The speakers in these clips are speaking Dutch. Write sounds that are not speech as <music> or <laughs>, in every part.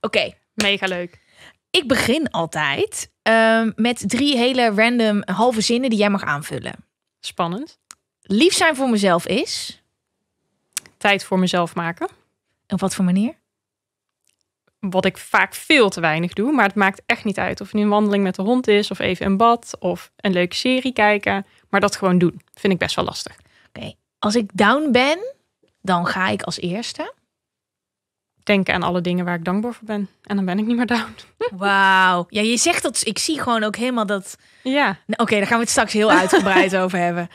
Oké. Mega leuk. Ik begin altijd ehm, met drie hele random halve zinnen die jij mag aanvullen. Spannend. Lief zijn voor mezelf is. Tijd voor mezelf maken. Op wat voor manier? Wat ik vaak veel te weinig doe, maar het maakt echt niet uit. Of het nu een wandeling met de hond is, of even een bad, of een leuke serie kijken. Maar dat gewoon doen, vind ik best wel lastig. Oké, als ik down ben, dan ga ik als eerste denken aan alle dingen waar ik dankbaar voor ben. En dan ben ik niet meer down. <laughs> Wauw. Ja, je zegt dat. Ik zie gewoon ook helemaal dat. Ja. Nou, oké, okay, daar gaan we het straks heel uitgebreid <laughs> over hebben.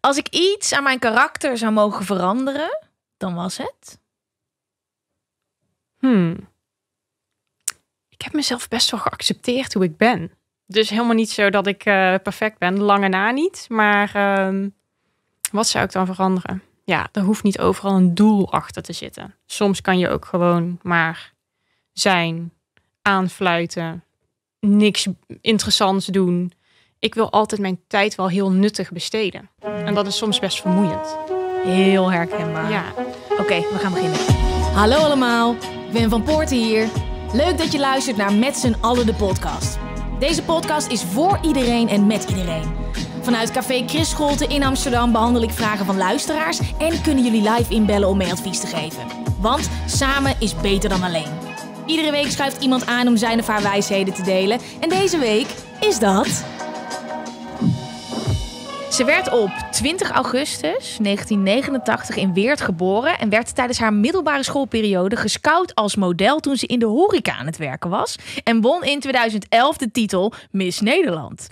Als ik iets aan mijn karakter zou mogen veranderen, dan was het. Hmm. Ik heb mezelf best wel geaccepteerd hoe ik ben. Dus helemaal niet zo dat ik eh, perfect ben. Lange na niet. Maar ehm, wat zou ik dan veranderen? ja, er hoeft niet overal een doel achter te zitten. Soms kan je ook gewoon maar zijn, aanfluiten, niks interessants doen. Ik wil altijd mijn tijd wel heel nuttig besteden. En dat is soms best vermoeiend. Heel herkenbaar. Ja. Oké, we gaan beginnen. Hallo allemaal, Wim van Poorten hier. Leuk dat je luistert naar Met z'n allen de podcast. Deze podcast is voor iedereen en met iedereen. Vanuit Café Chris in Amsterdam behandel ik vragen van luisteraars en kunnen jullie live inbellen om mee advies te geven. Want samen is beter dan alleen. Iedere week schuift iemand aan om zijn of haar wijsheden te delen. En deze week is dat. Ze werd op 20 augustus 1989 in Weert geboren en werd tijdens haar middelbare schoolperiode gescout als model toen ze in de horeca aan het werken was en won in 2011 de titel Miss Nederland.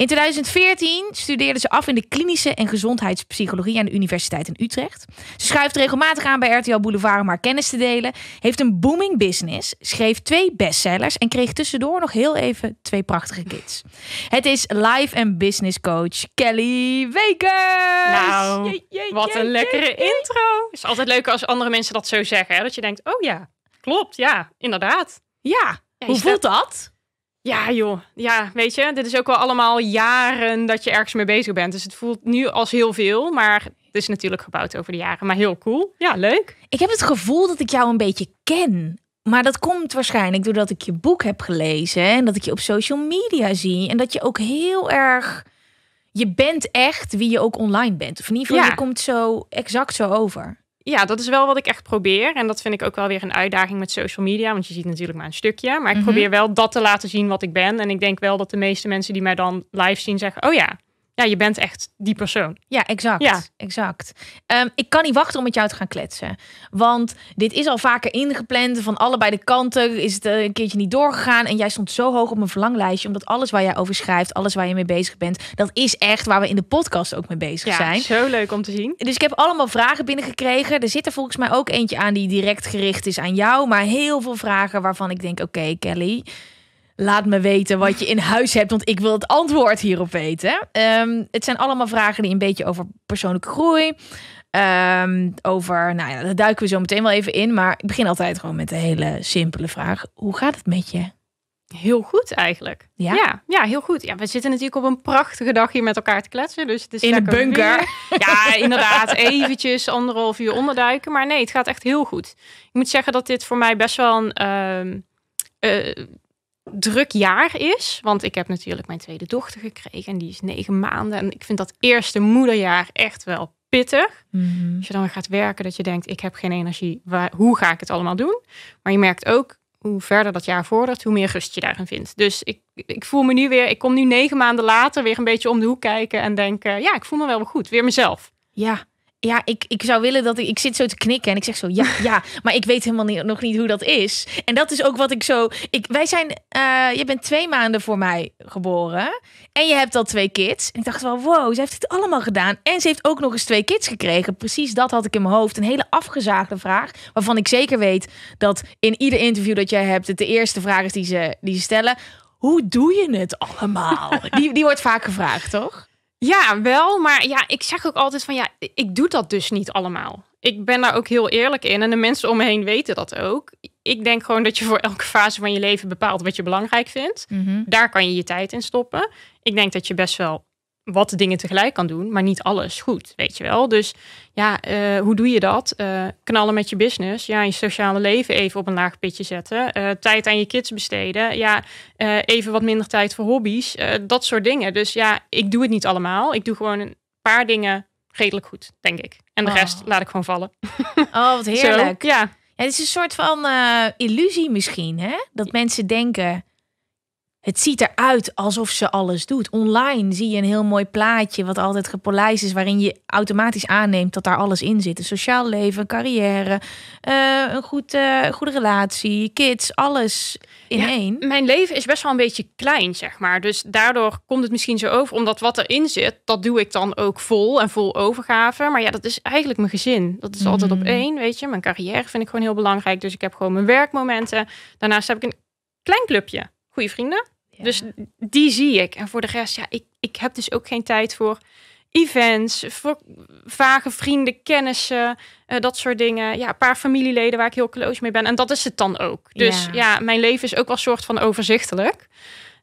In 2014 studeerde ze af in de klinische en gezondheidspsychologie aan de Universiteit in Utrecht. Ze schuift regelmatig aan bij RTL Boulevard om haar kennis te delen. Heeft een booming business, schreef twee bestsellers en kreeg tussendoor nog heel even twee prachtige kids. Het is life en business coach Kelly Wekers. Nou, wat een lekkere intro. Het is altijd leuk als andere mensen dat zo zeggen. Hè? Dat je denkt, oh ja, klopt, ja, inderdaad. Ja, hoe voelt dat? Ja, joh. Ja, weet je, dit is ook wel allemaal jaren dat je ergens mee bezig bent. Dus het voelt nu als heel veel, maar het is natuurlijk gebouwd over de jaren. Maar heel cool. Ja, leuk. Ik heb het gevoel dat ik jou een beetje ken. Maar dat komt waarschijnlijk doordat ik je boek heb gelezen en dat ik je op social media zie. En dat je ook heel erg. Je bent echt wie je ook online bent. Of in ieder geval, je komt zo exact zo over ja, dat is wel wat ik echt probeer. En dat vind ik ook wel weer een uitdaging met social media. Want je ziet natuurlijk maar een stukje. Maar ik mhm. probeer wel dat te laten zien wat ik ben. En ik denk wel dat de meeste mensen die mij dan live zien zeggen: Oh ja, ja, je bent echt die persoon. Ja, exact. Ja. exact. Ehm, ik kan niet wachten om met jou te gaan kletsen. Want dit is al vaker ingepland. Van allebei de kanten is het eh, een keertje niet doorgegaan. En jij stond zo hoog op mijn verlanglijstje. Omdat alles waar jij over schrijft, alles waar je mee bezig bent. Dat is echt waar we in de podcast ook mee bezig ja, zijn. Zo leuk om te zien. Dus ik heb allemaal vragen binnengekregen. Er zit er volgens mij ook eentje aan die direct gericht is aan jou. Maar heel veel vragen waarvan ik denk: oké, Kelly laat me weten wat je in huis hebt, want ik wil het antwoord hierop weten. Ehm, het zijn allemaal vragen die een beetje over persoonlijke groei, ehm, over, nou ja, daar duiken we zo meteen wel even in. Maar ik begin altijd gewoon met de hele simpele vraag. Hoe gaat het met je? Heel goed eigenlijk. Ja? ja? heel goed. Ja, we zitten natuurlijk op een prachtige dag hier met elkaar te kletsen. Dus het is in de bunker. <laughs> Ja, inderdaad. Eventjes anderhalf uur onderduiken. Maar nee, het gaat echt heel goed. Ik moet zeggen dat dit voor mij best wel een... Ehm, eh, druk jaar is. Want ik heb natuurlijk mijn tweede dochter gekregen en die is negen maanden. En ik vind dat eerste moederjaar echt wel pittig. Mhm. Als je dan gaat werken, dat je denkt, ik heb geen energie. hoe ga ik het allemaal doen? Maar je merkt ook, hoe verder dat jaar vordert, hoe meer rust je daarin vindt. Dus ik, ik voel me nu weer, ik kom nu negen maanden later weer een beetje om de hoek kijken en denk, ja, ik voel me wel weer goed. Weer mezelf. Ja, ja, ik, ik zou willen dat ik, ik zit zo te knikken en ik zeg zo ja, ja, <laughs> maar ik weet helemaal niet, nog niet hoe dat is. En dat is ook wat ik zo. Ik, wij zijn, eh, je bent twee maanden voor mij geboren en je hebt al twee kids. En ik dacht wel, wow, ze heeft het allemaal gedaan en ze heeft ook nog eens twee kids gekregen. Precies dat had ik in mijn hoofd. Een hele afgezaagde vraag, waarvan ik zeker weet dat in ieder interview dat jij hebt, het de eerste vraag is die ze, die ze stellen. Hoe doe je het allemaal? <laughs> Die, die wordt vaak gevraagd, toch? Ja, wel. Maar ja, ik zeg ook altijd van ja, ik doe dat dus niet allemaal. Ik ben daar ook heel eerlijk in. En de mensen om me heen weten dat ook. Ik denk gewoon dat je voor elke fase van je leven bepaalt wat je belangrijk vindt. Mhm. Daar kan je je tijd in stoppen. Ik denk dat je best wel wat dingen tegelijk kan doen, maar niet alles goed, weet je wel. Dus ja, eh, hoe doe je dat? Eh, knallen met je business, ja, je sociale leven even op een laag pitje zetten, eh, tijd aan je kids besteden, ja, even wat minder tijd voor hobby's, dat soort dingen. Dus ja, ik doe het niet allemaal. Ik doe gewoon een paar dingen redelijk goed, denk ik. En de oh. rest laat ik gewoon vallen. <laughs> Oh, wat <laughs> heerlijk. ja. ja. Het is een soort van illusie misschien, hè? Dat mensen denken het ziet eruit alsof ze alles doet. Online zie je een heel mooi plaatje, wat altijd gepolijst is, waarin je automatisch aanneemt dat daar alles in zit: een sociaal leven, carrière, eh, een goed, eh, goede relatie, kids, alles in één. Mijn leven is best wel een beetje klein, zeg maar. Dus daardoor komt het misschien zo over, omdat wat erin zit, dat doe ik dan ook vol en vol overgave. Maar ja, dat is eigenlijk mijn gezin. Dat is altijd op mm. één, weet je. Mijn carrière vind ik gewoon heel belangrijk. Dus ik heb gewoon mijn werkmomenten. Daarnaast heb ik een klein clubje goede vrienden. Dus die zie ik. En voor de rest, ja, ik, ik heb dus ook geen tijd voor events, voor vage vrienden, kennissen, eh, dat soort dingen. Ja, een paar familieleden waar ik heel close mee ben. En dat is het dan ook. Dus ja, mijn leven is ook wel soort van overzichtelijk.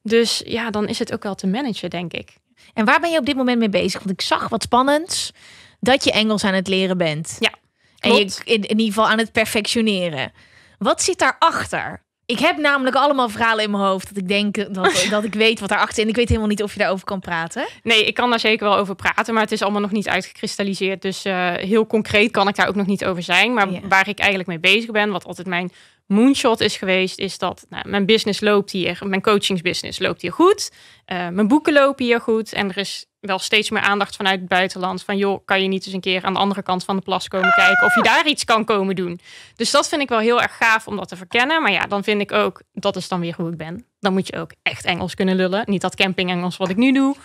Dus ja, dan is het ook wel te managen, denk ik. En waar ben je op dit moment mee bezig? Want ik zag wat spannends dat je Engels aan het leren bent. Ja. En je in, in ieder geval aan het perfectioneren. Wat zit daarachter? Ik heb namelijk allemaal verhalen in mijn hoofd dat ik denk dat, <laughs> dat ik weet wat daarachter achter En ik weet helemaal niet of je daarover kan praten. Nee, ik kan daar zeker wel over praten, maar het is allemaal nog niet uitgekristalliseerd. Dus eh, heel concreet kan ik daar ook nog niet over zijn. Maar waar ik eigenlijk mee bezig ben, wat altijd mijn moonshot is geweest, is dat nou, mijn business loopt hier, mijn coachingsbusiness loopt hier goed. Eh, mijn boeken lopen hier goed. En er is wel steeds meer aandacht vanuit het buitenland. Van joh, kan je niet eens een keer aan de andere kant van de plas komen kijken of je daar iets kan komen doen. Dus dat vind ik wel heel erg gaaf om dat te verkennen. Maar ja, dan vind ik ook, dat is dan weer hoe ik ben. Dan moet je ook echt Engels kunnen lullen. Niet dat camping Engels wat ik nu doe. <laughs>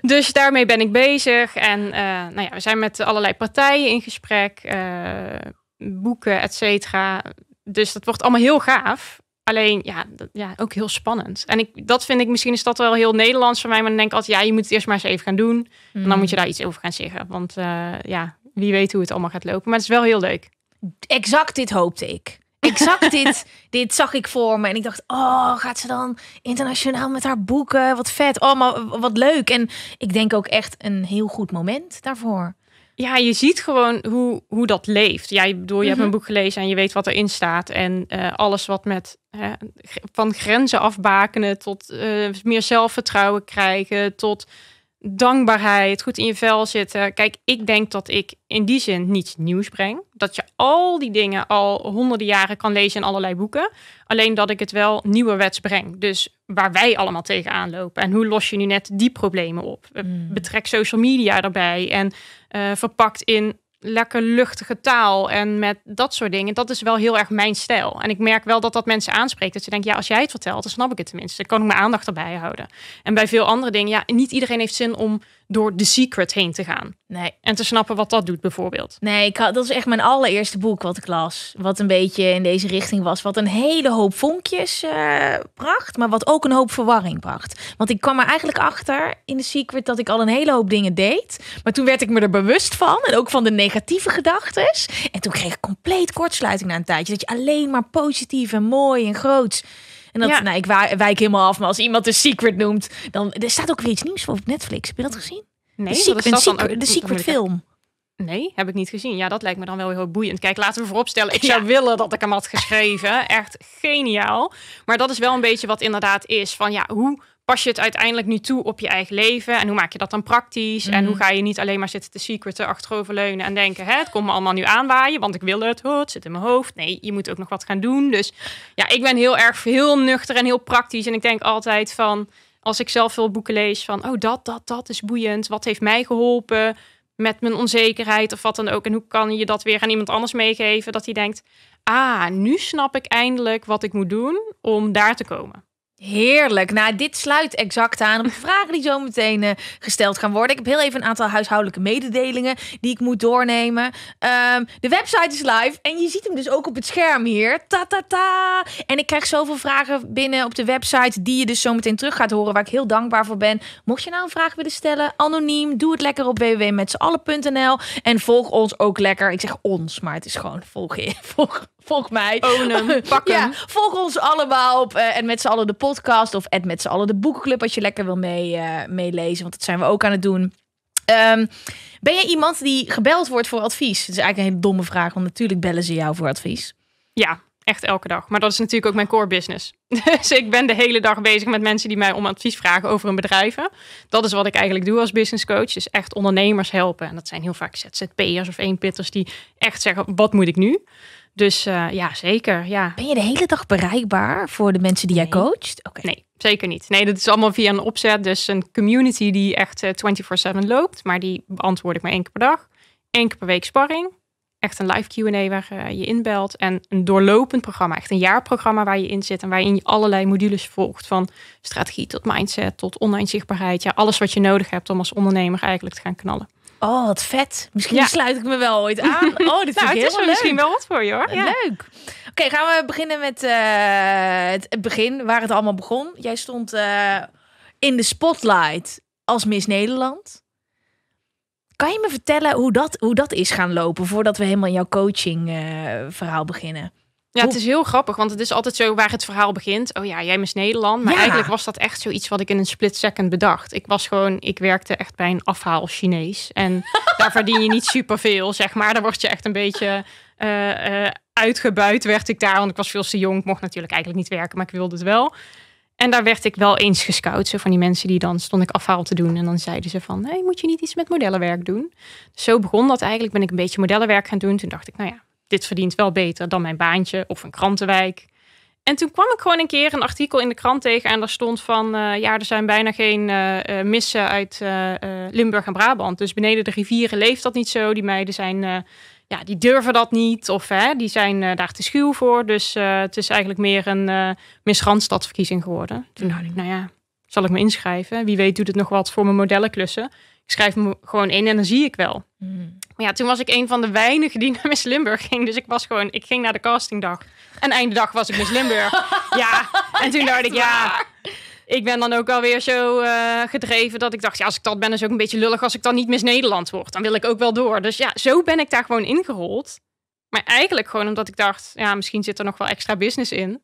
Dus daarmee ben ik bezig. En eh, nou ja, we zijn met allerlei partijen in gesprek. Eh, boeken, et cetera. Dus dat wordt allemaal heel gaaf. Alleen ja, ja ook heel spannend. En ik, dat vind ik misschien is dat wel heel Nederlands voor mij. Maar dan denk ik altijd, ja, je moet het eerst maar eens even gaan doen. En dan mm. moet je daar iets over gaan zeggen. Want eh, ja, wie weet hoe het allemaal gaat lopen. Maar het is wel heel leuk. Exact dit hoopte ik. Exact <laughs> dit, dit zag ik voor me. En ik dacht, oh, gaat ze dan internationaal met haar boeken? Wat vet. Oh, maar wat leuk. En ik denk ook echt een heel goed moment daarvoor ja, je ziet gewoon hoe, hoe dat leeft. Ja, je hebt mhm. een boek gelezen en je weet wat erin staat. En eh, alles wat met van grenzen afbakenen tot eh, meer zelfvertrouwen krijgen, tot dankbaarheid, goed in je vel zitten. Kijk, ik denk dat ik in die zin niets nieuws breng. Dat je al die dingen al honderden jaren kan lezen in allerlei boeken. Alleen dat ik het wel nieuwe wets breng. Dus waar wij allemaal tegenaan lopen. En hoe los je nu net die problemen op? Hmm. Betrek social media daarbij en uh, verpakt in lekker luchtige taal en met dat soort dingen. Dat is wel heel erg mijn stijl. En ik merk wel dat dat mensen aanspreekt. Dat ze denken, ja, als jij het vertelt, dan snap ik het tenminste. Dan kan ik mijn aandacht erbij houden. En bij veel andere dingen, ja, niet iedereen heeft zin om door The Secret heen te gaan. Nee. En te snappen wat dat doet bijvoorbeeld. Nee, dat is echt mijn allereerste boek wat ik las. Wat een beetje in deze richting was. Wat een hele hoop vonkjes eh, bracht. Maar wat ook een hoop verwarring bracht. Want ik kwam er eigenlijk achter in The Secret dat ik al een hele hoop dingen deed. Maar toen werd ik me er bewust van. En ook van de negatieve gedachten. En toen kreeg ik compleet kortsluiting na een tijdje. Dat je alleen maar positief en mooi en groot. En dat, ja. nou, ik wijk helemaal af, maar als iemand de Secret noemt, dan er staat ook weer iets nieuws voor op Netflix. Heb je dat gezien? Nee, de, dan de secret film. Nee, heb ik niet gezien. Ja, dat lijkt me dan wel heel boeiend. Kijk, laten we vooropstellen, ik zou willen dat ik hem had geschreven. <laughs> Echt geniaal. Maar dat is wel een beetje wat inderdaad is. Van ja, hoe pas je het uiteindelijk nu toe op je eigen leven? En hoe maak je dat dan praktisch? En hoe mhm. ga je niet alleen maar zitten te secreten, achteroverleunen en denken... Hè, het komt me allemaal nu aanwaaien, want ik wil het. Oh, het zit in mijn hoofd. Nee, je moet ook nog wat gaan doen. Dus ja, ik ben heel erg heel nuchter en heel praktisch. En ik denk altijd van als ik zelf veel boeken lees van, oh dat, dat, dat is boeiend. Wat heeft mij geholpen met mijn onzekerheid of wat dan ook. En hoe kan je dat weer aan iemand anders meegeven? Dat hij denkt, ah, nu snap ik eindelijk wat ik moet doen om daar te komen. Heerlijk. Nou, dit sluit exact aan op de vragen die zo meteen eh, gesteld gaan worden. Ik heb heel even een aantal huishoudelijke mededelingen die ik moet doornemen. Ehm, de website is live en je ziet hem dus ook op het scherm hier. Ta ta ta. En ik krijg zoveel vragen binnen op de website die je dus zo meteen terug gaat horen, waar ik heel dankbaar voor ben. Mocht je nou een vraag willen stellen, anoniem, doe het lekker op www.metzalle.nl en volg ons ook lekker. Ik zeg ons, maar het is gewoon volg je. <laughs> Volg volg mij. <laughs> pak ja, volg ons allemaal op eh, en met z'n allen de podcast of met z'n allen de boekenclub als je lekker wil mee, eh, meelezen, want dat zijn we ook aan het doen. Ehm, ben je iemand die gebeld wordt voor advies? Dat is eigenlijk een hele domme vraag, want natuurlijk bellen ze jou voor advies. Ja, echt elke dag. Maar dat is natuurlijk ook mijn core business. <laughs> Dus ik ben de hele dag bezig met mensen die mij om advies vragen over hun bedrijven. Dat is wat ik eigenlijk doe als business coach. Dus echt ondernemers helpen. En dat zijn heel vaak ZZP'ers of eenpitters die echt zeggen: wat moet ik nu? Dus eh, ja, zeker. Ja. Ben je de hele dag bereikbaar voor de mensen die jij coacht? Nee, zeker niet. Nee, dat is allemaal via een opzet. Dus een community die echt 24-7 eh, loopt. Maar die beantwoord ik maar één keer per dag. Eén keer per week sparring. Echt een live QA waar uh, je inbelt. En een doorlopend programma. Echt een jaarprogramma waar je in zit. En waarin je allerlei modules volgt. Van strategie tot mindset tot online zichtbaarheid. Ja, alles wat je nodig hebt om als ondernemer eigenlijk te gaan knallen. Oh, wat vet. Misschien sluit ik me wel ooit aan. <laughs> Oh, dit vind nou, ik heel is leuk. misschien wel wat voor je hoor. Ja. Leuk. Oké, gaan we beginnen met eh, het begin, waar het allemaal begon. Jij stond eh, in de spotlight als Miss Nederland. Kan je me vertellen hoe dat, hoe dat is gaan lopen voordat we helemaal jouw coaching eh, verhaal beginnen? Ja, het is heel grappig, want het is altijd zo waar het verhaal begint. Oh ja, jij mist Nederland. Maar eigenlijk was dat echt zoiets wat ik in een split second bedacht. Ik was gewoon, ik werkte echt bij een afhaal Chinees. En <laughs> daar verdien je niet superveel, zeg maar. Daar word je echt een beetje eh, eh, uitgebuit, werd ik daar. Want ik was veel te jong, ik mocht natuurlijk eigenlijk niet werken, maar ik wilde het wel. En daar werd ik wel eens gescout. Zo van die mensen die dan stond ik afhaal te doen. En dan zeiden ze van, hey, moet je niet iets met modellenwerk doen? zo begon dat eigenlijk. Ben ik een beetje modellenwerk gaan doen. Toen dacht ik, nou ja, dit verdient wel beter dan mijn baantje of een krantenwijk. En toen kwam ik gewoon een keer een artikel in de krant tegen en daar stond van, eh, ja, er zijn bijna geen eh, eh, missen uit Limburg en Brabant. Dus beneden de rivieren leeft dat niet zo. Die meiden zijn, ja, die durven dat niet of hè, die zijn daar te schuw voor. Dus het is eigenlijk meer een uh, misrandstadverkiezing geworden. Toen dacht ik, mhm. nou ja, zal ik me inschrijven? Wie weet doet het nog wat voor mijn modellenklussen. Ik schrijf me gewoon in en dan zie ik wel. Mhm ja, toen was ik een van de weinigen die <laughs> naar Miss Limburg ging. Dus ik was gewoon, ik ging naar de castingdag. En einde dag was ik Miss Limburg. <laughs> ja, en toen dacht ik, ja, ik ben dan ook alweer zo eh, gedreven dat ik dacht, ja, als ik dat ben, is ook een beetje lullig als ik dan niet Miss Nederland word. Dan wil ik ook wel door. Dus ja, zo ben ik daar gewoon ingerold. Maar eigenlijk gewoon omdat ik dacht, ja, misschien zit er nog wel extra business in.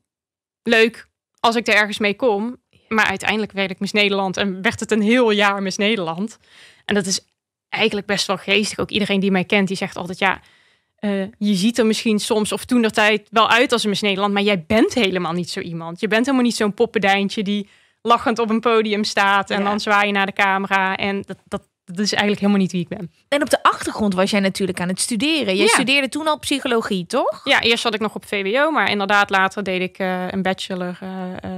Leuk, als ik er ergens mee kom. Maar uiteindelijk werd ik Miss Nederland en werd het een heel jaar Miss Nederland. En dat is eigenlijk best wel geestig. Ook iedereen die mij kent, die zegt altijd ja. Eh, je ziet er misschien soms of toen tijd wel uit als een Miss Nederland, maar jij bent helemaal niet zo iemand. Je bent helemaal niet zo'n poppendijntje die lachend op een podium staat en dan zwaai je naar de camera. En dat, dat, dat is eigenlijk helemaal niet wie ik ben. En op de achtergrond was jij natuurlijk aan het studeren. Je studeerde toen al psychologie, toch? Ja, eerst zat ik nog op VWO, maar inderdaad later deed ik eh, een bachelor uh,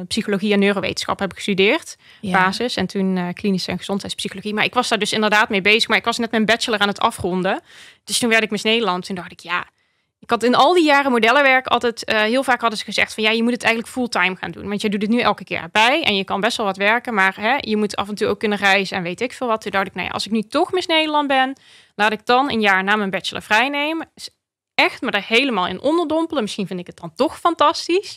psychologie en neurowetenschap heb ik gestudeerd, basis en toen uh, klinische en gezondheidspsychologie. Maar ik was daar dus inderdaad mee bezig, maar ik was net mijn bachelor aan het afronden. Dus toen werd ik mis Nederland. Toen dacht ik ja, ik had in al die jaren modellenwerk altijd eh, heel vaak hadden ze gezegd van ja, je moet het eigenlijk fulltime gaan doen. Want je doet het nu elke keer erbij en je kan best wel wat werken, maar hè, je moet af en toe ook kunnen reizen en weet ik veel wat. Toen dacht ik, nou ja, als ik nu toch mis Nederland ben, laat ik dan een jaar na mijn bachelor vrij nemen, Echt maar daar helemaal in onderdompelen. Misschien vind ik het dan toch fantastisch.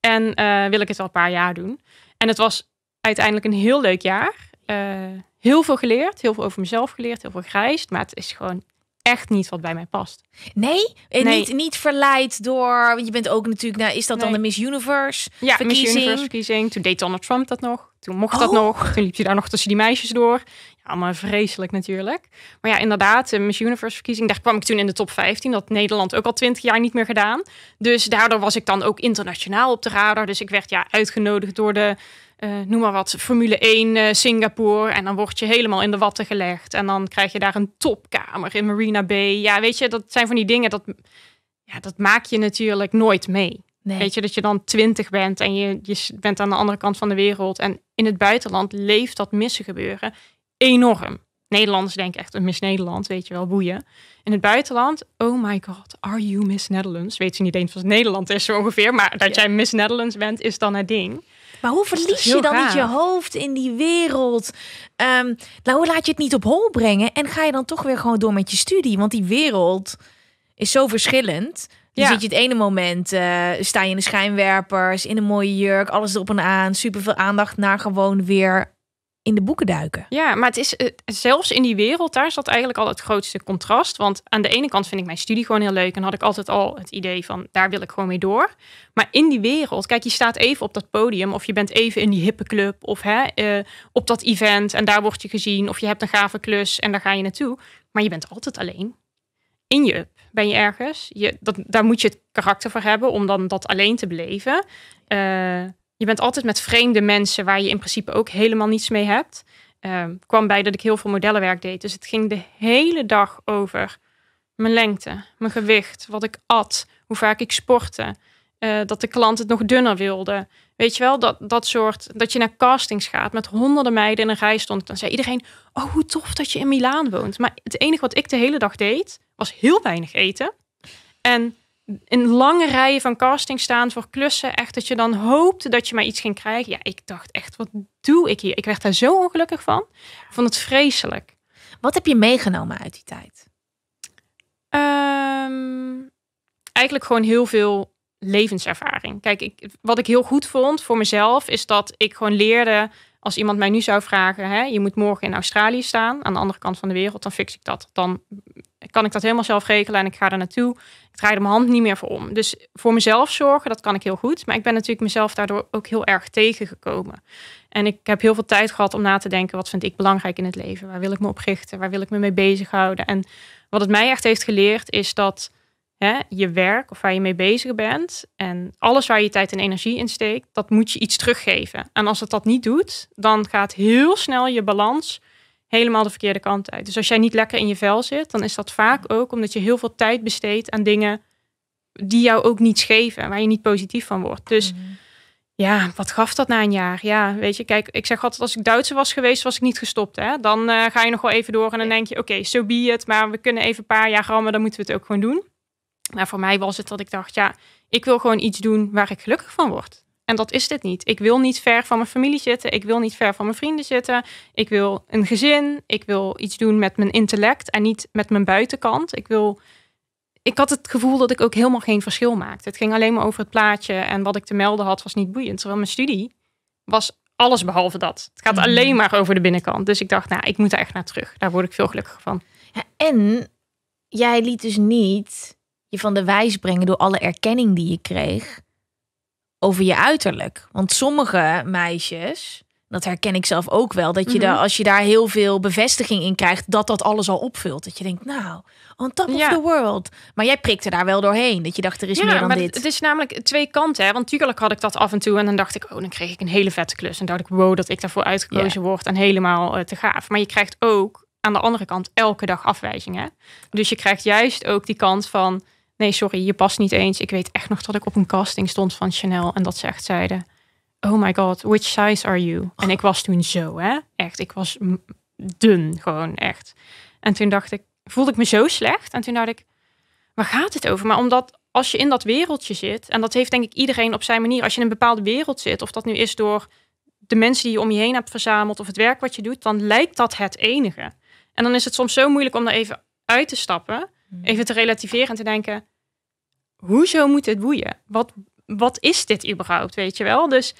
En eh, wil ik het al een paar jaar doen. En het was uiteindelijk een heel leuk jaar. Eh, heel veel geleerd, heel veel over mezelf geleerd, heel veel gereisd. Maar het is gewoon echt niet wat bij mij past. Nee? En Niet, niet verleid door... Want je bent ook natuurlijk... Nou, is dat dan de Miss Universe ja, Miss Universe verkiezing. Toen deed Donald Trump dat nog. Toen mocht dat oh. nog. Toen liep je daar nog tussen die meisjes door. Ja, allemaal vreselijk natuurlijk. Maar ja, inderdaad, de Miss Universe verkiezing... daar kwam ik toen in de top 15. Dat Nederland ook al 20 jaar niet meer gedaan. Dus daardoor was ik dan ook internationaal op de radar. Dus ik werd ja, uitgenodigd door de eh, noem maar wat, Formule 1 eh, Singapore. En dan word je helemaal in de watten gelegd. En dan krijg je daar een topkamer in Marina Bay. Ja, weet je, dat zijn van die dingen, dat, ja, dat maak je natuurlijk nooit mee. Weet je, dat je dan twintig bent en je, je bent aan de andere kant van de wereld. En in het buitenland leeft dat missen gebeuren enorm. Nederlanders denken echt een Miss Nederland, weet je wel, boeien. In het buitenland, oh my god, are you Miss Netherlands? Weet je niet eens wat Nederland is zo ongeveer, maar dat jij Miss Netherlands bent, is dan het ding. Maar hoe verlies je dan niet je hoofd in die wereld? Ehm, nou, hoe laat je het niet op hol brengen? En ga je dan toch weer gewoon door met je studie? Want die wereld is zo verschillend. Dan zit je het ene moment, eh, sta je in de schijnwerpers, in een mooie jurk, alles erop en aan, super veel aandacht naar gewoon weer in de boeken duiken. Ja, maar het is eh, zelfs in die wereld, daar zat eigenlijk al het grootste contrast. Want aan de ene kant vind ik mijn studie gewoon heel leuk en had ik altijd al het idee van daar wil ik gewoon mee door. Maar in die wereld, kijk, je staat even op dat podium of je bent even in die hippe club of hè, eh, op dat event en daar word je gezien of je hebt een gave klus en daar ga je naartoe. Maar je bent altijd alleen. In je ben je ergens. Je, dat, daar moet je het karakter voor hebben om dan dat alleen te beleven. Eh, je bent altijd met vreemde mensen waar je in principe ook helemaal niets mee hebt. Ehm, kwam bij dat ik heel veel modellenwerk deed. Dus het ging de hele dag over mijn lengte, mijn gewicht, wat ik at, hoe vaak ik sportte. Eh, dat de klant het nog dunner wilde. Weet je wel, dat, dat soort. Dat je naar castings gaat met honderden meiden in een rij stond. Dan zei iedereen: Oh, hoe tof dat je in Milaan woont. Maar het enige wat ik de hele dag deed, was heel weinig eten. En in lange rijen van casting staan voor klussen. Echt dat je dan hoopt dat je maar iets ging krijgen. Ja, ik dacht echt, wat doe ik hier? Ik werd daar zo ongelukkig van. Ik vond het vreselijk. Wat heb je meegenomen uit die tijd? Ehm, eigenlijk gewoon heel veel levenservaring. Kijk, ik, wat ik heel goed vond voor mezelf is dat ik gewoon leerde als iemand mij nu zou vragen, hè, je moet morgen in Australië staan, aan de andere kant van de wereld, dan fix ik dat. Dan kan ik dat helemaal zelf regelen en ik ga er naartoe. Ik draai er mijn hand niet meer voor om. Dus voor mezelf zorgen, dat kan ik heel goed. Maar ik ben natuurlijk mezelf daardoor ook heel erg tegengekomen. En ik heb heel veel tijd gehad om na te denken, wat vind ik belangrijk in het leven? Waar wil ik me op richten? Waar wil ik me mee bezighouden? En wat het mij echt heeft geleerd, is dat hè, je werk of waar je mee bezig bent en alles waar je tijd en energie in steekt, dat moet je iets teruggeven. En als het dat niet doet, dan gaat heel snel je balans helemaal de verkeerde kant uit. Dus als jij niet lekker in je vel zit, dan is dat vaak ook omdat je heel veel tijd besteedt aan dingen die jou ook niets geven, waar je niet positief van wordt. Dus mhm. ja, wat gaf dat na een jaar? Ja, weet je, kijk, ik zeg altijd als ik Duitser was geweest, was ik niet gestopt. Hè? Dan eh, ga je nog wel even door en dan denk je, oké, zo so be het, maar we kunnen even een paar jaar maar dan moeten we het ook gewoon doen. Maar voor mij was het dat ik dacht, ja, ik wil gewoon iets doen waar ik gelukkig van word. En dat is dit niet. Ik wil niet ver van mijn familie zitten. Ik wil niet ver van mijn vrienden zitten. Ik wil een gezin. Ik wil iets doen met mijn intellect en niet met mijn buitenkant. Ik wil. Ik had het gevoel dat ik ook helemaal geen verschil maakte. Het ging alleen maar over het plaatje en wat ik te melden had was niet boeiend. Terwijl mijn studie was alles behalve dat. Het gaat mhm. alleen maar over de binnenkant. Dus ik dacht, nou, ik moet er echt naar terug. Daar word ik veel gelukkiger van. Ja, en jij liet dus niet je van de wijs brengen door alle erkenning die je kreeg over je uiterlijk. Want sommige meisjes, dat herken ik zelf ook wel, dat je mhm. daar, als je daar heel veel bevestiging in krijgt, dat dat alles al opvult. Dat je denkt, nou, on top of the world. Maar jij prikte daar wel doorheen, dat je dacht, er is meer dan maar dit. Het, is namelijk twee kanten, hè? want natuurlijk had ik dat af en toe en dan dacht ik, oh, dan kreeg ik een hele vette klus. En dacht ik, wow, dat ik daarvoor uitgekozen word en helemaal eh, te gaaf. Maar je krijgt ook aan de andere kant elke dag afwijzingen. Dus je krijgt juist ook die kant van nee, sorry, je past niet eens. Ik weet echt nog dat ik op een casting stond van Chanel en dat ze echt zeiden, oh my god, which size are you? En ik was toen zo, hè? Echt, ik was dun, gewoon echt. En toen dacht ik, voelde ik me zo slecht. En toen dacht ik, waar gaat het over? Maar omdat als je in dat wereldje zit, en dat heeft denk ik iedereen op zijn manier, als je in een bepaalde wereld zit, of dat nu is door de mensen die je om je heen hebt verzameld of het werk wat je doet, dan lijkt dat het enige. En dan is het soms zo moeilijk om daar even uit te stappen. Hmm. Even te relativeren en te denken, hoezo moet het boeien? Wat, wat is dit überhaupt, weet je wel? Dus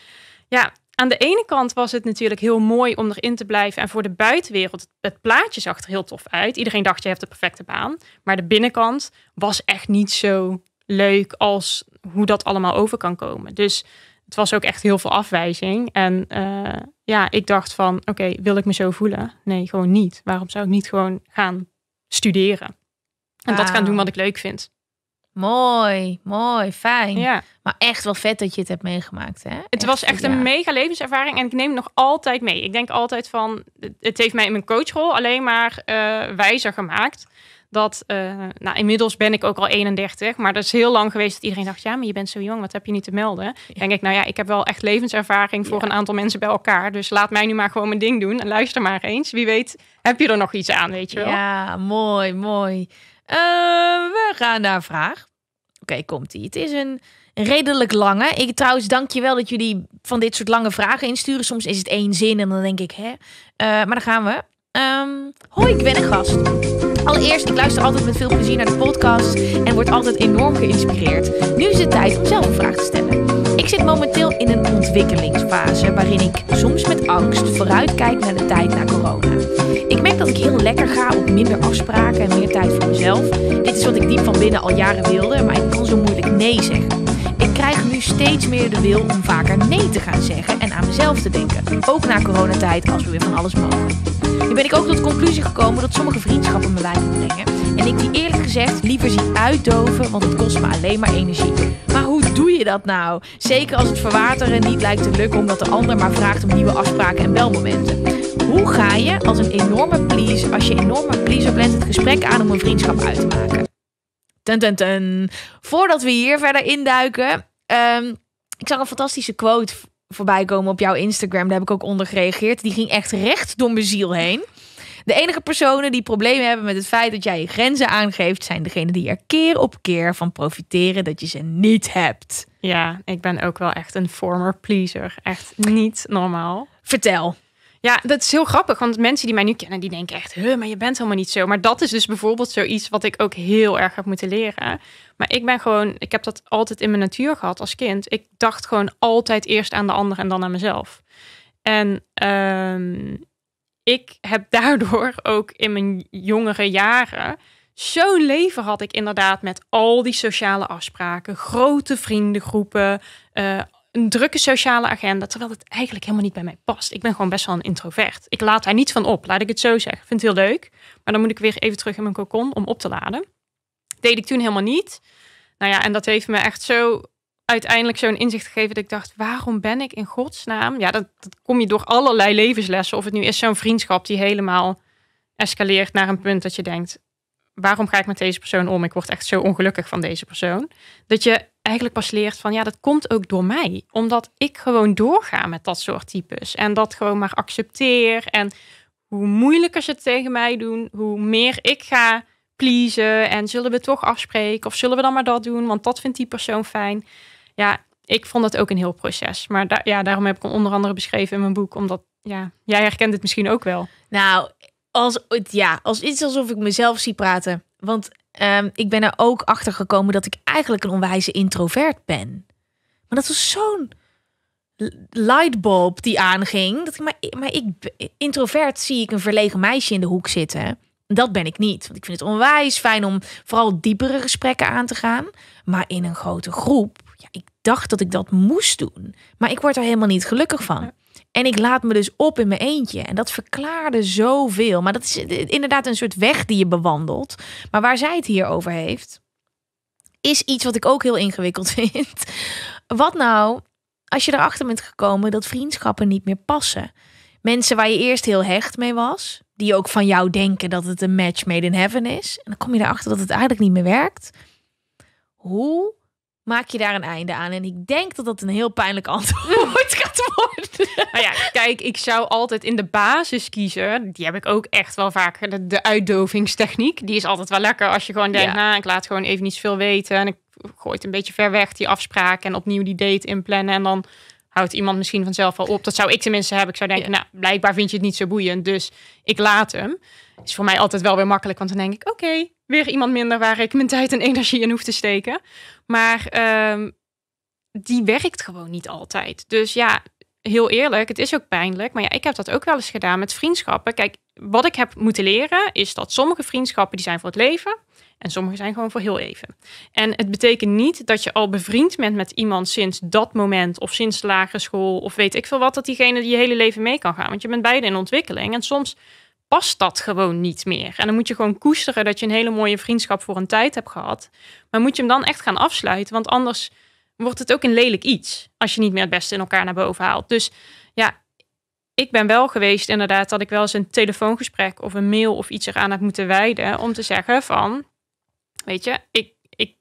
ja, aan de ene kant was het natuurlijk heel mooi om erin te blijven. En voor de buitenwereld, het plaatje zag er heel tof uit. Iedereen dacht, je hebt de perfecte baan. Maar de binnenkant was echt niet zo leuk als hoe dat allemaal over kan komen. Dus het was ook echt heel veel afwijzing. En eh, ja, ik dacht van, oké, wil ik me zo voelen? Nee, gewoon niet. Waarom zou ik niet gewoon gaan studeren? En dat gaan doen wat ik leuk vind. Mooi, mooi, fijn. Ja. Maar echt wel vet dat je het hebt meegemaakt. Hè? Het was echt een mega levenservaring en ik neem het nog altijd mee. Ik denk altijd van, het heeft mij in mijn coachrol alleen maar eh, wijzer gemaakt. Dat, eh, nou, inmiddels ben ik ook al 31, maar dat is heel lang geweest dat iedereen dacht, ja, maar je bent zo jong, wat heb je niet te melden? Denk ik, nou ja, ik heb wel echt levenservaring voor een aantal mensen bij elkaar. Dus laat mij nu maar gewoon mijn ding doen en luister maar eens. Wie weet, heb je er nog iets aan, weet je wel? Ja, mooi, mooi. Uh, we gaan naar vraag. Oké, komt-ie. Het is een redelijk lange. Ik trouwens, dank je wel dat jullie van dit soort lange vragen insturen. Soms is het één zin en dan denk ik, hè? Eh, maar dan gaan we. Ehm, hoi, ik ben een gast. Allereerst, ik luister altijd met veel plezier naar de podcast en word altijd enorm geïnspireerd. Nu is het tijd om zelf een vraag te stellen. Ik zit momenteel in een ontwikkelingsfase waarin ik soms met angst vooruitkijk naar de tijd na corona. Ik merk dat ik heel lekker ga op minder afspraken en meer tijd voor mezelf. Dit is wat ik diep van binnen al jaren wilde, maar ik kan zo moeilijk nee zeggen. Ik krijg nu steeds meer de wil om vaker nee te gaan zeggen en aan mezelf te denken. Ook na coronatijd, als we weer van alles mogen. Nu ben ik ook tot de conclusie gekomen dat sommige vriendschappen me lijden brengen. En ik die eerlijk gezegd liever zie uitdoven, want het kost me alleen maar energie. Maar hoe doe je dat nou? Zeker als het verwateren niet lijkt te lukken omdat de ander maar vraagt om nieuwe afspraken en belmomenten. Hoe ga je als een enorme please, als je enorme pleaser bent, het gesprek aan om een vriendschap uit te maken? Ten, ten, ten. Voordat we hier verder induiken. Um, ik zag een fantastische quote voorbij komen op jouw Instagram. Daar heb ik ook onder gereageerd. Die ging echt recht door mijn ziel heen. De enige personen die problemen hebben met het feit dat jij je grenzen aangeeft, zijn degenen die er keer op keer van profiteren dat je ze niet hebt. Ja, ik ben ook wel echt een former pleaser. Echt niet normaal. Vertel. Ja, dat is heel grappig, want mensen die mij nu kennen, die denken echt, maar je bent helemaal niet zo. Maar dat is dus bijvoorbeeld zoiets wat ik ook heel erg heb moeten leren. Maar ik ben gewoon, ik heb dat altijd in mijn natuur gehad als kind. Ik dacht gewoon altijd eerst aan de ander en dan aan mezelf. En ehm, ik heb <laughs> daardoor ook in mijn jongere jaren zo'n leven had ik inderdaad met al die sociale afspraken, grote vriendengroepen, eh, een drukke sociale agenda, terwijl het eigenlijk helemaal niet bij mij past. Ik ben gewoon best wel een introvert. Ik laat daar niet van op, laat ik het zo zeggen. Ik vind het heel leuk, maar dan moet ik weer even terug in mijn cocon om op te laden. deed ik toen helemaal niet. Nou ja, en dat heeft me echt zo uiteindelijk zo'n inzicht gegeven dat ik dacht, waarom ben ik in godsnaam? Ja, dat, dat kom je door allerlei levenslessen. Of het nu is zo'n vriendschap die helemaal escaleert naar een punt dat je denkt, waarom ga ik met deze persoon om? Ik word echt zo ongelukkig van deze persoon. Dat je eigenlijk pas leert van ja, dat komt ook door mij. Omdat ik gewoon doorga met dat soort types. En dat gewoon maar accepteer. En hoe moeilijker ze het tegen mij doen, hoe meer ik ga pleasen. En zullen we toch afspreken? Of zullen we dan maar dat doen? Want dat vindt die persoon fijn. Ja, ik vond dat ook een heel proces. Maar da ja, daarom heb ik onder andere beschreven in mijn boek. Omdat ja, jij herkent het misschien ook wel. Nou, als, ja, als iets alsof ik mezelf zie praten. Want Ehm, ik ben er ook achter gekomen dat ik eigenlijk een onwijze introvert ben. Maar dat was zo'n lightbulb die aanging. Dat ik, maar, maar ik, introvert zie ik een verlegen meisje in de hoek zitten. Dat ben ik niet. Want ik vind het onwijs fijn om vooral diepere gesprekken aan te gaan. Maar in een grote groep, ja, ik dacht dat ik dat moest doen. Maar ik word er helemaal niet gelukkig van. En ik laat me dus op in mijn eentje. En dat verklaarde zoveel. Maar dat is eh, inderdaad een soort weg die je bewandelt. Maar waar zij het hier over heeft, is iets wat ik ook heel ingewikkeld <laughs> vind. Wat nou als je erachter bent gekomen dat vriendschappen niet meer passen? Mensen waar je eerst heel hecht mee was, die ook van jou denken dat het een match made in heaven is. En dan kom je erachter dat het eigenlijk niet meer werkt. Hoe maak je daar een einde aan. En ik denk dat dat een heel pijnlijk antwoord <laughs> gaat worden. Nou ja, kijk, ik zou altijd in de basis kiezen. Die heb ik ook echt wel vaak. De, uitdovingstechniek, die is altijd wel lekker. Als je gewoon denkt, nou, ik laat gewoon even niet veel weten. En ik gooi het een beetje ver weg, die afspraak. En opnieuw die date inplannen. En dan houdt iemand misschien vanzelf wel op. Dat zou ik tenminste hebben. Ik zou denken, nou, blijkbaar vind je het niet zo boeiend. Dus ik laat hem. Is voor mij altijd wel weer makkelijk. Want dan denk ik, oké, weer iemand minder waar ik mijn tijd en energie in hoef te steken. Maar ehm, die werkt gewoon niet altijd. Dus ja, heel eerlijk, het is ook pijnlijk. Maar ja, ik heb dat ook wel eens gedaan met vriendschappen. Kijk, wat ik heb moeten leren is dat sommige vriendschappen die zijn voor het leven. En sommige zijn gewoon voor heel even. En het betekent niet dat je al bevriend bent met iemand sinds dat moment. Of sinds de lagere school. Of weet ik veel wat. Dat diegene je hele leven mee kan gaan. Want je bent beide in ontwikkeling. En soms past dat gewoon niet meer. En dan moet je gewoon koesteren dat je een hele mooie vriendschap voor een tijd hebt gehad. Maar moet je hem dan echt gaan afsluiten, want anders wordt het ook een lelijk iets. Als je niet meer het beste in elkaar naar boven haalt. Dus ja, ik ben wel geweest inderdaad dat ik wel eens een telefoongesprek of een mail of iets eraan heb moeten wijden. Om te zeggen van, weet je, ik, ik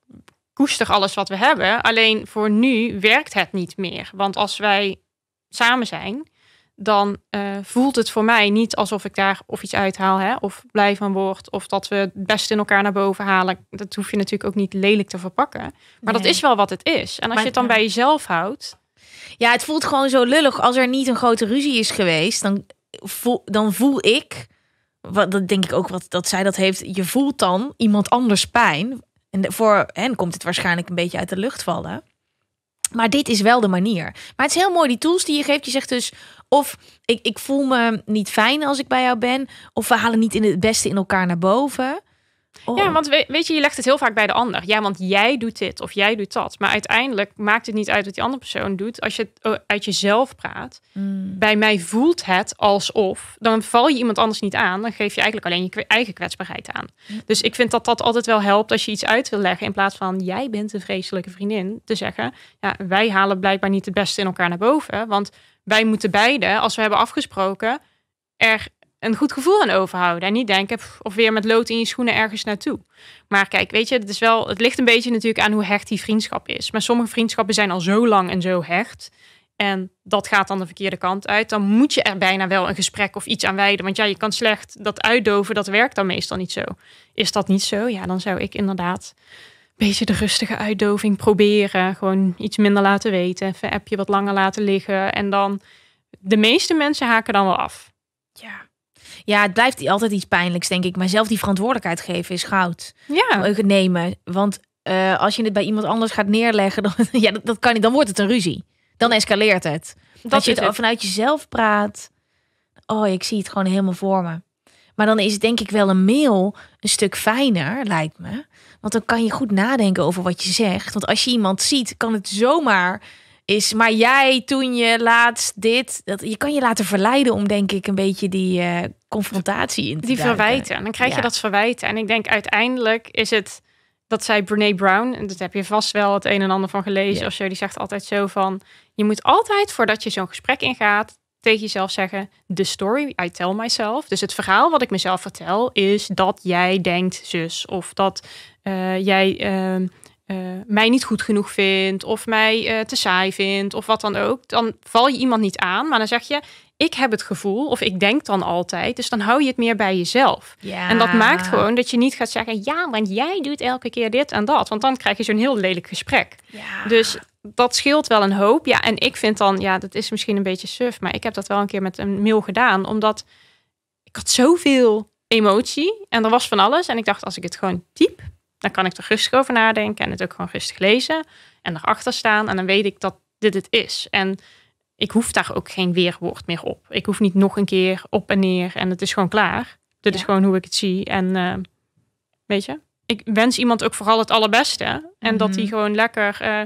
koester alles wat we hebben. Alleen voor nu werkt het niet meer. Want als wij samen zijn, dan eh, voelt het voor mij niet alsof ik daar of iets uithaal hè, of blij van word of dat we het beste in elkaar naar boven halen. Dat hoef je natuurlijk ook niet lelijk te verpakken. Maar dat is wel wat het is. En als je het dan bij jezelf houdt. Ja, het voelt gewoon zo lullig als er niet een grote ruzie is geweest. Dan voel, dan voel ik, wat, dat denk ik ook wat dat zij dat heeft. Je voelt dan iemand anders pijn. En voor hen komt het waarschijnlijk een beetje uit de lucht vallen. Maar dit is wel de manier. Maar het is heel mooi, die tools die je geeft. Je zegt dus, of ik, ik voel me niet fijn als ik bij jou ben. Of we halen niet in het beste in elkaar naar boven. Oh. Ja, want weet, je, je legt het heel vaak bij de ander. Ja, want jij doet dit of jij doet dat. Maar uiteindelijk maakt het niet uit wat die andere persoon doet. Als je het eh, uit jezelf praat, hmm. bij mij voelt het alsof, dan val je iemand anders niet aan. Dan geef je eigenlijk alleen je eigen kwetsbaarheid aan. Dus ik vind dat dat altijd wel helpt als je iets uit wil leggen. In plaats van jij bent een vreselijke vriendin, te zeggen, ja, wij halen blijkbaar niet het beste in elkaar naar boven. Want wij moeten beide, als we hebben afgesproken, er een goed gevoel aan overhouden. En niet denken of weer met lood in je schoenen ergens naartoe. Maar kijk, weet je, het, is wel, het ligt een beetje natuurlijk aan hoe hecht die vriendschap is. Maar sommige vriendschappen zijn al zo lang en zo hecht. En dat gaat dan de verkeerde kant uit. Dan moet je er bijna wel een gesprek of iets aan wijden. Want ja, je kan slecht dat uitdoven. Dat werkt dan meestal niet zo. Is dat niet zo? Ja, dan zou ik inderdaad een beetje de rustige uitdoving proberen. Gewoon iets minder laten weten. Even een appje wat langer laten liggen. En dan. De meeste mensen haken dan wel af. Ja, ja, het blijft altijd iets pijnlijks, denk ik. Maar zelf die verantwoordelijkheid geven is goud. Ja. Eh, nemen. Want eh, als je het bij iemand anders gaat neerleggen, <laughs> dan, ja, dat, kan niet. Dan wordt het een ruzie. Dan escaleert het. Dat als je het, vanuit jezelf praat. Oh, ik zie het gewoon helemaal voor me. Maar dan is het denk ik wel een mail een stuk fijner, lijkt me. Want dan kan je goed nadenken over wat je zegt. Want als je iemand ziet, kan het zomaar is, maar jij toen je laatst dit, dat, je kan je laten verleiden om denk ik een beetje die eh, confrontatie in te Die verwijten, en dan krijg je dat verwijten. En ik denk uiteindelijk is het dat zij Brene Brown, en dat heb je vast wel het een en ander van gelezen ja. of zo, die zegt altijd zo van, je moet altijd voordat je zo'n gesprek ingaat, tegen jezelf zeggen: The story I tell myself. Dus het verhaal wat ik mezelf vertel is dat jij denkt zus. Of dat eh, jij ehm, eh, mij niet goed genoeg vindt of mij eh, te saai vindt of wat dan ook, dan val je iemand niet aan, maar dan zeg je: ik heb het gevoel of ik denk dan altijd. Dus dan hou je het meer bij jezelf. En dat maakt gewoon dat je niet gaat zeggen: ja, want jij doet elke keer dit en dat, want dan krijg je zo'n heel lelijk gesprek. Dus dat scheelt wel een hoop. Ja, en ik vind dan, ja, dat is misschien een beetje suf, maar ik heb dat wel een keer met een mail gedaan, omdat ik had zoveel emotie en er was van alles en ik dacht als ik het gewoon typ dan kan ik er rustig over nadenken en het ook gewoon rustig lezen en erachter staan. En dan weet ik dat dit het is. En ik hoef daar ook geen weerwoord meer op. Ik hoef niet nog een keer op en neer en het is gewoon klaar. Dit is gewoon hoe ik het zie. En eh, weet je, ik wens iemand ook vooral het allerbeste. En dat hij mhm. gewoon lekker eh,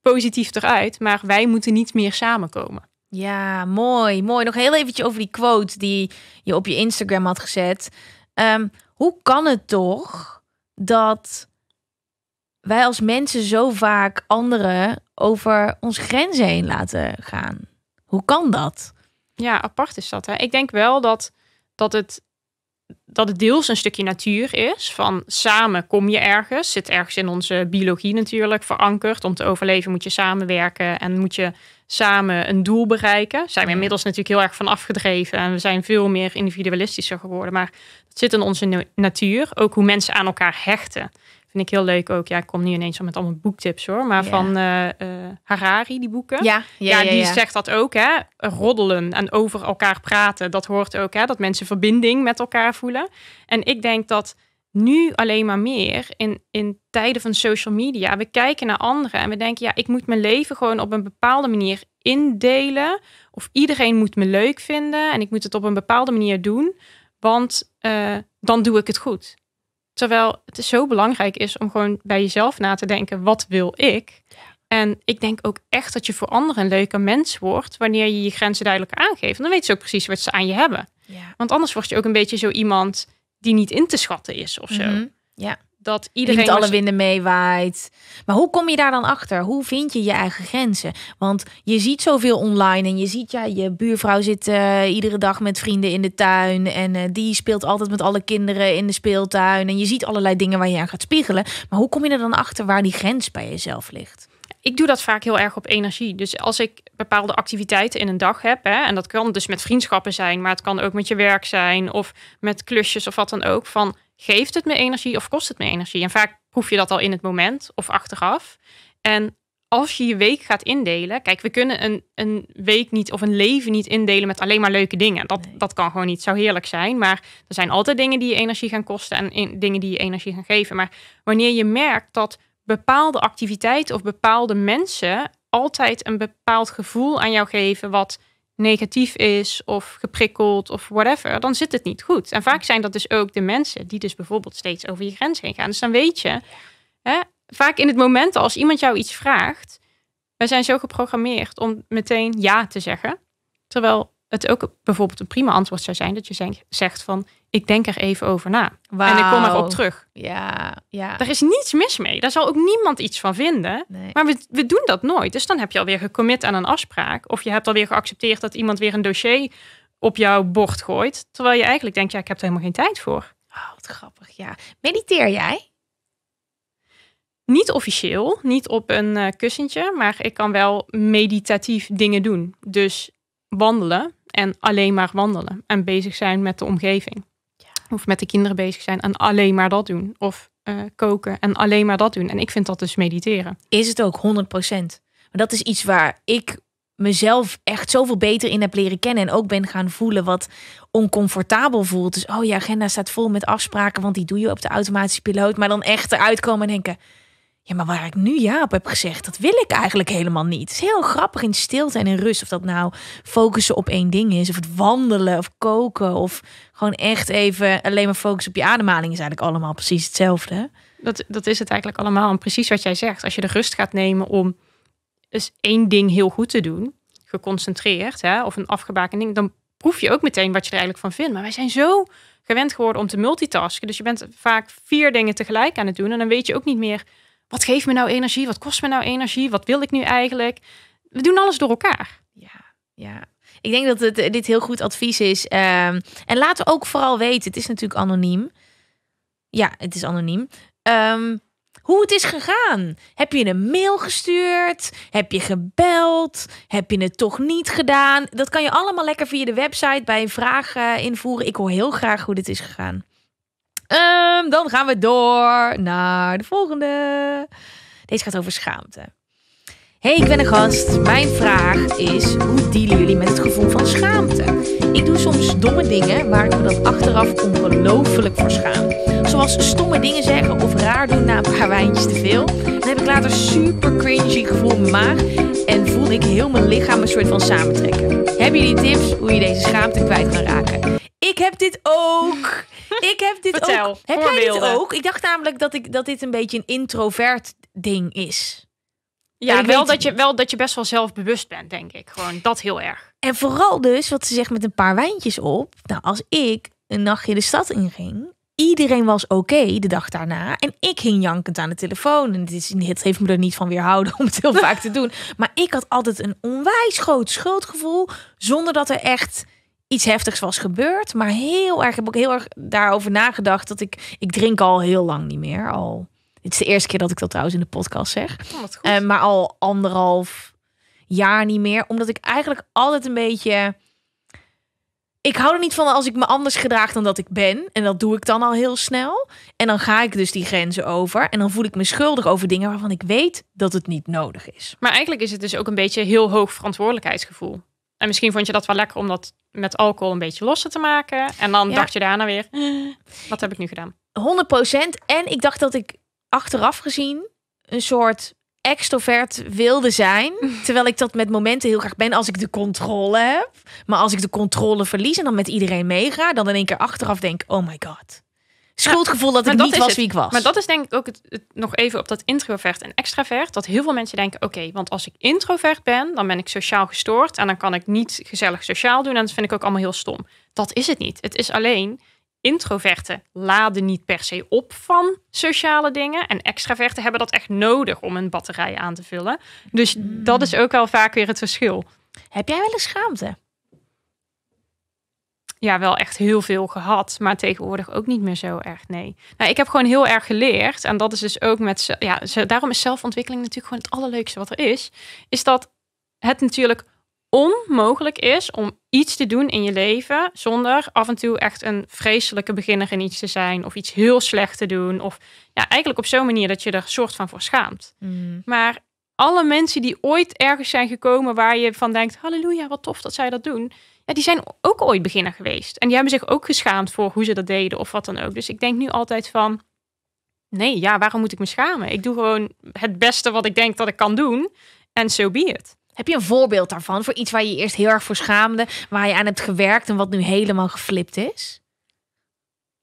positief eruit. Maar wij moeten niet meer samenkomen. Ja, mooi, mooi. Nog heel eventjes over die quote die je op je Instagram had gezet. Ehm, hoe kan het toch dat wij als mensen zo vaak anderen over ons grenzen heen laten gaan. Hoe kan dat? Ja, apart is dat. Hè? Ik denk wel dat, dat, het, dat het deels een stukje natuur is. Van samen kom je ergens. Zit ergens in onze biologie natuurlijk verankerd. Om te overleven moet je samenwerken en moet je samen een doel bereiken. Zijn we inmiddels natuurlijk heel erg van afgedreven en we zijn veel meer individualistischer geworden. Maar dat zit in onze natuur. Ook hoe mensen aan elkaar hechten. Vind ik heel leuk ook. Ja, ik kom nu ineens met allemaal boektips hoor. Maar van eh, eh, Harari, die boeken. Ja, ja, ja die zegt dat ook. Hè? Roddelen en over elkaar praten. Dat hoort ook. Hè? Dat mensen verbinding met elkaar voelen. En ik denk dat nu alleen maar meer in, in tijden van social media. We kijken naar anderen en we denken, ja, ik moet mijn leven gewoon op een bepaalde manier indelen. Of iedereen moet me leuk vinden en ik moet het op een bepaalde manier doen, want eh, dan doe ik het goed. Terwijl het zo belangrijk is om gewoon bij jezelf na te denken, wat wil ik? En ik denk ook echt dat je voor anderen een leuke mens wordt wanneer je je grenzen duidelijk aangeeft. dan weet ze ook precies wat ze aan je hebben. Want anders word je ook een beetje zo iemand die niet in te schatten is of zo. Mhm. Ja. Dat iedereen. Niet alle dus- winden meewaait. Maar hoe kom je daar dan achter? Hoe vind je je eigen grenzen? Want je ziet zoveel online en je ziet, ja, je buurvrouw zit eh, iedere dag met vrienden in de tuin. En eh, die speelt altijd met alle kinderen in de speeltuin. En je ziet allerlei dingen waar je aan gaat spiegelen. Maar hoe kom je er dan achter waar die grens bij jezelf ligt? ik doe dat vaak heel erg op energie. Dus als ik bepaalde activiteiten in een dag heb, hè, en dat kan dus met vriendschappen zijn, maar het kan ook met je werk zijn of met klusjes of wat dan ook, van geeft het me energie of kost het me energie? En vaak proef je dat al in het moment of achteraf. En als je je week gaat indelen, kijk, we kunnen een, een week niet of een leven niet indelen met alleen maar leuke dingen. Dat, dat kan gewoon niet, zou heerlijk zijn. Maar er zijn altijd dingen die je energie gaan kosten en in, dingen die je energie gaan geven. Maar wanneer je merkt dat bepaalde activiteiten of bepaalde mensen altijd een bepaald gevoel aan jou geven wat negatief is of geprikkeld of whatever, dan zit het niet goed. En vaak zijn dat dus ook de mensen die dus bijvoorbeeld steeds over je grens heen gaan. Dus dan weet je, hè, vaak in het moment als iemand jou iets vraagt, wij zijn zo geprogrammeerd om meteen ja te zeggen. Terwijl het ook bijvoorbeeld een prima antwoord zou zijn dat je zegt van ik denk er even over na. En ik kom erop terug. Ja, ja. Daar is niets mis mee. Daar zal ook niemand iets van vinden. Maar we, we doen dat nooit. Dus dan heb je alweer gecommit aan een afspraak. Of je hebt alweer geaccepteerd dat iemand weer een dossier op jouw bord gooit. Terwijl je eigenlijk denkt, ja, ik heb er helemaal geen tijd voor. Oh, wat grappig, ja. Mediteer jij? Niet officieel, niet op een eh, kussentje, maar ik kan wel meditatief dingen doen. Dus wandelen, en alleen maar wandelen en bezig zijn met de omgeving. Ja. Of met de kinderen bezig zijn en alleen maar dat doen. Of eh, koken en alleen maar dat doen. En ik vind dat dus mediteren. Is het ook 100%. Maar dat is iets waar ik mezelf echt zoveel beter in heb leren kennen. En ook ben gaan voelen wat oncomfortabel voelt. Dus oh, je agenda staat vol met afspraken, want die doe je op de automatische piloot. Maar dan echt eruit komen en denken ja, maar waar ik nu ja op heb gezegd, dat wil ik eigenlijk helemaal niet. Het is heel grappig in stilte en in rust. Of dat nou focussen op één ding is, of het wandelen of koken, of gewoon echt even alleen maar focussen op je ademhaling, is eigenlijk allemaal precies hetzelfde. Dat, dat is het eigenlijk allemaal. En precies wat jij zegt, als je de rust gaat nemen om eens één ding heel goed te doen, geconcentreerd, hè, of een afgebakend ding, dan proef je ook meteen wat je er eigenlijk van vindt. Maar wij zijn zo gewend geworden om te multitasken. Dus je bent vaak vier dingen tegelijk aan het doen. En dan weet je ook niet meer wat geeft me nou energie? Wat kost me nou energie? Wat wil ik nu eigenlijk? We doen alles door elkaar. Ja, ja. Ik denk dat het, eh, dit heel goed advies is. Ehm, en laten we ook vooral weten, het is natuurlijk anoniem. Ja, het is anoniem. Ehm, hoe het is gegaan. Heb je een mail gestuurd? Heb je gebeld? Heb je het toch niet gedaan? Dat kan je allemaal lekker via de website bij een vraag eh, invoeren. Ik hoor heel graag hoe dit is gegaan. Ehm, dan gaan we door naar de volgende. Deze gaat over schaamte. Hey, ik ben een gast. Mijn vraag is: hoe dealen jullie met het gevoel van schaamte? Ik doe soms domme dingen waar ik me dan achteraf ongelooflijk voor schaam. Zoals stomme dingen zeggen of raar doen na een paar wijntjes te veel. Dan heb ik later super cringy gevoel in mijn maag en voelde ik heel mijn lichaam een soort van samentrekken. Hebben jullie tips hoe je deze schaamte kwijt kan raken? ik heb dit ook. <laughs> Ik heb dit Vertel, ook. Heb jij dit ook? Ik dacht namelijk dat, ik, dat dit een beetje een introvert ding is. Ja, ik wel, dat je, wel dat je best wel zelfbewust bent, denk ik. Gewoon dat heel erg. En vooral dus, wat ze zegt met een paar wijntjes op. Nou, als ik een nachtje de stad inging, iedereen was oké de dag daarna. En ik hing jankend aan de telefoon. En het, is, het heeft me er niet van weerhouden <laughs> om het heel vaak te doen. Maar ik had altijd een onwijs groot schuldgevoel. Zonder dat er echt iets heftigs was gebeurd. Maar heel erg, heb ik heel erg daarover nagedacht dat ik, ik drink al heel lang niet meer. Al, het is de eerste keer dat ik dat trouwens in de podcast zeg. Oh, maar al anderhalf jaar niet meer. Omdat ik eigenlijk altijd een beetje... Ik hou er niet van als ik me anders gedraag dan dat ik ben. En dat doe ik dan al heel snel. En dan ga ik dus die grenzen over. En dan voel ik me schuldig over dingen waarvan ik weet dat het niet nodig is. Maar eigenlijk is het dus ook een beetje heel hoog verantwoordelijkheidsgevoel. En misschien vond je dat wel lekker om dat met alcohol een beetje losser te maken. En dan dacht je daarna weer, eh, wat heb ik nu gedaan? 100%. En ik dacht dat ik achteraf gezien een soort extrovert wilde zijn. <laughs> Terwijl ik dat met momenten heel graag ben als ik de controle heb. Maar als ik de controle verlies en dan met iedereen meega, dan in één keer achteraf denk: oh my god schuldgevoel dat ik niet was wie ik was. Maar dat is denk ik ook het, nog even op dat introvert en extravert. Dat heel veel mensen denken, oké, want als ik introvert ben, dan ben ik sociaal gestoord. En dan kan ik niet gezellig sociaal doen. En dat vind ik ook allemaal heel stom. Dat is het niet. Het is alleen, introverten laden niet per se op van sociale dingen. En extraverten hebben dat echt nodig om hun batterij aan te vullen. Dus hmm. dat is ook al vaak weer het verschil. Heb jij wel eens schaamte? ja, wel echt heel veel gehad. Maar tegenwoordig ook niet meer zo erg, nee. Nou, ik heb gewoon heel erg geleerd. En dat is dus ook met... Ja, daarom is zelfontwikkeling natuurlijk gewoon het allerleukste wat er is. Is dat het natuurlijk onmogelijk is om iets te doen in je leven zonder af en toe echt een vreselijke beginner in iets te zijn of iets heel slecht te doen of ja eigenlijk op zo'n manier dat je er soort van voor schaamt. Mm. Maar alle mensen die ooit ergens zijn gekomen waar je van denkt halleluja wat tof dat zij dat doen, die zijn ook ooit beginner geweest. En die hebben zich ook geschaamd voor hoe ze dat deden of wat dan ook. Dus ik denk nu altijd van, nee, ja, waarom moet ik me schamen? Ik doe gewoon het beste wat ik denk dat ik kan doen. En so be it. Heb je een voorbeeld daarvan? Voor iets waar je, eerst heel erg voor schaamde, waar je aan hebt gewerkt en wat nu helemaal geflipt is?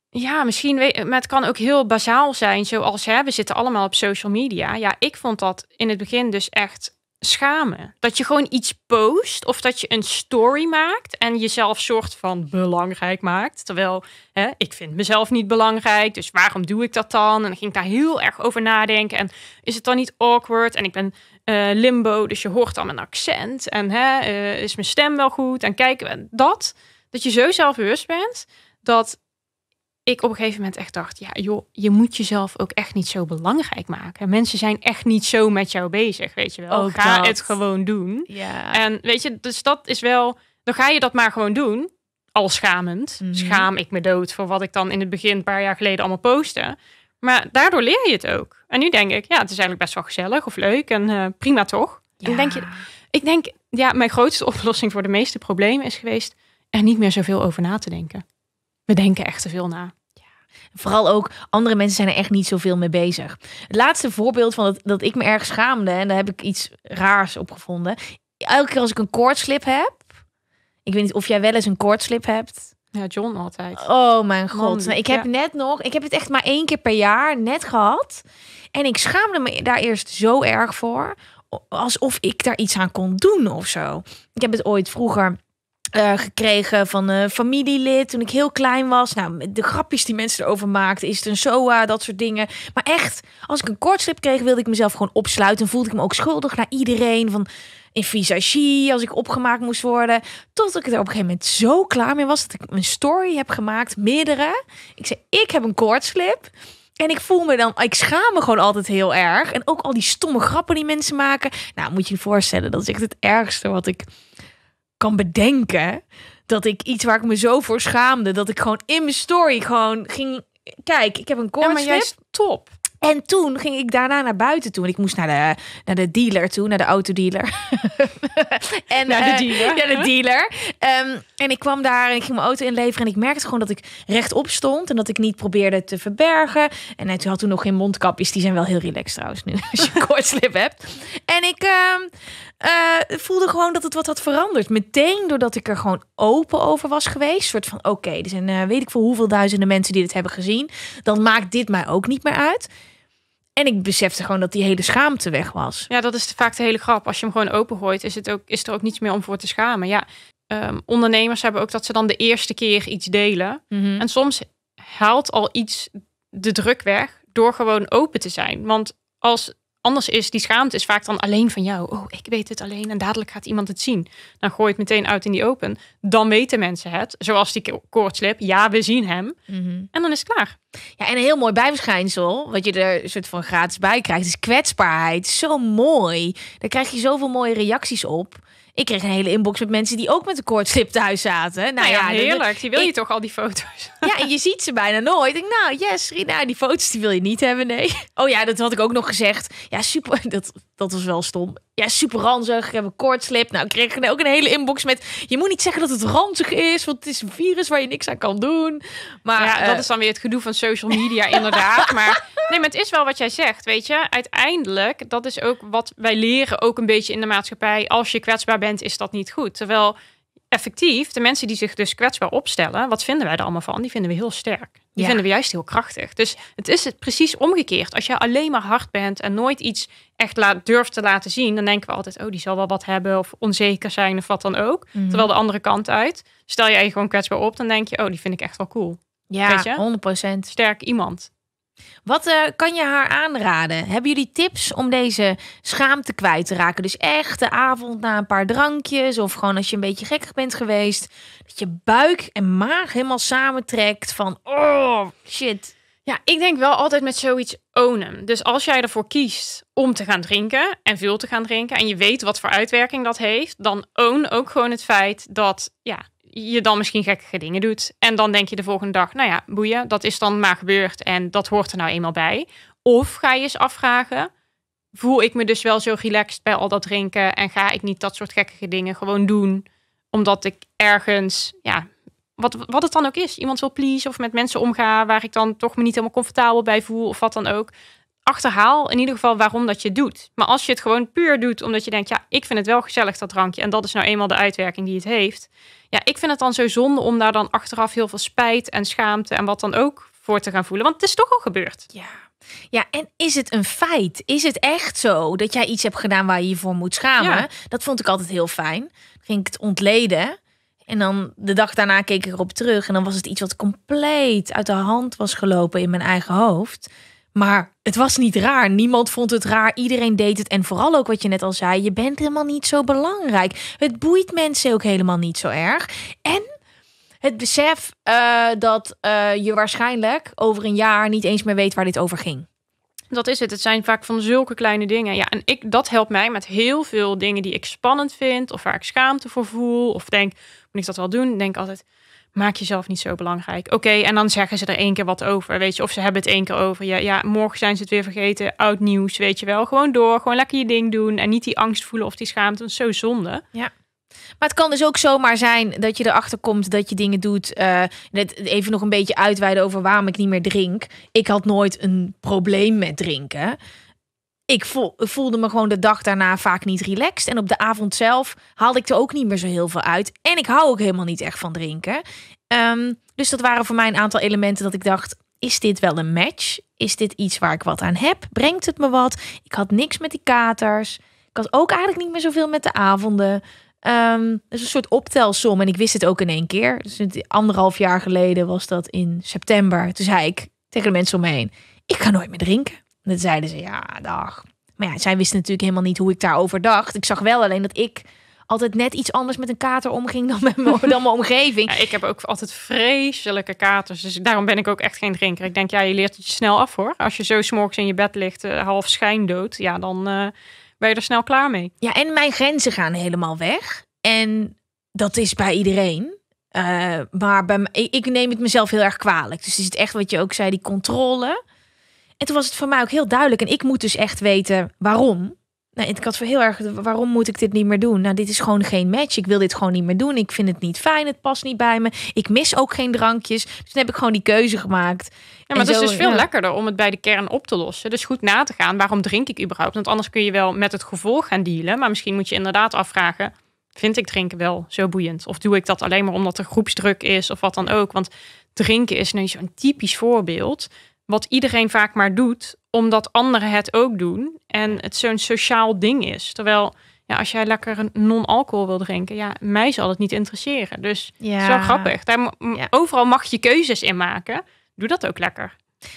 Ja, misschien. Maar het kan ook heel bazaal zijn. Zoals hè, we zitten allemaal op social media. Ja, ik vond dat in het begin dus echt schamen. Dat je gewoon iets post of dat je een story maakt en jezelf soort van belangrijk maakt. Terwijl hè, ik vind mezelf niet belangrijk, dus waarom doe ik dat dan? En dan ging ik daar heel erg over nadenken. En is het dan niet awkward? En ik ben eh, limbo, dus je hoort dan mijn accent. En hè, eh, is mijn stem wel goed? En kijk, dat, dat je zo zelfbewust bent dat ik op een gegeven moment echt dacht, ja joh, je moet jezelf ook echt niet zo belangrijk maken. Mensen zijn echt niet zo met jou bezig, weet je wel. Ga het gewoon doen. Ja. En weet je, dus dat is wel, dan ga je dat maar gewoon doen. Al schamend. Mhm. Schaam ik me dood voor wat ik dan in het begin een paar jaar geleden allemaal postte. Maar daardoor leer je het ook. En nu denk ik, ja, het is eigenlijk best wel gezellig of leuk en eh, prima toch? En denk je, ik denk, ja, mijn grootste <laughs> oplossing voor de meeste problemen is geweest er niet meer zoveel over na te denken. We denken echt te veel na. Vooral ook andere mensen zijn er echt niet zoveel mee bezig. Het laatste voorbeeld van dat, dat ik me erg schaamde en daar heb ik iets raars op gevonden. Elke keer als ik een koortslip heb, ik weet niet of jij wel eens een koortslip hebt. Ja, John altijd. Oh mijn god. ik heb net nog, ik heb het echt maar één keer per jaar net gehad. En ik schaamde me daar eerst zo erg voor. Alsof ik daar iets aan kon doen of zo. Ik heb het ooit vroeger eh, gekregen van een familielid toen ik heel klein was. Nou, de grapjes die mensen erover maakten, is het een SOA, dat soort dingen. Maar echt, als ik een kortslip kreeg, wilde ik mezelf gewoon opsluiten. En voelde ik me ook schuldig naar iedereen. Van in visagie, als ik opgemaakt moest worden. Tot ik er op een gegeven moment zo klaar mee was dat ik een story heb gemaakt, meerdere. Ik zei, ik heb een koortslip. En ik voel me dan, ik schaam me gewoon altijd heel erg. En ook al die stomme grappen die mensen maken. Nou, moet je je voorstellen, dat is echt het ergste wat ik kan bedenken dat ik iets waar ik me zo voor schaamde, dat ik gewoon in mijn story gewoon ging. Kijk, ik heb een kort ja, maar top. En toen ging ik daarna naar buiten toe. En ik moest naar de, naar de dealer toe, naar de autodealer. <laughs> en, naar de eh, dealer. ja, de dealer. Ehm, en ik kwam daar en ik ging mijn auto inleveren. En ik merkte gewoon dat ik rechtop stond. En dat ik niet probeerde te verbergen. En hij had toen nog geen mondkapjes. Die zijn wel heel relaxed trouwens nu, <laughs> als je koortslip hebt. En ik ehm, eh, voelde gewoon dat het wat had veranderd. Meteen doordat ik er gewoon open over was geweest. soort van, oké, okay, er zijn eh, weet ik veel hoeveel duizenden mensen die dit hebben gezien. Dan maakt dit mij ook niet meer uit. En ik besefte gewoon dat die hele schaamte weg was. Ja, dat is vaak de hele grap. Als je hem gewoon opengooit, is, het ook, is er ook niets meer om voor te schamen. Ja, ehm, ondernemers hebben ook dat ze dan de eerste keer iets delen. Mhm. En soms haalt al iets de druk weg door gewoon open te zijn. Want als anders is, die schaamte is vaak dan alleen van jou. Oh, ik weet het alleen en dadelijk gaat iemand het zien. Dan gooi je het meteen uit in die open. Dan weten mensen het. Zoals die koortslip. Ja, we zien hem. Mhm. En dan is het klaar. Ja, en een heel mooi bijverschijnsel, wat je er soort van gratis bij krijgt, is kwetsbaarheid. Zo mooi. Daar krijg je zoveel mooie reacties op. Ik kreeg een hele inbox met mensen die ook met een koortslip thuis zaten. Nou, nou ja, heerlijk. die wil je toch al die foto's. Ja, en je ziet ze bijna nooit. Ik denk, nou, yes, Rina, die foto's die wil je niet hebben, nee. <laughs> Oh ja, dat had ik ook nog gezegd. Ja, super. <laughs> Dat dat was wel stom. Ja, super ranzig. Ik heb een koortslip. Nou, ik kreeg ook een hele inbox met... Je moet niet zeggen dat het ranzig is. Want het is een virus waar je niks aan kan doen. Maar ja, dat eh, is dan weer het gedoe van social media inderdaad. <laughs> maar nee, maar het is wel wat jij zegt, weet je. Uiteindelijk, dat is ook wat wij leren ook een beetje in de maatschappij. Als je kwetsbaar bent, is dat niet goed. Terwijl effectief, de mensen die zich dus kwetsbaar opstellen... wat vinden wij er allemaal van? Die vinden we heel sterk. Die vinden we juist heel krachtig. Dus het is het precies omgekeerd. Als jij alleen maar hard bent en nooit iets echt laat, durft te laten zien, dan denken we altijd, oh, die zal wel wat hebben of onzeker zijn of wat dan ook. Mhm. Terwijl de andere kant uit, stel jij je gewoon kwetsbaar op, dan denk je, oh, die vind ik echt wel cool. Ja, 100%. Sterk iemand. Wat eh, kan je haar aanraden? Hebben jullie tips om deze schaamte kwijt te raken? Dus echt de avond na een paar drankjes of gewoon als je een beetje gekkig bent geweest, dat je buik en maag helemaal samentrekt van oh shit. Ja, ik denk wel altijd met zoiets ownen. Dus als jij ervoor kiest om te gaan drinken en veel te gaan drinken en je weet wat voor uitwerking dat heeft, dan own ook gewoon het feit dat ja, je dan misschien gekke dingen doet. En dan denk je de volgende dag, nou ja, boeien, dat is dan maar gebeurd en dat hoort er nou eenmaal bij. Of ga je eens afvragen, voel ik me dus wel zo relaxed bij al dat drinken en ga ik niet dat soort gekke dingen gewoon doen, omdat ik ergens, ja, wat, wat het dan ook is, iemand wil please of met mensen omgaan waar ik dan toch me niet helemaal comfortabel bij voel of wat dan ook, achterhaal in ieder geval waarom dat je doet. Maar als je het gewoon puur doet omdat je denkt, ja, ik vind het wel gezellig dat drankje en dat is nou eenmaal de uitwerking die het heeft. Ja, ik vind het dan zo zonde om daar dan achteraf heel veel spijt en schaamte en wat dan ook voor te gaan voelen, want het is toch al gebeurd. Ja. Ja, en is het een feit? Is het echt zo dat jij iets hebt gedaan waar je je voor moet schamen? Dat vond ik altijd heel fijn. ging ik het ontleden. En dan de dag daarna keek ik erop terug. En dan was het iets wat compleet uit de hand was gelopen in mijn eigen hoofd. Maar het was niet raar. Niemand vond het raar. Iedereen deed het. En vooral ook wat je net al zei: je bent helemaal niet zo belangrijk. Het boeit mensen ook helemaal niet zo erg. En het besef eh, dat eh, je waarschijnlijk over een jaar niet eens meer weet waar dit over ging. Dat is het. Het zijn vaak van zulke kleine dingen. Ja, en ik, dat helpt mij met heel veel dingen die ik spannend vind, of waar ik schaamte voor voel, of denk: moet ik dat wel doen? Denk altijd: maak jezelf niet zo belangrijk. Oké, en dan zeggen ze er één keer wat over, weet je. Of ze hebben het één keer over. Ja, ja, morgen zijn ze het weer vergeten. Oud nieuws, weet je wel. Gewoon door, gewoon lekker je ding doen. En niet die angst voelen of die schaamte. Dat is zo zonde. Ja. Maar het kan dus ook zomaar zijn dat je erachter komt dat je dingen doet. Eh, net even nog een beetje uitweiden over waarom ik niet meer drink. Ik had nooit een probleem met drinken ik voelde me gewoon de dag daarna vaak niet relaxed. En op de avond zelf haalde ik er ook niet meer zo heel veel uit. En ik hou ook helemaal niet echt van drinken. Ehm, dus dat waren voor mij een aantal elementen dat ik dacht: is dit wel een match? Is dit iets waar ik wat aan heb? Brengt het me wat? Ik had niks met die katers. Ik had ook eigenlijk niet meer zoveel met de avonden. Um, is een soort optelsom. En ik wist het ook in één keer. Dus anderhalf jaar geleden was dat in september. Toen zei ik tegen de mensen om me heen: ik ga nooit meer drinken. En zeiden ze, ja, dag. Maar ja, zij wisten natuurlijk helemaal niet hoe ik daarover dacht. Ik zag wel alleen dat ik altijd net iets anders met een kater omging dan, met mijn, omgeving. <laughs> ik heb ook altijd vreselijke katers. Dus daarom ben ik ook echt geen drinker. Ik denk, ja, je leert het je snel af hoor. Als je zo s'morgens in je bed ligt, uh, half schijndood, ja, dan eh, ben je er snel klaar mee. Ja, en mijn grenzen gaan helemaal weg. En dat is bij iedereen. Eh, maar bij, ik, ik neem het mezelf heel erg kwalijk. Dus is het echt wat je ook zei, die controle. En toen was het voor mij ook heel duidelijk. En ik moet dus echt weten waarom. Nou, ik had voor heel erg, waarom moet ik dit niet meer doen? Nou, dit is gewoon geen match. Ik wil dit gewoon niet meer doen. Ik vind het niet fijn. Het past niet bij me. Ik mis ook geen drankjes. Dus dan heb ik gewoon die keuze gemaakt. Ja, maar het is dus veel lekkerder om het bij de kern op te lossen. Dus goed na te gaan, waarom drink ik überhaupt? Want anders kun je wel met het gevolg gaan dealen. Maar misschien moet je inderdaad afvragen, vind ik drinken wel zo boeiend? Of doe ik dat alleen maar omdat er groepsdruk is of wat dan ook? Want drinken is nu zo'n typisch voorbeeld wat iedereen vaak maar doet, omdat anderen het ook doen. En het zo'n sociaal ding is. Terwijl, ja, als jij lekker een non-alcohol wil drinken, ja, mij zal het niet interesseren. Dus ja. grappig. Daar, Overal mag je keuzes in maken. Doe dat ook lekker.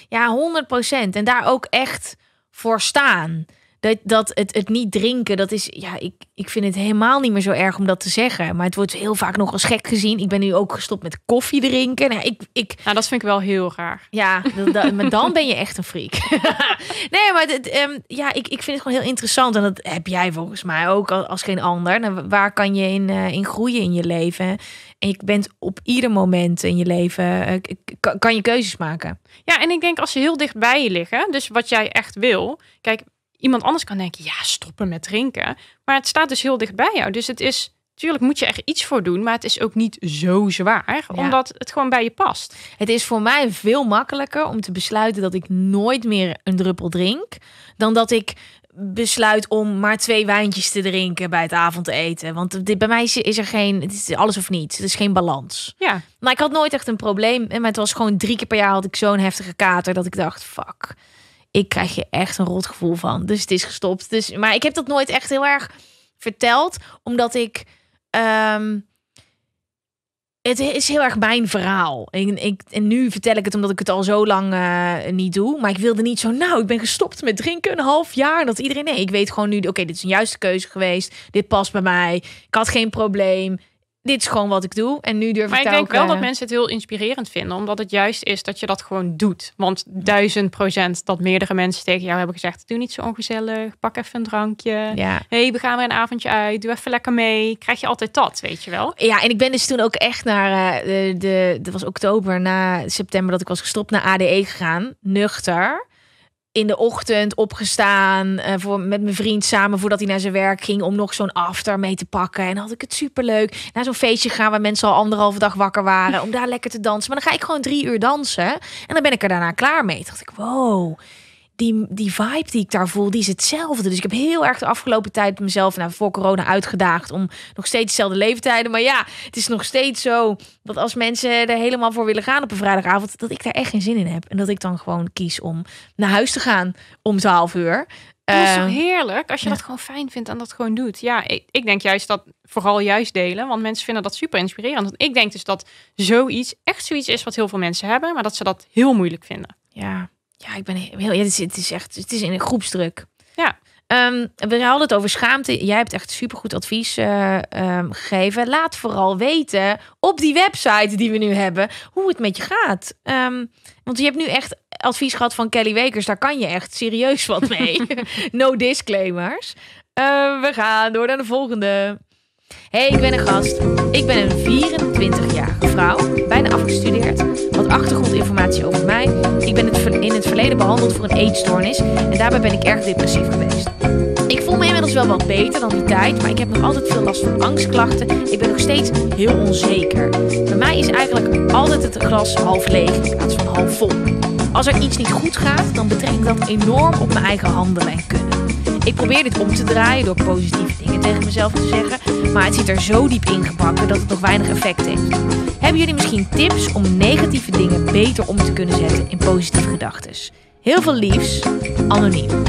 Ja, 100 En daar ook echt voor staan dat, dat het, het niet drinken, dat is, ja, ik, ik vind het helemaal niet meer zo erg om dat te zeggen. Maar het wordt heel vaak nog als gek gezien. Ik ben nu ook gestopt met koffie drinken. Nou, ik, ik, nou dat vind ik wel heel raar. Ja, maar dan ben je echt een freak. <laughs> nee, maar het, ehm, ja, ik, ik vind het gewoon heel interessant. En dat heb jij volgens mij ook als, als geen ander. Nou, waar kan je in, eh, in groeien in je leven? En je bent op ieder moment in je leven, eh, kan je keuzes maken. Ja, en ik denk als ze heel dicht bij je liggen, dus wat jij echt wil. Kijk, iemand anders kan denken, ja, stoppen met drinken. Maar het staat dus heel dichtbij jou. Dus het is, natuurlijk moet je er iets voor doen, maar het is ook niet zo zwaar, omdat het gewoon bij je past. Het is voor mij veel makkelijker om te besluiten dat ik nooit meer een druppel drink, dan dat ik besluit om maar twee wijntjes te drinken bij het avondeten. Want dit, bij mij is er geen, het is alles of niets. Het is geen balans. Ja. Maar ik had nooit echt een probleem. Maar het was gewoon drie keer per jaar had ik zo'n heftige kater dat ik dacht, fuck ik krijg je echt een rot gevoel van. Dus het is gestopt. Dus, maar ik heb dat nooit echt heel erg verteld, omdat ik. Ehm, het is heel erg mijn verhaal. En, ik, en nu vertel ik het omdat ik het al zo lang eh, niet doe. Maar ik wilde niet zo, nou, ik ben gestopt met drinken een half jaar. Dat iedereen, nee, ik weet gewoon nu, oké, dit is een juiste keuze geweest. Dit past bij mij. Ik had geen probleem dit is gewoon wat ik doe. En nu durf maar ik Maar ik denk ook, wel dat eh, mensen het heel inspirerend vinden. Omdat het juist is dat je dat gewoon doet. Want duizend procent dat meerdere mensen tegen jou hebben gezegd... doe niet zo ongezellig, pak even een drankje. Ja. hey, we gaan weer een avondje uit, doe even lekker mee. Krijg je altijd dat, weet je wel. Ja, en ik ben dus toen ook echt naar... Eh, de, de, dat was oktober, na september dat ik was gestopt... naar ADE gegaan, nuchter in de ochtend opgestaan eh, voor, met mijn vriend samen voordat hij naar zijn werk ging om nog zo'n after mee te pakken. En dan had ik het superleuk. Naar zo'n feestje gaan waar mensen al anderhalve dag wakker waren om daar lekker te dansen. Maar dan ga ik gewoon drie uur dansen en dan ben ik er daarna klaar mee. Toen dacht ik, wow, die, die vibe die ik daar voel, die is hetzelfde. Dus ik heb heel erg de afgelopen tijd mezelf nou, voor corona uitgedaagd om nog steeds dezelfde leeftijden. Maar ja, het is nog steeds zo dat als mensen er helemaal voor willen gaan op een vrijdagavond, dat ik daar echt geen zin in heb. En dat ik dan gewoon kies om naar huis te gaan om 12 uur. Dat is ehm, heerlijk als je dat gewoon fijn vindt en dat gewoon doet. Ja, ik, denk juist dat vooral juist delen, want mensen vinden dat super inspirerend. Want ik denk dus dat zoiets echt zoiets is wat heel veel mensen hebben, maar dat ze dat heel moeilijk vinden. Ja, ja, ik ben heel. Ja, het, is, echt. Het is in een groepsdruk. Ja. Ehm, we hadden het over schaamte. Jij hebt echt supergoed advies eh, ehm, gegeven. Laat vooral weten op die website die we nu hebben hoe het met je gaat. Ehm, want je hebt nu echt advies gehad van Kelly Wekers. Daar kan je echt serieus wat mee. <laughs> no disclaimers. we gaan door naar de volgende. Hey, ik ben een gast. Ik ben een 24-jarige vrouw, bijna afgestudeerd. Wat achtergrondinformatie over mij. Ik ben in het verleden behandeld voor een eetstoornis en daarbij ben ik erg depressief geweest. Ik voel me inmiddels wel wat beter dan die tijd, maar ik heb nog altijd veel last van angstklachten. Ik ben nog steeds heel onzeker. Bij mij is eigenlijk altijd het glas half leeg in plaats van half vol. Als er iets niet goed gaat, dan betrek ik dat enorm op mijn eigen handelen en kunnen. Ik probeer dit om te draaien door positieve dingen tegen mezelf te zeggen. Maar het zit er zo diep ingepakt dat het nog weinig effect heeft. Hebben jullie misschien tips om negatieve dingen beter om te kunnen zetten in positieve gedachten? Heel veel liefs, anoniem.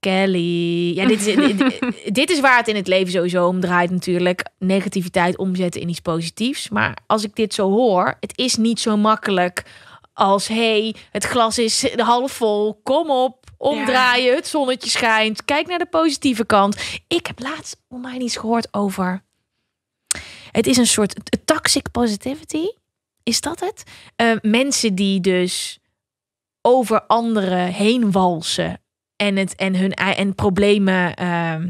Kelly. Ja, dit is, dit, <laughs> dit is waar het in het leven sowieso om draait natuurlijk. Negativiteit omzetten in iets positiefs. Maar als ik dit zo hoor, het is niet zo makkelijk als... hey, het glas is half vol, kom op, Omdraaien, het zonnetje schijnt. Kijk naar de positieve kant. Ik heb laatst online iets gehoord over. Het is een soort toxic positivity. Is dat het? Eh, mensen die dus over anderen heen walsen en, het, en, hun, en problemen ehm,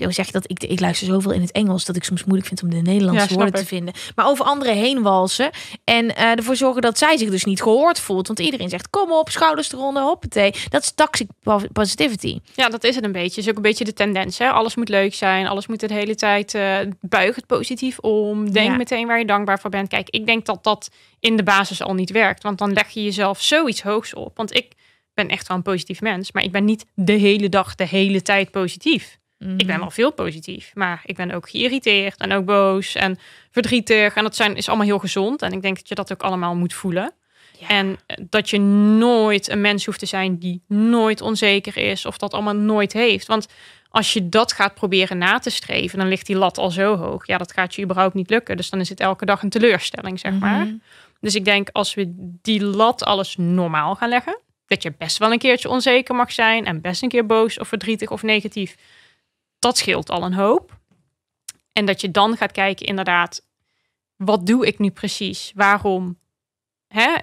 hoe zeg je dat? Ik, ik luister zoveel in het Engels dat ik soms moeilijk vind om de Nederlandse woorden te vinden. Maar over anderen heen walsen. En eh, ervoor zorgen dat zij zich dus niet gehoord voelt. Want iedereen zegt: kom op, schouders eronder, hoppatee. Dat is toxic positivity. Ja, dat is het een beetje. is ook een beetje de tendens. Hè? Alles moet leuk zijn. Alles moet de hele tijd uh, buig het positief om. Denk meteen waar je dankbaar voor bent. Kijk, ik denk dat dat in de basis al niet werkt. Want dan leg je jezelf zoiets hoogs op. Want ik ben echt wel een positief mens. Maar ik ben niet de hele dag, de hele tijd positief. Ik ben mhm. wel veel positief, maar ik ben ook geïrriteerd en ook boos en verdrietig. En dat zijn, is allemaal heel gezond. En ik denk dat je dat ook allemaal moet voelen. En eh, dat je nooit een mens hoeft te zijn die nooit onzeker is of dat allemaal nooit heeft. Want als je dat gaat proberen na te streven, dan ligt die lat al zo hoog. Ja, dat gaat je überhaupt niet lukken. Dus dan is het elke dag een teleurstelling, zeg maar. Mhm. Dus ik denk als we die lat alles normaal gaan leggen, dat je best wel een keertje onzeker mag zijn en best een keer boos of verdrietig of negatief dat scheelt al een hoop. En dat je dan gaat kijken, inderdaad, wat doe ik nu precies? Waarom hè,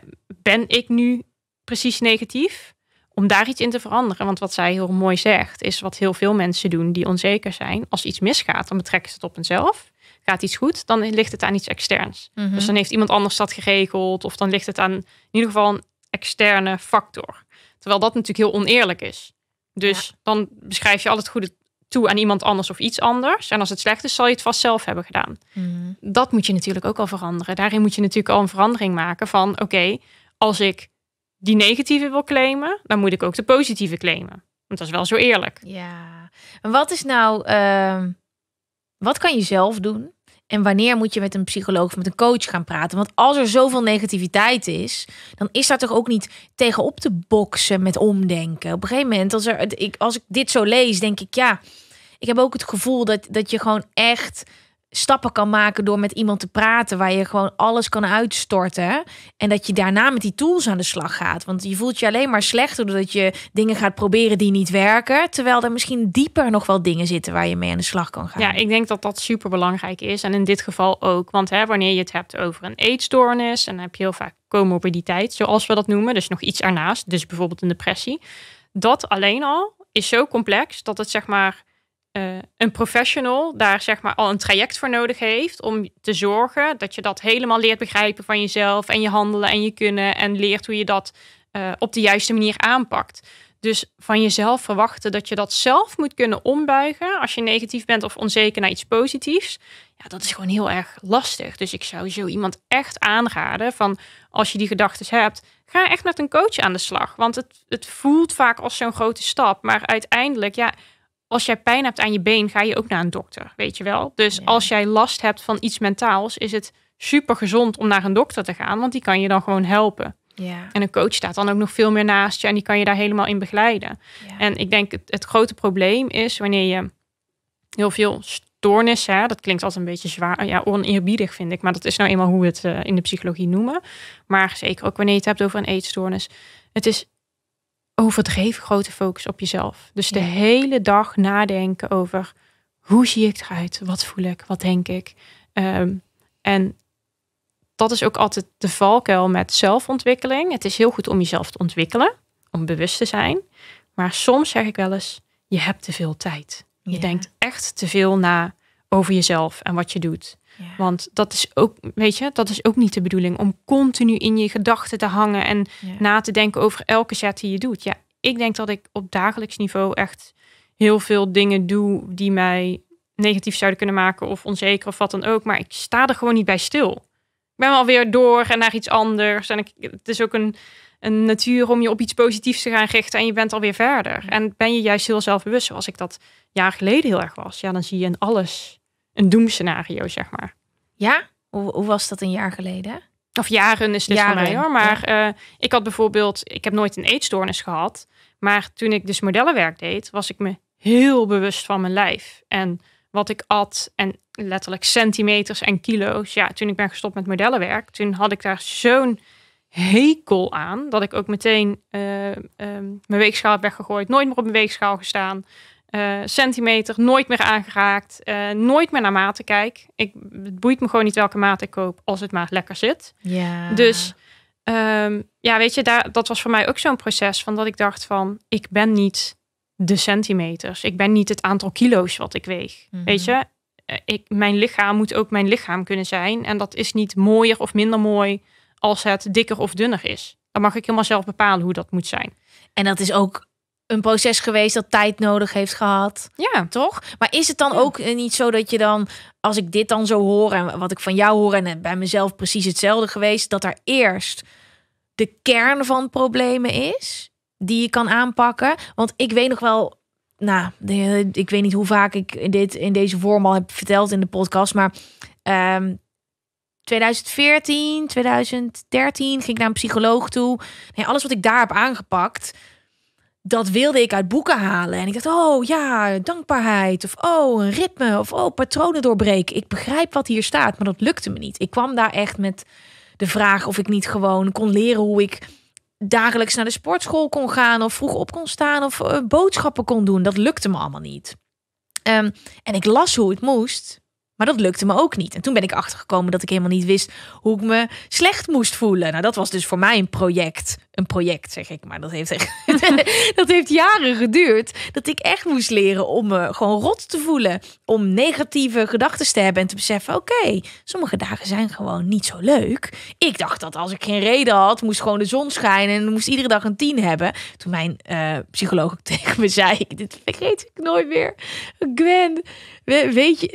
ben ik nu precies negatief? Om daar iets in te veranderen. Want wat zij heel mooi zegt, is wat heel veel mensen doen die onzeker zijn. Als iets misgaat, dan betrekken ze het op hunzelf. Gaat iets goed, dan ligt het aan iets externs. Mhm. Dus dan heeft iemand anders dat geregeld. Of dan ligt het aan in ieder geval een externe factor. Terwijl dat natuurlijk heel oneerlijk is. Dus dan beschrijf je al het goede toe aan iemand anders of iets anders. En als het slecht is, zal je het vast zelf hebben gedaan. Mhm. Dat moet je natuurlijk ook al veranderen. Daarin moet je natuurlijk al een verandering maken van oké, als ik die negatieve wil claimen, dan moet ik ook de positieve claimen. Want dat is wel zo eerlijk. Ja. En wat is nou, ehm, wat kan je zelf doen en wanneer moet je met een psycholoog of met een coach gaan praten? Want als er zoveel negativiteit is, dan is daar toch ook niet tegenop te boksen met omdenken. Op een gegeven moment, als, er, ik, als ik dit zo lees, denk ik ja. Ik heb ook het gevoel dat, dat je gewoon echt stappen kan maken door met iemand te praten, waar je gewoon alles kan uitstorten. En dat je daarna met die tools aan de slag gaat. Want je voelt je alleen maar slechter doordat je dingen gaat proberen die niet werken. Terwijl er misschien dieper nog wel dingen zitten waar je mee aan de slag kan gaan. Ja, ik denk dat dat super belangrijk is. En in dit geval ook. Want hè, wanneer je het hebt over een eetstoornis, en dan heb je heel vaak comorbiditeit, zoals we dat noemen. Dus nog iets ernaast. Dus bijvoorbeeld een depressie. Dat alleen al is zo complex dat het zeg maar eh, een professional daar zeg maar al een traject voor nodig heeft om te zorgen dat je dat helemaal leert begrijpen van jezelf en je handelen en je kunnen en leert hoe je dat eh, op de juiste manier aanpakt. Dus van jezelf verwachten dat je dat zelf moet kunnen ombuigen als je negatief bent of onzeker naar iets positiefs. Ja, dat is gewoon heel erg lastig. Dus ik zou zo iemand echt aanraden van als je die gedachten hebt, ga echt met een coach aan de slag. Want het, het voelt vaak als zo'n grote stap. Maar uiteindelijk, ja, als jij pijn hebt aan je been, ga je ook naar een dokter, weet je wel. Dus als jij last hebt van iets mentaals, is het super gezond om naar een dokter te gaan, want die kan je dan gewoon helpen. Ja. En een coach staat dan ook nog veel meer naast je en die kan je daar helemaal in begeleiden. En ik denk het, grote probleem is wanneer je heel veel stoornissen, dat klinkt altijd een beetje zwaar, ja, oneerbiedig vind ik, maar dat is nou eenmaal hoe we het eh, in de psychologie noemen. Maar zeker ook wanneer je het hebt over een eetstoornis. Het is overdreven grote focus op jezelf. Dus de hele dag nadenken over hoe zie ik eruit? Wat voel ik? Wat denk ik? Ehm, en dat is ook altijd de valkuil met zelfontwikkeling. Het is heel goed om jezelf te ontwikkelen, om bewust te zijn. Maar soms zeg ik wel eens, je hebt te veel tijd. Je denkt echt te veel na over jezelf en wat je doet. Want dat is ook, weet je, dat is ook niet de bedoeling om continu in je gedachten te hangen en na te denken over elke set die je doet. Ja, ik denk dat ik op dagelijks niveau echt heel veel dingen doe die mij negatief zouden kunnen maken of onzeker of wat dan ook. Maar ik sta er gewoon niet bij stil. Ik ben alweer door en naar iets anders. En ik, het is ook een, een natuur om je op iets positiefs te gaan richten en je bent alweer verder. En ben je juist heel zelfbewust, zoals ik dat jaar geleden heel erg was. Ja, dan zie je in alles een doemscenario, zeg maar. Ja? Hoe, hoe was dat een jaar geleden? Of jaren is dit jaren, voor mij hoor. Maar eh, ik had bijvoorbeeld, ik heb nooit een eetstoornis gehad. Maar toen ik dus modellenwerk deed, was ik me heel bewust van mijn lijf. En wat ik at en letterlijk centimeters en kilo's. Ja, toen ik ben gestopt met modellenwerk, toen had ik daar zo'n hekel aan. Dat ik ook meteen eh, ehm, mijn weegschaal heb weggegooid. Nooit meer op mijn weegschaal gestaan. Eh, centimeter, nooit meer aangeraakt, eh, nooit meer naar maten kijk. Ik, het boeit me gewoon niet welke maat ik koop, als het maar lekker zit. Ja. Dus ehm, ja, weet je, daar, dat was voor mij ook zo'n proces van dat ik dacht van, ik ben niet de centimeters, ik ben niet het aantal kilo's wat ik weeg, mhm. weet je. Eh, ik, mijn lichaam moet ook mijn lichaam kunnen zijn en dat is niet mooier of minder mooi als het dikker of dunner is. Dan mag ik helemaal zelf bepalen hoe dat moet zijn. En dat is ook een proces geweest dat tijd nodig heeft gehad. Ja. Toch? Maar is het dan ook eh, niet zo dat je dan, als ik dit dan zo hoor en wat ik van jou hoor en eh, bij mezelf precies hetzelfde geweest, dat er eerst de kern van problemen is die je kan aanpakken? Want ik weet nog wel, nou, eh, ik weet niet hoe vaak ik dit in deze vorm al heb verteld in de podcast, maar. 2014, ehm, 2013 ging ik naar een psycholoog toe. Nee, alles wat ik daar heb aangepakt, dat wilde ik uit boeken halen. En ik dacht, oh ja, dankbaarheid. Of oh, een ritme. Of oh, patronen doorbreken. Ik begrijp wat hier staat, maar dat lukte me niet. Ik kwam daar echt met de vraag of ik niet gewoon kon leren hoe ik dagelijks naar de sportschool kon gaan. Of vroeg op kon staan. Of eh, boodschappen kon doen. Dat lukte me allemaal niet. Ehm, en ik las hoe het moest. Maar dat lukte me ook niet. En toen ben ik achtergekomen dat ik helemaal niet wist hoe ik me slecht moest voelen. Nou, dat was dus voor mij een project. Een project, zeg ik. Maar dat heeft, <laughs> dat heeft jaren geduurd. Dat ik echt moest leren om me gewoon rot te voelen. Om negatieve gedachten te hebben en te beseffen: oké, sommige dagen zijn gewoon niet zo leuk. Ik dacht dat als ik geen reden had, moest gewoon de zon schijnen en moest iedere dag een tien hebben. Toen mijn eh, psycholoog <laughs> tegen me zei: Dit vergeet ik nooit meer. Gwen, weet je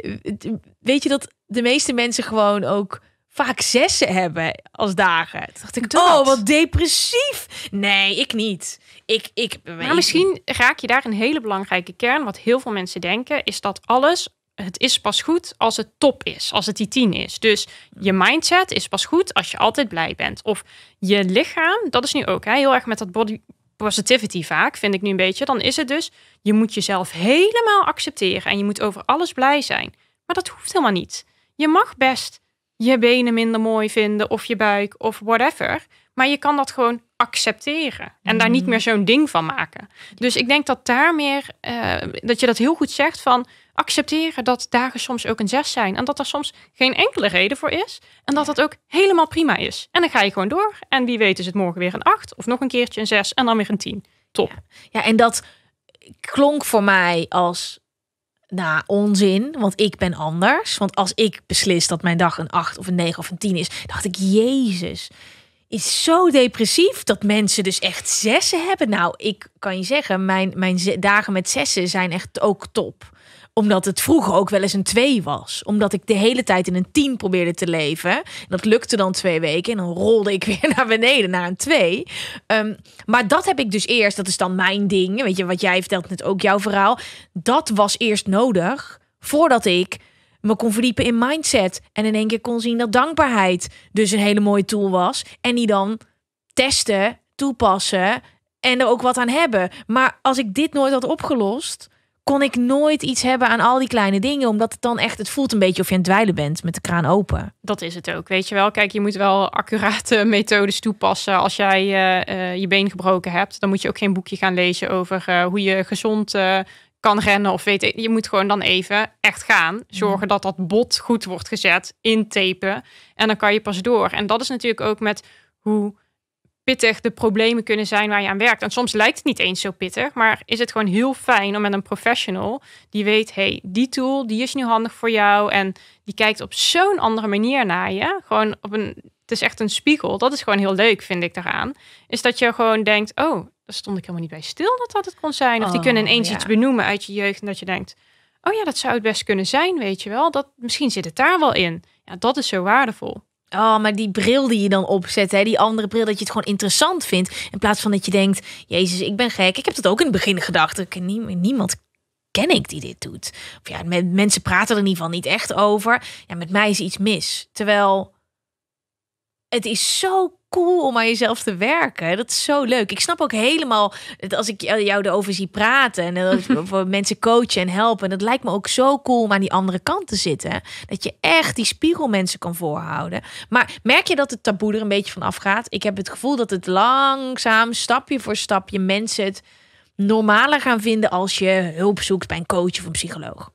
weet je dat de meeste mensen gewoon ook vaak zessen hebben als dagen. Toen dacht ik, oh, dat. oh, wat depressief. Nee, ik niet. Ik, ik, maar misschien raak je daar een hele belangrijke kern. Wat heel veel mensen denken, is dat alles het is pas goed als het top is, als het die 10 is. Dus je mindset is pas goed als je altijd blij bent. Of je lichaam, dat is nu ook hè, heel erg met dat body positivity vaak, vind ik nu een beetje. Dan is het dus, je moet jezelf helemaal accepteren en je moet over alles blij zijn. Maar dat hoeft helemaal niet. Je mag best je benen minder mooi vinden of je buik of whatever. Maar je kan dat gewoon accepteren en daar niet mhm. meer zo'n ding van maken. Dus ik denk dat daar meer, eh, dat je dat heel goed zegt van accepteren dat dagen soms ook een zes zijn en dat er soms geen enkele reden voor is en dat dat ook helemaal prima is. En dan ga je gewoon door en wie weet is het morgen weer een acht of nog een keertje een zes en dan weer een tien. Top. ja en dat klonk voor mij als nou, onzin, want ik ben anders. Want als ik beslis dat mijn dag een 8 of een 9 of een 10 is, dacht ik, Jezus, is zo depressief dat mensen dus echt zessen hebben. Nou, ik kan je zeggen, mijn, mijn dagen met zessen zijn echt ook top omdat het vroeger ook wel eens een twee was. Omdat ik de hele tijd in een tien probeerde te leven. dat lukte dan twee weken. En dan rolde ik <laughs> weer naar beneden, naar een twee. Ehm, maar dat heb ik dus eerst. Dat is dan mijn ding. Weet je, wat jij vertelt net ook jouw verhaal. Dat was eerst nodig voordat ik me kon verdiepen in mindset. En in één keer kon zien dat dankbaarheid dus een hele mooie tool was. En die dan testen, toepassen en er ook wat aan hebben. Maar als ik dit nooit had opgelost, kon ik nooit iets hebben aan al die kleine dingen. Omdat het dan echt, het voelt een beetje of je aan het dweilen bent met de kraan open. Dat is het ook, weet je wel. Kijk, je moet wel accurate <laughs> methodes toepassen. Als jij eh, eh, je been gebroken hebt, dan moet je ook geen boekje gaan lezen over eh, hoe je gezond kan rennen of weet ik. Je moet gewoon dan even echt gaan. Mm. Zorgen dat dat bot goed wordt gezet, intapen. En dan kan je pas door. En dat is natuurlijk ook met hoe pittig de problemen kunnen zijn waar je aan werkt. En soms lijkt het niet eens zo pittig, maar is het gewoon heel fijn om met een professional die weet, hey, die tool, die is nu handig voor jou en die kijkt op zo'n andere manier naar je. Gewoon op een, het is echt een spiegel. Dat is gewoon heel leuk, vind ik daaraan. Is dat je gewoon denkt, oh, daar stond ik helemaal niet bij stil dat dat het kon zijn. Of die oh, kunnen ineens iets benoemen uit je jeugd en dat je denkt, oh ja, dat zou het best kunnen zijn, weet je wel. Dat, misschien zit het daar wel in. Ja, dat is zo waardevol. Oh, maar die bril die je dan opzet, hè, die andere bril, dat je het gewoon interessant vindt. In plaats van dat je denkt, Jezus, ik ben gek. Ik heb dat ook in het begin gedacht. Ik niemand ken ik die dit doet. Of ja, met, mensen praten er in ieder geval niet echt over. Ja, met mij is iets mis. Terwijl het is zo cool om aan jezelf te werken. Dat is zo leuk. Ik snap ook helemaal als ik jou erover zie praten en <laughs> voor mensen coachen en helpen. Dat lijkt me ook zo cool om aan die andere kant te zitten. Dat je echt die spiegel mensen kan voorhouden. Maar merk je dat het taboe er een beetje van afgaat? Ik heb het gevoel dat het langzaam, stapje voor stapje, mensen het normaler gaan vinden als je hulp zoekt bij een coach of een psycholoog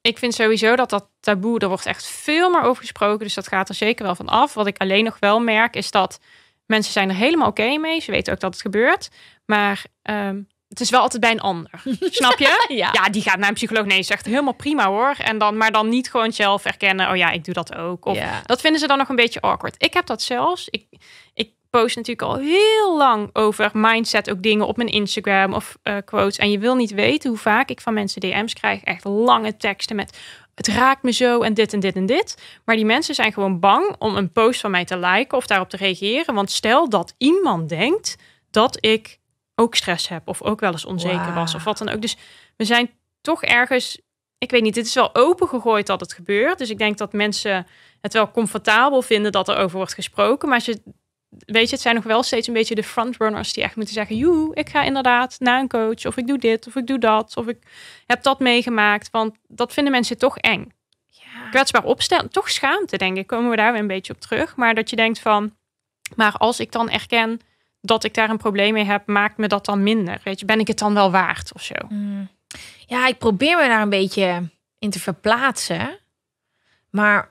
ik vind sowieso dat dat taboe, er wordt echt veel meer over gesproken. Dus dat gaat er zeker wel van af. Wat ik alleen nog wel merk, is dat mensen zijn er helemaal oké mee. Ze weten ook dat het gebeurt. Maar ehm, het is wel altijd bij een ander. <laughs> Snap je? ja. ja. die gaat naar een psycholoog. Nee, zegt helemaal prima hoor. En dan, maar dan niet gewoon zelf erkennen. Oh ja, ik doe dat ook. Of dat vinden ze dan nog een beetje awkward. Ik heb dat zelfs. Ik, ik post natuurlijk al heel lang over mindset ook dingen op mijn Instagram of eh, quotes. En je wil niet weten hoe vaak ik van mensen DM's krijg. Echt lange teksten met het raakt me zo en dit en dit en dit. Maar die mensen zijn gewoon bang om een post van mij te liken of daarop te reageren. Want stel dat iemand denkt dat ik ook stress heb of ook wel eens onzeker was of wat dan ook. Dus we zijn toch ergens, ik weet niet, dit is wel open gegooid dat het gebeurt. Dus ik denk dat mensen het wel comfortabel vinden dat er over wordt gesproken. Maar ze weet je, het zijn nog wel steeds een beetje de frontrunners die echt moeten zeggen: joe, ik ga inderdaad naar een coach, of ik doe dit, of ik doe dat, of ik heb dat meegemaakt. Want dat vinden mensen toch eng. Ja. Kwetsbaar opstellen, toch schaamte, denk ik. Komen we daar weer een beetje op terug. Maar dat je denkt van: maar als ik dan erken dat ik daar een probleem mee heb, maakt me dat dan minder? Weet je, ben ik het dan wel waard of zo? Mm. Ja, ik probeer me daar een beetje in te verplaatsen. Maar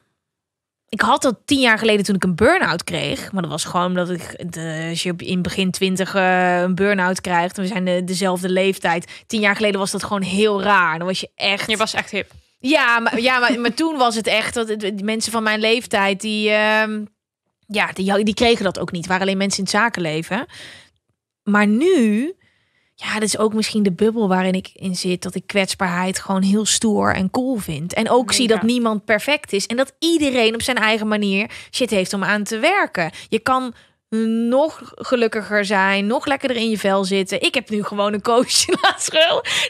ik had dat tien jaar geleden toen ik een burn-out kreeg. Maar dat was gewoon omdat ik, de, eh, als je in begin twintig eh, een burn-out krijgt. En we zijn de, dezelfde leeftijd. Tien jaar geleden was dat gewoon heel raar. Dan was je echt. Je was echt hip. Ja, maar, ja, maar, maar toen was het echt dat die mensen van mijn leeftijd, die, ehm, ja, die, die kregen dat ook niet. Het waren alleen mensen in het zakenleven. Maar nu ja, dat is ook misschien de bubbel waarin ik in zit. Dat ik kwetsbaarheid gewoon heel stoer en cool vind. En ook zie dat niemand perfect is. En dat iedereen op zijn eigen manier shit heeft om aan te werken. Je kan nog gelukkiger zijn, nog lekkerder in je vel zitten. Ik heb nu gewoon een laat laatst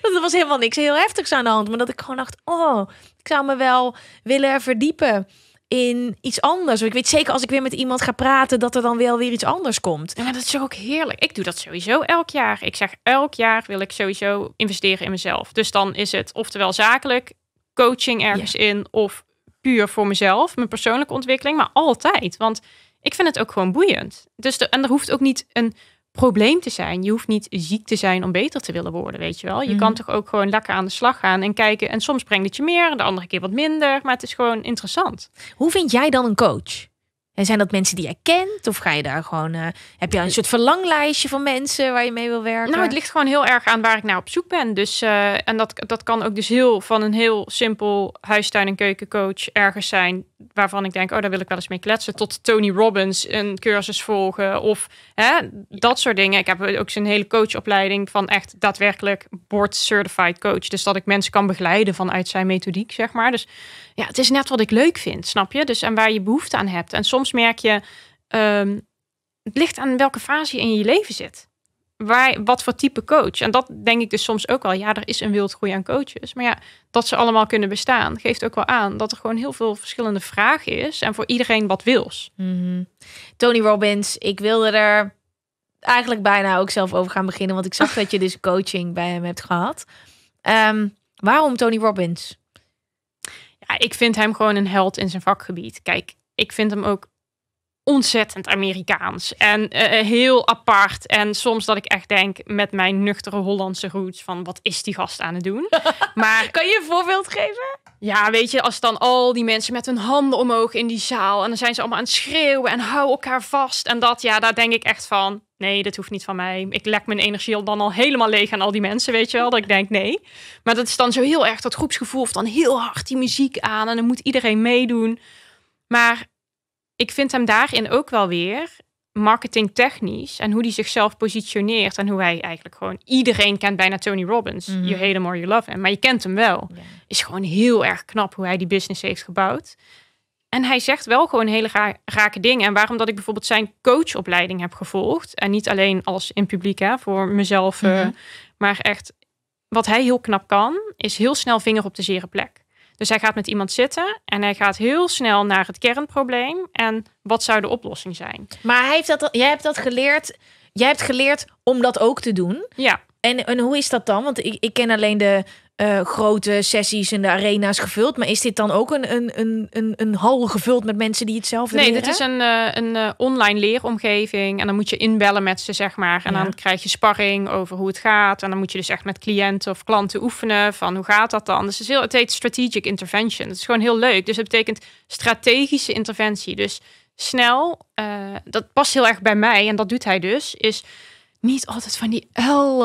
Dat was helemaal niks heel heftigs aan de hand. Maar dat ik gewoon dacht, oh, ik zou me wel willen verdiepen in iets anders. Ik weet zeker als ik weer met iemand ga praten, dat er dan wel weer iets anders komt. Ja, maar dat is ook heerlijk. Ik doe dat sowieso elk jaar. Ik zeg elk jaar wil ik sowieso investeren in mezelf. Dus dan is het oftewel zakelijk, coaching ergens in, of puur voor mezelf, mijn persoonlijke ontwikkeling, maar altijd. Want ik vind het ook gewoon boeiend. Dus de, en er hoeft ook niet een probleem te zijn. Je hoeft niet ziek te zijn om beter te willen worden, weet je wel. Je mhm. kan toch ook gewoon lekker aan de slag gaan en kijken. En soms brengt het je meer, de andere keer wat minder. Maar het is gewoon interessant. Hoe vind jij dan een coach? En zijn dat mensen die je kent? Of ga je daar gewoon. Eh, heb je een soort verlanglijstje van mensen waar je mee wil werken? Nou, het ligt gewoon heel erg aan waar ik naar op zoek ben. Dus, eh, en dat, dat kan ook dus heel van een heel simpel huistuin- en keukencoach ergens zijn. Waarvan ik denk, oh, daar wil ik wel eens mee kletsen. Tot Tony Robbins een cursus volgen. Of hè, dat soort dingen. Ik heb ook zo'n hele coachopleiding van echt daadwerkelijk board certified coach. Dus dat ik mensen kan begeleiden vanuit zijn methodiek, zeg maar. Dus ja, het is net wat ik leuk vind, snap je? Dus en waar je behoefte aan hebt. En soms merk je, ehm, het ligt aan welke fase je in je leven zit. Waar, wat voor type coach. En dat denk ik dus soms ook wel. Ja, er is een wildgroei aan coaches. Maar ja, dat ze allemaal kunnen bestaan, geeft ook wel aan dat er gewoon heel veel verschillende vragen is. En voor iedereen wat wils. Mhm. Tony Robbins, ik wilde er eigenlijk bijna ook zelf over gaan beginnen. Want ik zag <laughs> dat je dus coaching bij hem hebt gehad. Ehm, waarom Tony Robbins? ik vind hem gewoon een held in zijn vakgebied. Kijk, ik vind hem ook ontzettend Amerikaans en eh, eh, heel apart. En soms dat ik echt denk met mijn nuchtere Hollandse roots van wat is die gast aan het doen? <laughs> maar kan je een voorbeeld geven? Ja, weet je, als dan al die mensen met hun handen omhoog in die zaal en dan zijn ze allemaal aan het schreeuwen en hou elkaar vast en dat, ja, daar denk ik echt van. Nee, dat hoeft niet van mij. Ik lek mijn energie al dan al helemaal leeg aan al die mensen, weet je wel. Dat ik denk, nee. Maar dat is dan zo heel erg dat groepsgevoel of dan heel hard die muziek aan en dan moet iedereen meedoen. Maar ik vind hem daarin ook wel weer marketingtechnisch en hoe hij zichzelf positioneert en hoe hij eigenlijk gewoon iedereen kent bijna Tony Robbins. Mm -hmm. You hate him or you love him, maar je kent hem wel. Is gewoon heel erg knap hoe hij die business heeft gebouwd. En hij zegt wel gewoon hele rake dingen. En waarom dat ik bijvoorbeeld zijn coachopleiding heb gevolgd. En niet alleen als in publiek hè, voor mezelf. Eh, mhm. maar echt, wat hij heel knap kan, is heel snel vinger op de zere plek. Dus hij gaat met iemand zitten en hij gaat heel snel naar het kernprobleem en wat zou de oplossing zijn. Maar hij heeft dat, jij hebt dat geleerd, jij hebt geleerd om dat ook te doen. Ja. En, en hoe is dat dan? Want ik, ik ken alleen de eh, grote sessies in de arena's gevuld. Maar is dit dan ook een, een, een, een, een hal gevuld met mensen die hetzelfde nee, leren? is een, eh, een eh, online leeromgeving. En dan moet je inbellen met ze, zeg maar. En dan krijg je sparring over hoe het gaat. En dan moet je dus echt met cliënten of klanten oefenen van hoe gaat dat dan. Dus het, is heet strategic intervention. Het is gewoon heel leuk. Dus dat betekent strategische interventie. Dus snel, dat past heel erg bij mij en dat doet hij dus, is niet altijd van die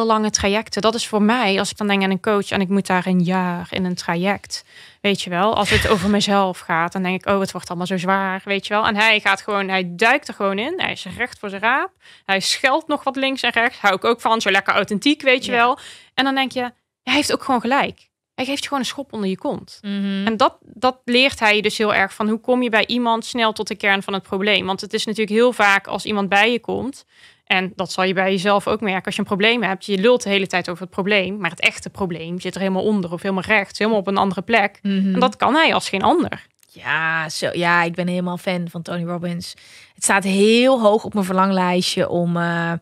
lange trajecten. Dat is voor mij, als ik dan denk aan een coach en ik moet daar een jaar in een traject. Weet je wel, als het over mezelf gaat, dan denk ik, oh, het wordt allemaal zo zwaar, weet je wel. En hij gaat gewoon, hij duikt er gewoon in. Hij is recht voor zijn raap. Hij scheldt nog wat links en rechts. Hou ik ook van, zo lekker authentiek, weet je wel. En dan denk je, hij heeft ook gewoon gelijk. Hij geeft je gewoon een schop onder je kont. Mhm. En dat, dat leert hij je dus heel erg van hoe kom je bij iemand snel tot de kern van het probleem. Want het is natuurlijk heel vaak als iemand bij je komt, en dat zal je bij jezelf ook merken als je een probleem hebt. Je lult de hele tijd over het probleem, maar het echte probleem zit er helemaal onder of helemaal rechts, helemaal op een andere plek. Mhm. En dat kan hij als geen ander. Ja, zo, ja, ik ben helemaal fan van Tony Robbins. Het staat heel hoog op mijn verlanglijstje om, eh,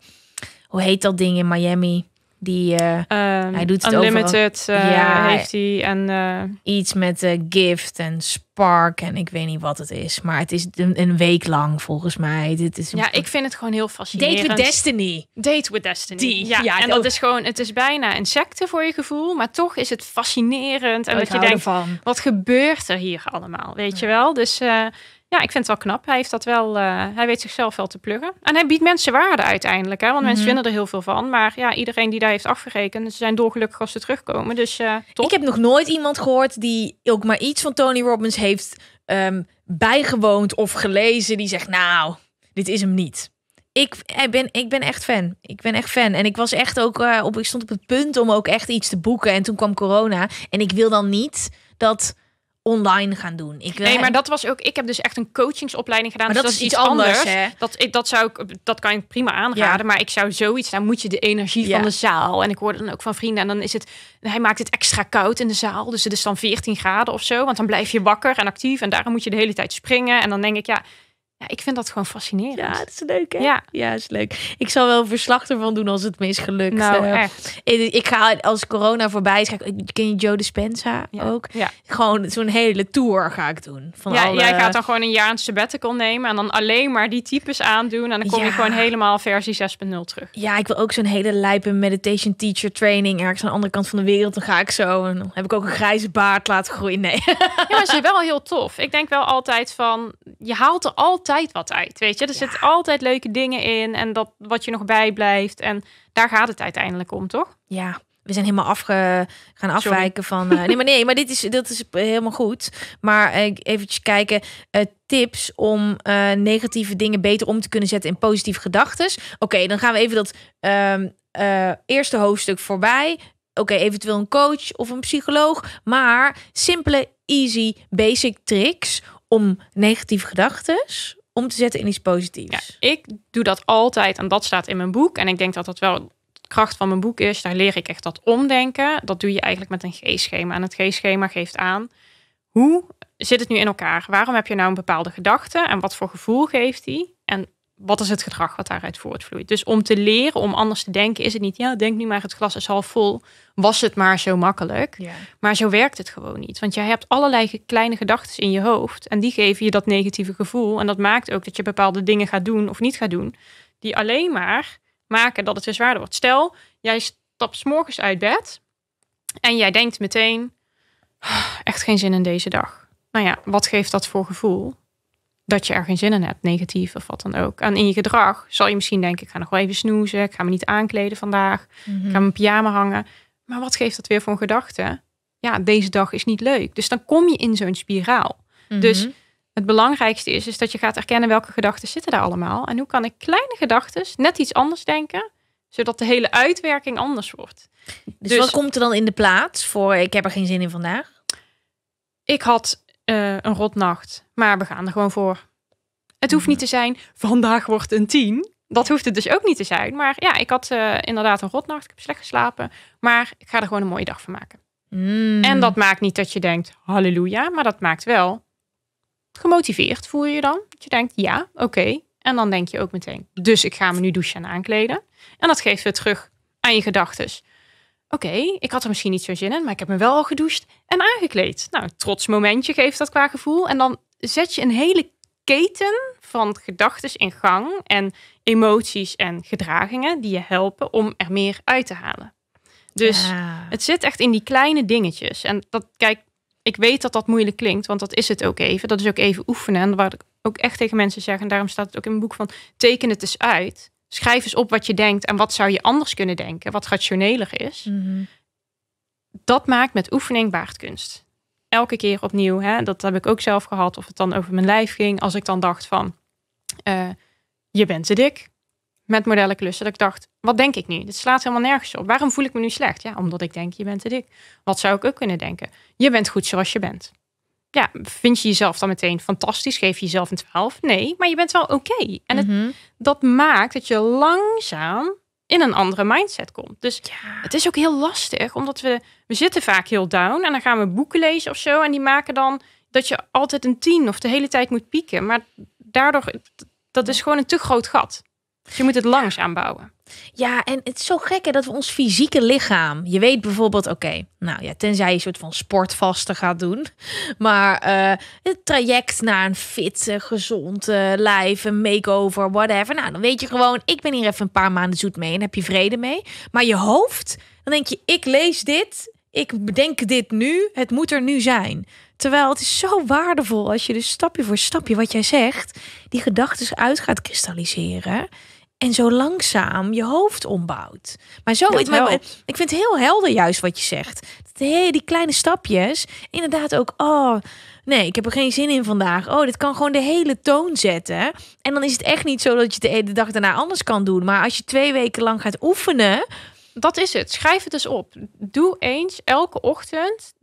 hoe heet dat ding in Miami? Die, eh, ehm, hij doet het Unlimited uh, ja, heeft hij. En, eh, iets met Gift en Spark en ik weet niet wat het is. Maar het is een, een week lang volgens mij. Dit is ja, ik vind het gewoon heel fascinerend. Date with Destiny. Date with Destiny. ja. en dat is gewoon, het is bijna een secte voor je gevoel. Maar toch is het fascinerend. En oh, dat je denkt, van. wat gebeurt er hier allemaal? Weet je wel? Dus ja, ik vind het wel knap. Hij heeft dat wel, eh, hij weet zichzelf wel te pluggen. En hij biedt mensen waarde uiteindelijk. Hè? Want mensen mhm. vinden er heel veel van. Maar ja, iedereen die daar heeft afgerekend, ze zijn dolgelukkig als ze terugkomen. Dus eh, top. Ik heb nog nooit iemand gehoord die ook maar iets van Tony Robbins heeft ehm, bijgewoond of gelezen. Die zegt, nou, dit is hem niet. Ik, eh, ben, ik ben echt fan. Ik ben echt fan. En ik was echt ook op. Ik stond op het punt om ook echt iets te boeken. En toen kwam corona. En ik wil dan niet dat online gaan doen. Ik nee, eh, maar dat was ook. Ik heb dus echt een coachingsopleiding gedaan. dus dat, is iets anders. Dat, ik, dat zou ik, dat kan ik prima aanraden. Maar ik zou zoiets. Dan moet je de energie van de zaal. En ik hoorde dan ook van vrienden. En dan is het. Hij maakt het extra koud in de zaal. Dus het is dan 14 graden of zo. Want dan blijf je wakker en actief. En daarom moet je de hele tijd springen. En dan denk ik, ja, ik vind dat gewoon fascinerend. Ja, het is leuk, hè? Ja, ja is leuk. Ik zal wel verslag ervan doen als het misgelukt. Nou, eh. echt. Ik, ga als corona voorbij is, ga ik, ken je Joe Dispenza ja. ook? Ja. Gewoon zo'n hele tour ga ik doen. Van ja, jij gaat dan gewoon een jaar een sabbatical nemen en dan alleen maar die types aandoen. En dan kom je gewoon helemaal versie 6.0 terug. Ja, ik wil ook zo'n hele lijpe meditation teacher training ergens aan de andere kant van de wereld. Dan ga ik zo en dan heb ik ook een grijze baard laten groeien. Nee. Ja, maar ze is <laughs> wel heel tof. Ik denk wel altijd van, je haalt er altijd altijd wat uit, weet je. Er zitten altijd leuke dingen in en dat wat je nog bijblijft. En daar gaat het uiteindelijk om, toch? Ja, we zijn helemaal afge, gaan afwijken van. Uh, nee, maar nee, maar dit is, dit is helemaal goed. Maar uh, eventjes kijken. Eh, tips om negatieve dingen beter om te kunnen zetten in positieve gedachten. Oké, dan gaan we even dat ehm, eerste hoofdstuk voorbij. Oké, eventueel een coach of een psycholoog. Maar simpele, easy, basic tricks om negatieve gedachten om te zetten in iets positiefs. ik doe dat altijd en dat staat in mijn boek. En ik denk dat dat wel de kracht van mijn boek is. Daar leer ik echt dat omdenken. Dat doe je eigenlijk met een G-schema. En het G-schema geeft aan hoe zit het nu in elkaar? Waarom heb je nou een bepaalde gedachte en wat voor gevoel geeft die? wat is het gedrag wat daaruit voortvloeit? Dus om te leren, om anders te denken, is het niet, ja, denk nu maar het glas is half vol, was het maar zo makkelijk. Maar zo werkt het gewoon niet. Want jij hebt allerlei kleine gedachten in je hoofd en die geven je dat negatieve gevoel. En dat maakt ook dat je bepaalde dingen gaat doen of niet gaat doen, die alleen maar maken dat het weer zwaarder wordt. Stel, jij stapt s morgens uit bed en jij denkt meteen, ah, echt geen zin in deze dag. Nou ja, wat geeft dat voor gevoel? dat je er geen zin in hebt, negatief of wat dan ook. En in je gedrag zal je misschien denken: ik ga nog wel even snoezen, ik ga me niet aankleden vandaag, ik ga mhm. mijn pyjama hangen. Maar wat geeft dat weer voor een gedachte? Ja, deze dag is niet leuk. Dus dan kom je in zo'n spiraal. Mhm. Dus het belangrijkste is, is dat je gaat erkennen welke gedachten zitten daar allemaal. En hoe kan ik kleine gedachten net iets anders denken, zodat de hele uitwerking anders wordt. Dus, dus wat komt er dan in de plaats voor ik heb er geen zin in vandaag? Ik had uh, een rotnacht maar we gaan er gewoon voor. Het hoeft niet te zijn, vandaag wordt een tien. Dat hoeft het dus ook niet te zijn. Maar ja, ik had eh, inderdaad een rotnacht. Ik heb slecht geslapen. Maar ik ga er gewoon een mooie dag van maken. Mm. En dat maakt niet dat je denkt, halleluja. Maar dat maakt wel gemotiveerd voel je je dan. Dat je denkt, ja, oké. En dan denk je ook meteen, dus ik ga me nu douchen en aankleden. En dat geeft weer terug aan je gedachtes. Oké, ik had er misschien niet zo zin in, maar ik heb me wel al gedoucht en aangekleed. Nou, trots momentje geeft dat qua gevoel. En dan zet je een hele keten van gedachten in gang en emoties en gedragingen die je helpen om er meer uit te halen. Dus het zit echt in die kleine dingetjes. En dat, kijk, ik weet dat dat moeilijk klinkt, want dat is het ook even. Dat is ook even oefenen. En waar ik ook echt tegen mensen zeg, en daarom staat het ook in mijn boek van, teken het eens uit. Schrijf eens op wat je denkt en wat zou je anders kunnen denken, wat rationeler is. Mhm. Dat maakt met oefening baardkunst elke keer opnieuw, hè, dat heb ik ook zelf gehad, of het dan over mijn lijf ging, als ik dan dacht van, eh, je bent te dik met modellen klussen, dat ik dacht, wat denk ik nu? Dit slaat helemaal nergens op. Waarom voel ik me nu slecht? Ja, omdat ik denk, je bent te dik. Wat zou ik ook kunnen denken? Je bent goed zoals je bent. Ja, vind je jezelf dan meteen fantastisch? Geef je jezelf een 12? Nee, maar je bent wel oké. En het, mhm. dat maakt dat je langzaam in een andere mindset komt. Dus ja. het is ook heel lastig, omdat we, we zitten vaak heel down en dan gaan we boeken lezen of zo. En die maken dan dat je altijd een tien of de hele tijd moet pieken. Maar daardoor, dat is gewoon een te groot gat. Dus je moet het langzaam bouwen. Ja, en het is zo gek hè, dat we ons fysieke lichaam. Je weet bijvoorbeeld, oké, nou ja, tenzij je een soort van sportvasten gaat doen. <laughs> Maar eh, het traject naar een fit, gezond lijf, een makeover, whatever. Nou, dan weet je gewoon, ik ben hier even een paar maanden zoet mee en heb je vrede mee. Maar je hoofd, dan denk je, ik lees dit, ik bedenk dit nu, het moet er nu zijn. Terwijl het is zo waardevol als je dus stapje voor stapje wat jij zegt, die gedachten uit gaat kristalliseren en zo langzaam je hoofd ombouwt. Maar zo, ja, ik, ik vind het heel helder juist wat je zegt. hey, die kleine stapjes. Inderdaad ook, oh nee, ik heb er geen zin in vandaag. Oh, dit kan gewoon de hele toon zetten. En dan is het echt niet zo dat je de, dag daarna anders kan doen. Maar als je twee weken lang gaat oefenen. Dat is het. Schrijf het dus op. Doe eens elke ochtend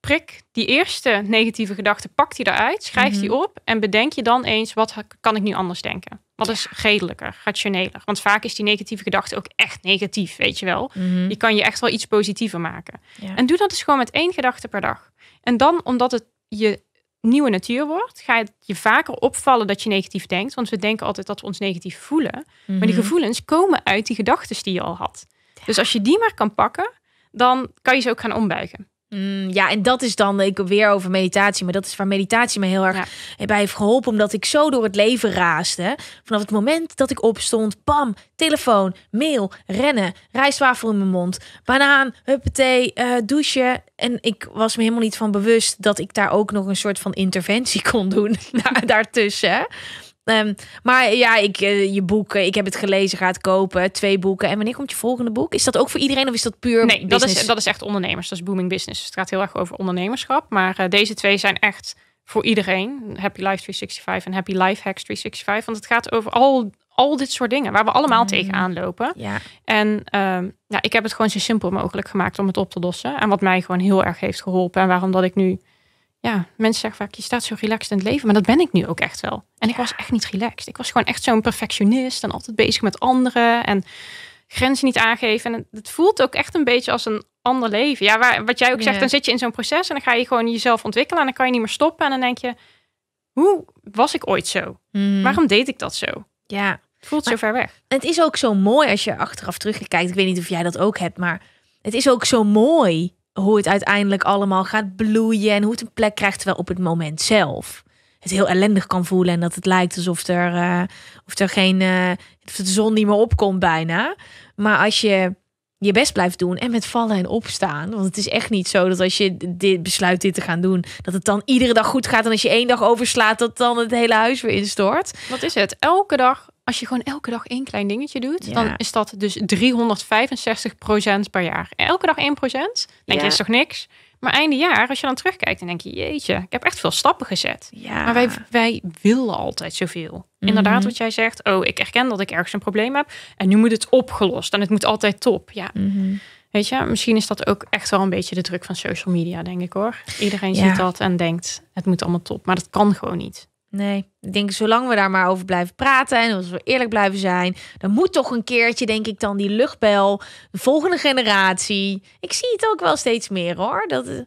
prik die eerste negatieve gedachte, pak die eruit, schrijf die mhm. op en bedenk je dan eens wat kan ik nu anders denken wat is redelijker, rationeler. Want vaak is die negatieve gedachte ook echt negatief, weet je wel. Mhm. Je kan je echt wel iets positiever maken. En doe dat dus gewoon met één gedachte per dag. En dan, omdat het je nieuwe natuur wordt, ga je je vaker opvallen dat je negatief denkt. Want we denken altijd dat we ons negatief voelen. Maar die mhm. gevoelens komen uit die gedachten die je al had. Dus als je die maar kan pakken, dan kan je ze ook gaan ombuigen. Mm, ja, en dat is dan ik weer over meditatie, maar dat is waar meditatie me heel erg bij heeft geholpen, omdat ik zo door het leven raaste Vanaf het moment dat ik opstond, pam telefoon, mail, rennen, rijstwafel in mijn mond, banaan, huppetee, uh, eh, douchen. En ik was me helemaal niet van bewust dat ik daar ook nog een soort van interventie kon doen <laughs> daartussen. Ehm, maar ja, ik, eh, je boeken, eh, ik heb het gelezen, ga het kopen. Twee boeken. En wanneer komt je volgende boek? Is dat ook voor iedereen of is dat puur Nee, dat is, dat is echt ondernemers. Dat is booming business. het gaat heel erg over ondernemerschap. Maar eh, deze twee zijn echt voor iedereen. Happy Life 365 en Happy Life Hacks 365. Want het gaat over al, al dit soort dingen waar we allemaal mm. tegenaan lopen. Ja. En ehm, ja, ik heb het gewoon zo simpel mogelijk gemaakt om het op te lossen. En wat mij gewoon heel erg heeft geholpen. En waarom dat ik nu ja, mensen zeggen vaak, je staat zo relaxed in het leven. Maar dat ben ik nu ook echt wel. En ik was echt niet relaxed. Ik was gewoon echt zo'n perfectionist en altijd bezig met anderen en grenzen niet aangeven. En het voelt ook echt een beetje als een ander leven. Ja, waar, wat jij ook zegt, dan zit je in zo'n proces en dan ga je gewoon jezelf ontwikkelen en dan kan je niet meer stoppen. En dan denk je, hoe was ik ooit zo? Hmm. Waarom deed ik dat zo? Ja. Het voelt zo ver weg. Het is ook zo mooi als je achteraf terugkijkt. Ik weet niet of jij dat ook hebt, maar het is ook zo mooi hoe het uiteindelijk allemaal gaat bloeien en hoe het een plek krijgt, terwijl op het moment zelf het heel ellendig kan voelen en dat het lijkt alsof er, eh, of er geen, eh, of de zon niet meer opkomt bijna. Maar als je je best blijft doen en met vallen en opstaan, want het is echt niet zo dat als je dit besluit dit te gaan doen, dat het dan iedere dag goed gaat en als je één dag overslaat, dat dan het hele huis weer instort. Wat is het? Elke dag als je gewoon elke dag één klein dingetje doet, dan is dat dus 365% per jaar. Elke dag 1%. Denk je, is toch niks? Maar einde jaar, als je dan terugkijkt, dan denk je, jeetje, ik heb echt veel stappen gezet. Maar wij, wij willen altijd zoveel. Mm Inderdaad, wat jij zegt, oh, ik erken dat ik ergens een probleem heb. En nu moet het opgelost en het moet altijd top. Ja. Mhm. Weet je, misschien is dat ook echt wel een beetje de druk van social media, denk ik hoor. Iedereen ziet dat en denkt, het moet allemaal top. Maar dat kan gewoon niet. Nee, ik denk zolang we daar maar over blijven praten en als we eerlijk blijven zijn, dan moet toch een keertje, denk ik, dan die luchtbel, de volgende generatie. Ik zie het ook wel steeds meer hoor. Dat, eh,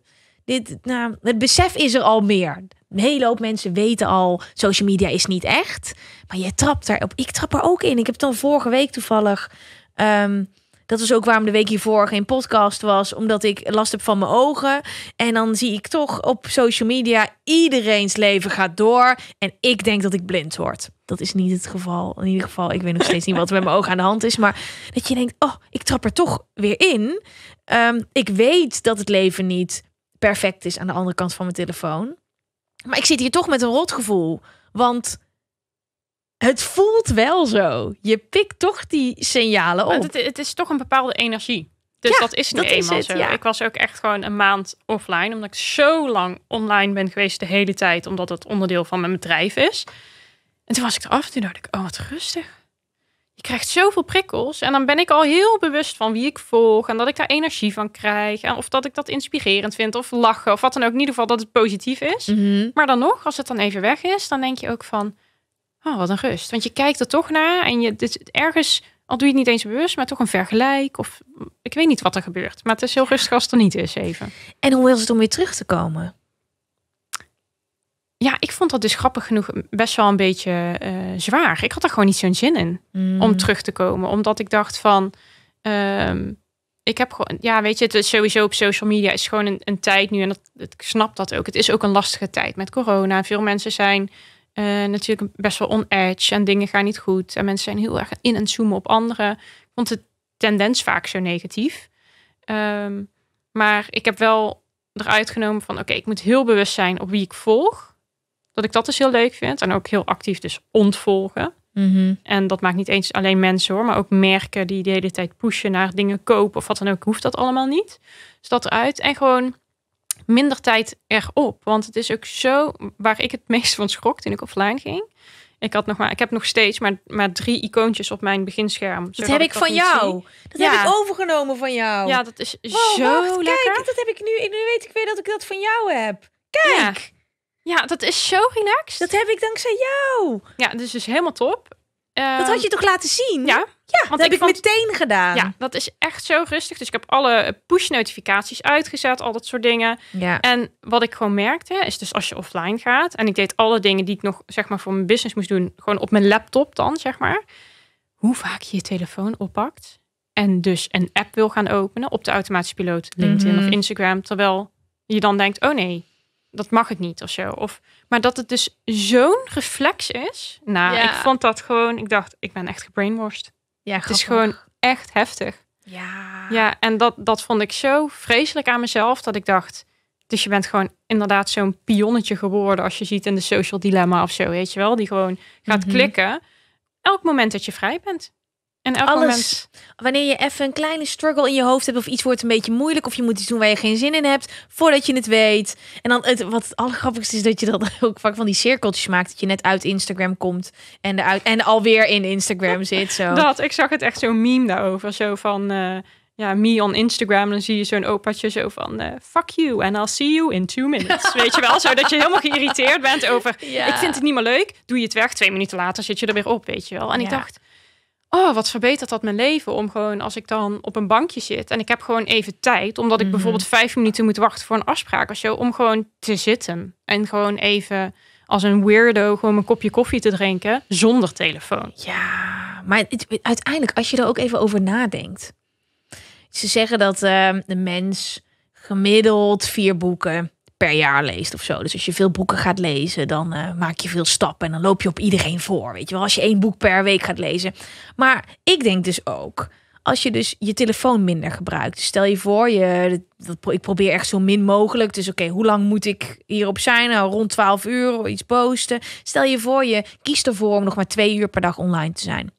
dit, nou, het besef is er al meer. Een hele hoop mensen weten al, social media is niet echt. Maar je trapt op. Ik trap er ook in. Ik heb dan vorige week toevallig ehm, dat is ook waarom de week hiervoor geen podcast was, omdat ik last heb van mijn ogen. En dan zie ik toch op social media iedereen's leven gaat door. En ik denk dat ik blind word. Dat is niet het geval. In ieder geval, ik weet nog steeds niet wat er met mijn ogen aan de hand is. Maar dat je denkt, oh, ik trap er toch weer in. Ehm, ik weet dat het leven niet perfect is aan de andere kant van mijn telefoon. Maar ik zit hier toch met een rotgevoel. Want het voelt wel zo. Je pikt toch die signalen op. Het, is toch een bepaalde energie. Dus ja, dat is niet eenmaal het, zo. Ik was ook echt gewoon een maand offline. Omdat ik zo lang online ben geweest de hele tijd. Omdat het onderdeel van mijn bedrijf is. En toen was ik eraf. Toen dacht ik, oh wat rustig. Je krijgt zoveel prikkels. En dan ben ik al heel bewust van wie ik volg. En dat ik daar energie van krijg. of dat ik dat inspirerend vind. Of lachen. Of wat dan ook. In ieder geval dat het positief is. Mhm. Maar dan nog, als het dan even weg is. Dan denk je ook van Oh, wat een rust. Want je kijkt er toch naar en je, dit, ergens, al doe je het niet eens bewust, maar toch een vergelijk. Of ik weet niet wat er gebeurt. Maar het is heel rustig als het er niet is even. En hoe is het om weer terug te komen? Ja, ik vond dat dus grappig genoeg best wel een beetje eh, zwaar. Ik had er gewoon niet zo'n zin in hmm. om terug te komen. Omdat ik dacht van. Ehm, ik heb gewoon, ja, weet je, het is sowieso op social media is gewoon een, een tijd nu. En dat, ik snap dat ook. Het is ook een lastige tijd met corona. Veel mensen zijn uh, natuurlijk best wel on edge en dingen gaan niet goed. En mensen zijn heel erg in en zoomen op anderen. Ik vond de tendens vaak zo negatief. Ehm, maar ik heb wel eruit genomen van oké, ik moet heel bewust zijn op wie ik volg. Dat ik dat dus heel leuk vind. En ook heel actief dus ontvolgen. Mhm. En dat maakt niet eens alleen mensen hoor, maar ook merken die de hele tijd pushen naar dingen kopen of wat dan ook, hoeft dat allemaal niet. Dus dat eruit. En gewoon minder tijd erop. Want het is ook zo waar ik het <laughs> meest van schrok toen ik offline ging. Ik, had nog maar, ik heb nog steeds maar, maar drie icoontjes op mijn beginscherm. Dat heb ik, van jou. Dat heb ik overgenomen van jou. Ja, dat is zo wacht, lekker. Kijk, dat heb ik nu. Nu weet ik weer dat ik dat van jou heb. Kijk! Ja. ja. dat is zo relaxed. Dat heb ik dankzij jou. Ja, dus is helemaal top dat had ehm, je toch laten zien? Ja. Ja, want dat heb ik, meteen gedaan. Ja, dat is echt zo rustig. Dus ik heb alle push-notificaties uitgezet, al dat soort dingen. Ja. En wat ik gewoon merkte, is dus als je offline gaat... en ik deed alle dingen die ik nog zeg maar, voor mijn business moest doen... gewoon op mijn laptop dan, zeg maar. Hoe vaak je je telefoon oppakt... en dus een app wil gaan openen op de automatische piloot... LinkedIn of mhm. Instagram, terwijl je dan denkt... oh nee, dat mag het niet of zo. Of, maar dat het dus zo'n reflex is. Nou, ik vond dat gewoon, ik dacht, ik ben echt gebrainwashed. Ja, Het is gewoon echt heftig. Ja. Ja, en dat, dat vond ik zo vreselijk aan mezelf dat ik dacht, dus je bent gewoon inderdaad zo'n pionnetje geworden als je ziet in de social dilemma of zo, weet je wel, die gewoon gaat mhm. klikken. Elk moment dat je vrij bent. En alles, wanneer je even een kleine struggle in je hoofd hebt of iets wordt een beetje moeilijk of je moet iets doen waar je geen zin in hebt, voordat je het weet. En dan het, wat het allergrappigste is dat je dan <laughs> ook vaak van die cirkeltjes maakt dat je net uit Instagram komt en, uit en alweer in Instagram <laughs> zit. Zo. Dat, ik zag het echt zo'n meme daarover, zo van... Eh, ja, me on Instagram. Dan zie je zo'n opaatje zo van, eh, fuck you and I'll see you in two minutes. <laughs> Weet je wel, zo dat je helemaal geïrriteerd bent over, ja. ik vind het niet meer leuk. Doe je het weg, twee minuten later zit je er weer op, weet je wel. En ik dacht, oh, wat verbetert dat mijn leven om gewoon als ik dan op een bankje zit en ik heb gewoon even tijd, omdat ik mhm. bijvoorbeeld vijf minuten moet wachten voor een afspraak of zo, om gewoon te zitten en gewoon even als een weirdo gewoon een kopje koffie te drinken zonder telefoon. Ja, maar uiteindelijk als je er ook even over nadenkt. Ze zeggen dat ehm, de mens gemiddeld vier boeken per jaar leest of zo. Dus als je veel boeken gaat lezen, dan eh, maak je veel stappen en dan loop je op iedereen voor. Weet je wel, als je één boek per week gaat lezen. Maar ik denk dus ook, als je dus je telefoon minder gebruikt. Dus stel je voor, je, dat, ik probeer echt zo min mogelijk. Dus oké, hoe lang moet ik hierop zijn? Nou, rond 12 uur iets posten. Stel je voor, je kiest ervoor om nog maar twee uur per dag online te zijn.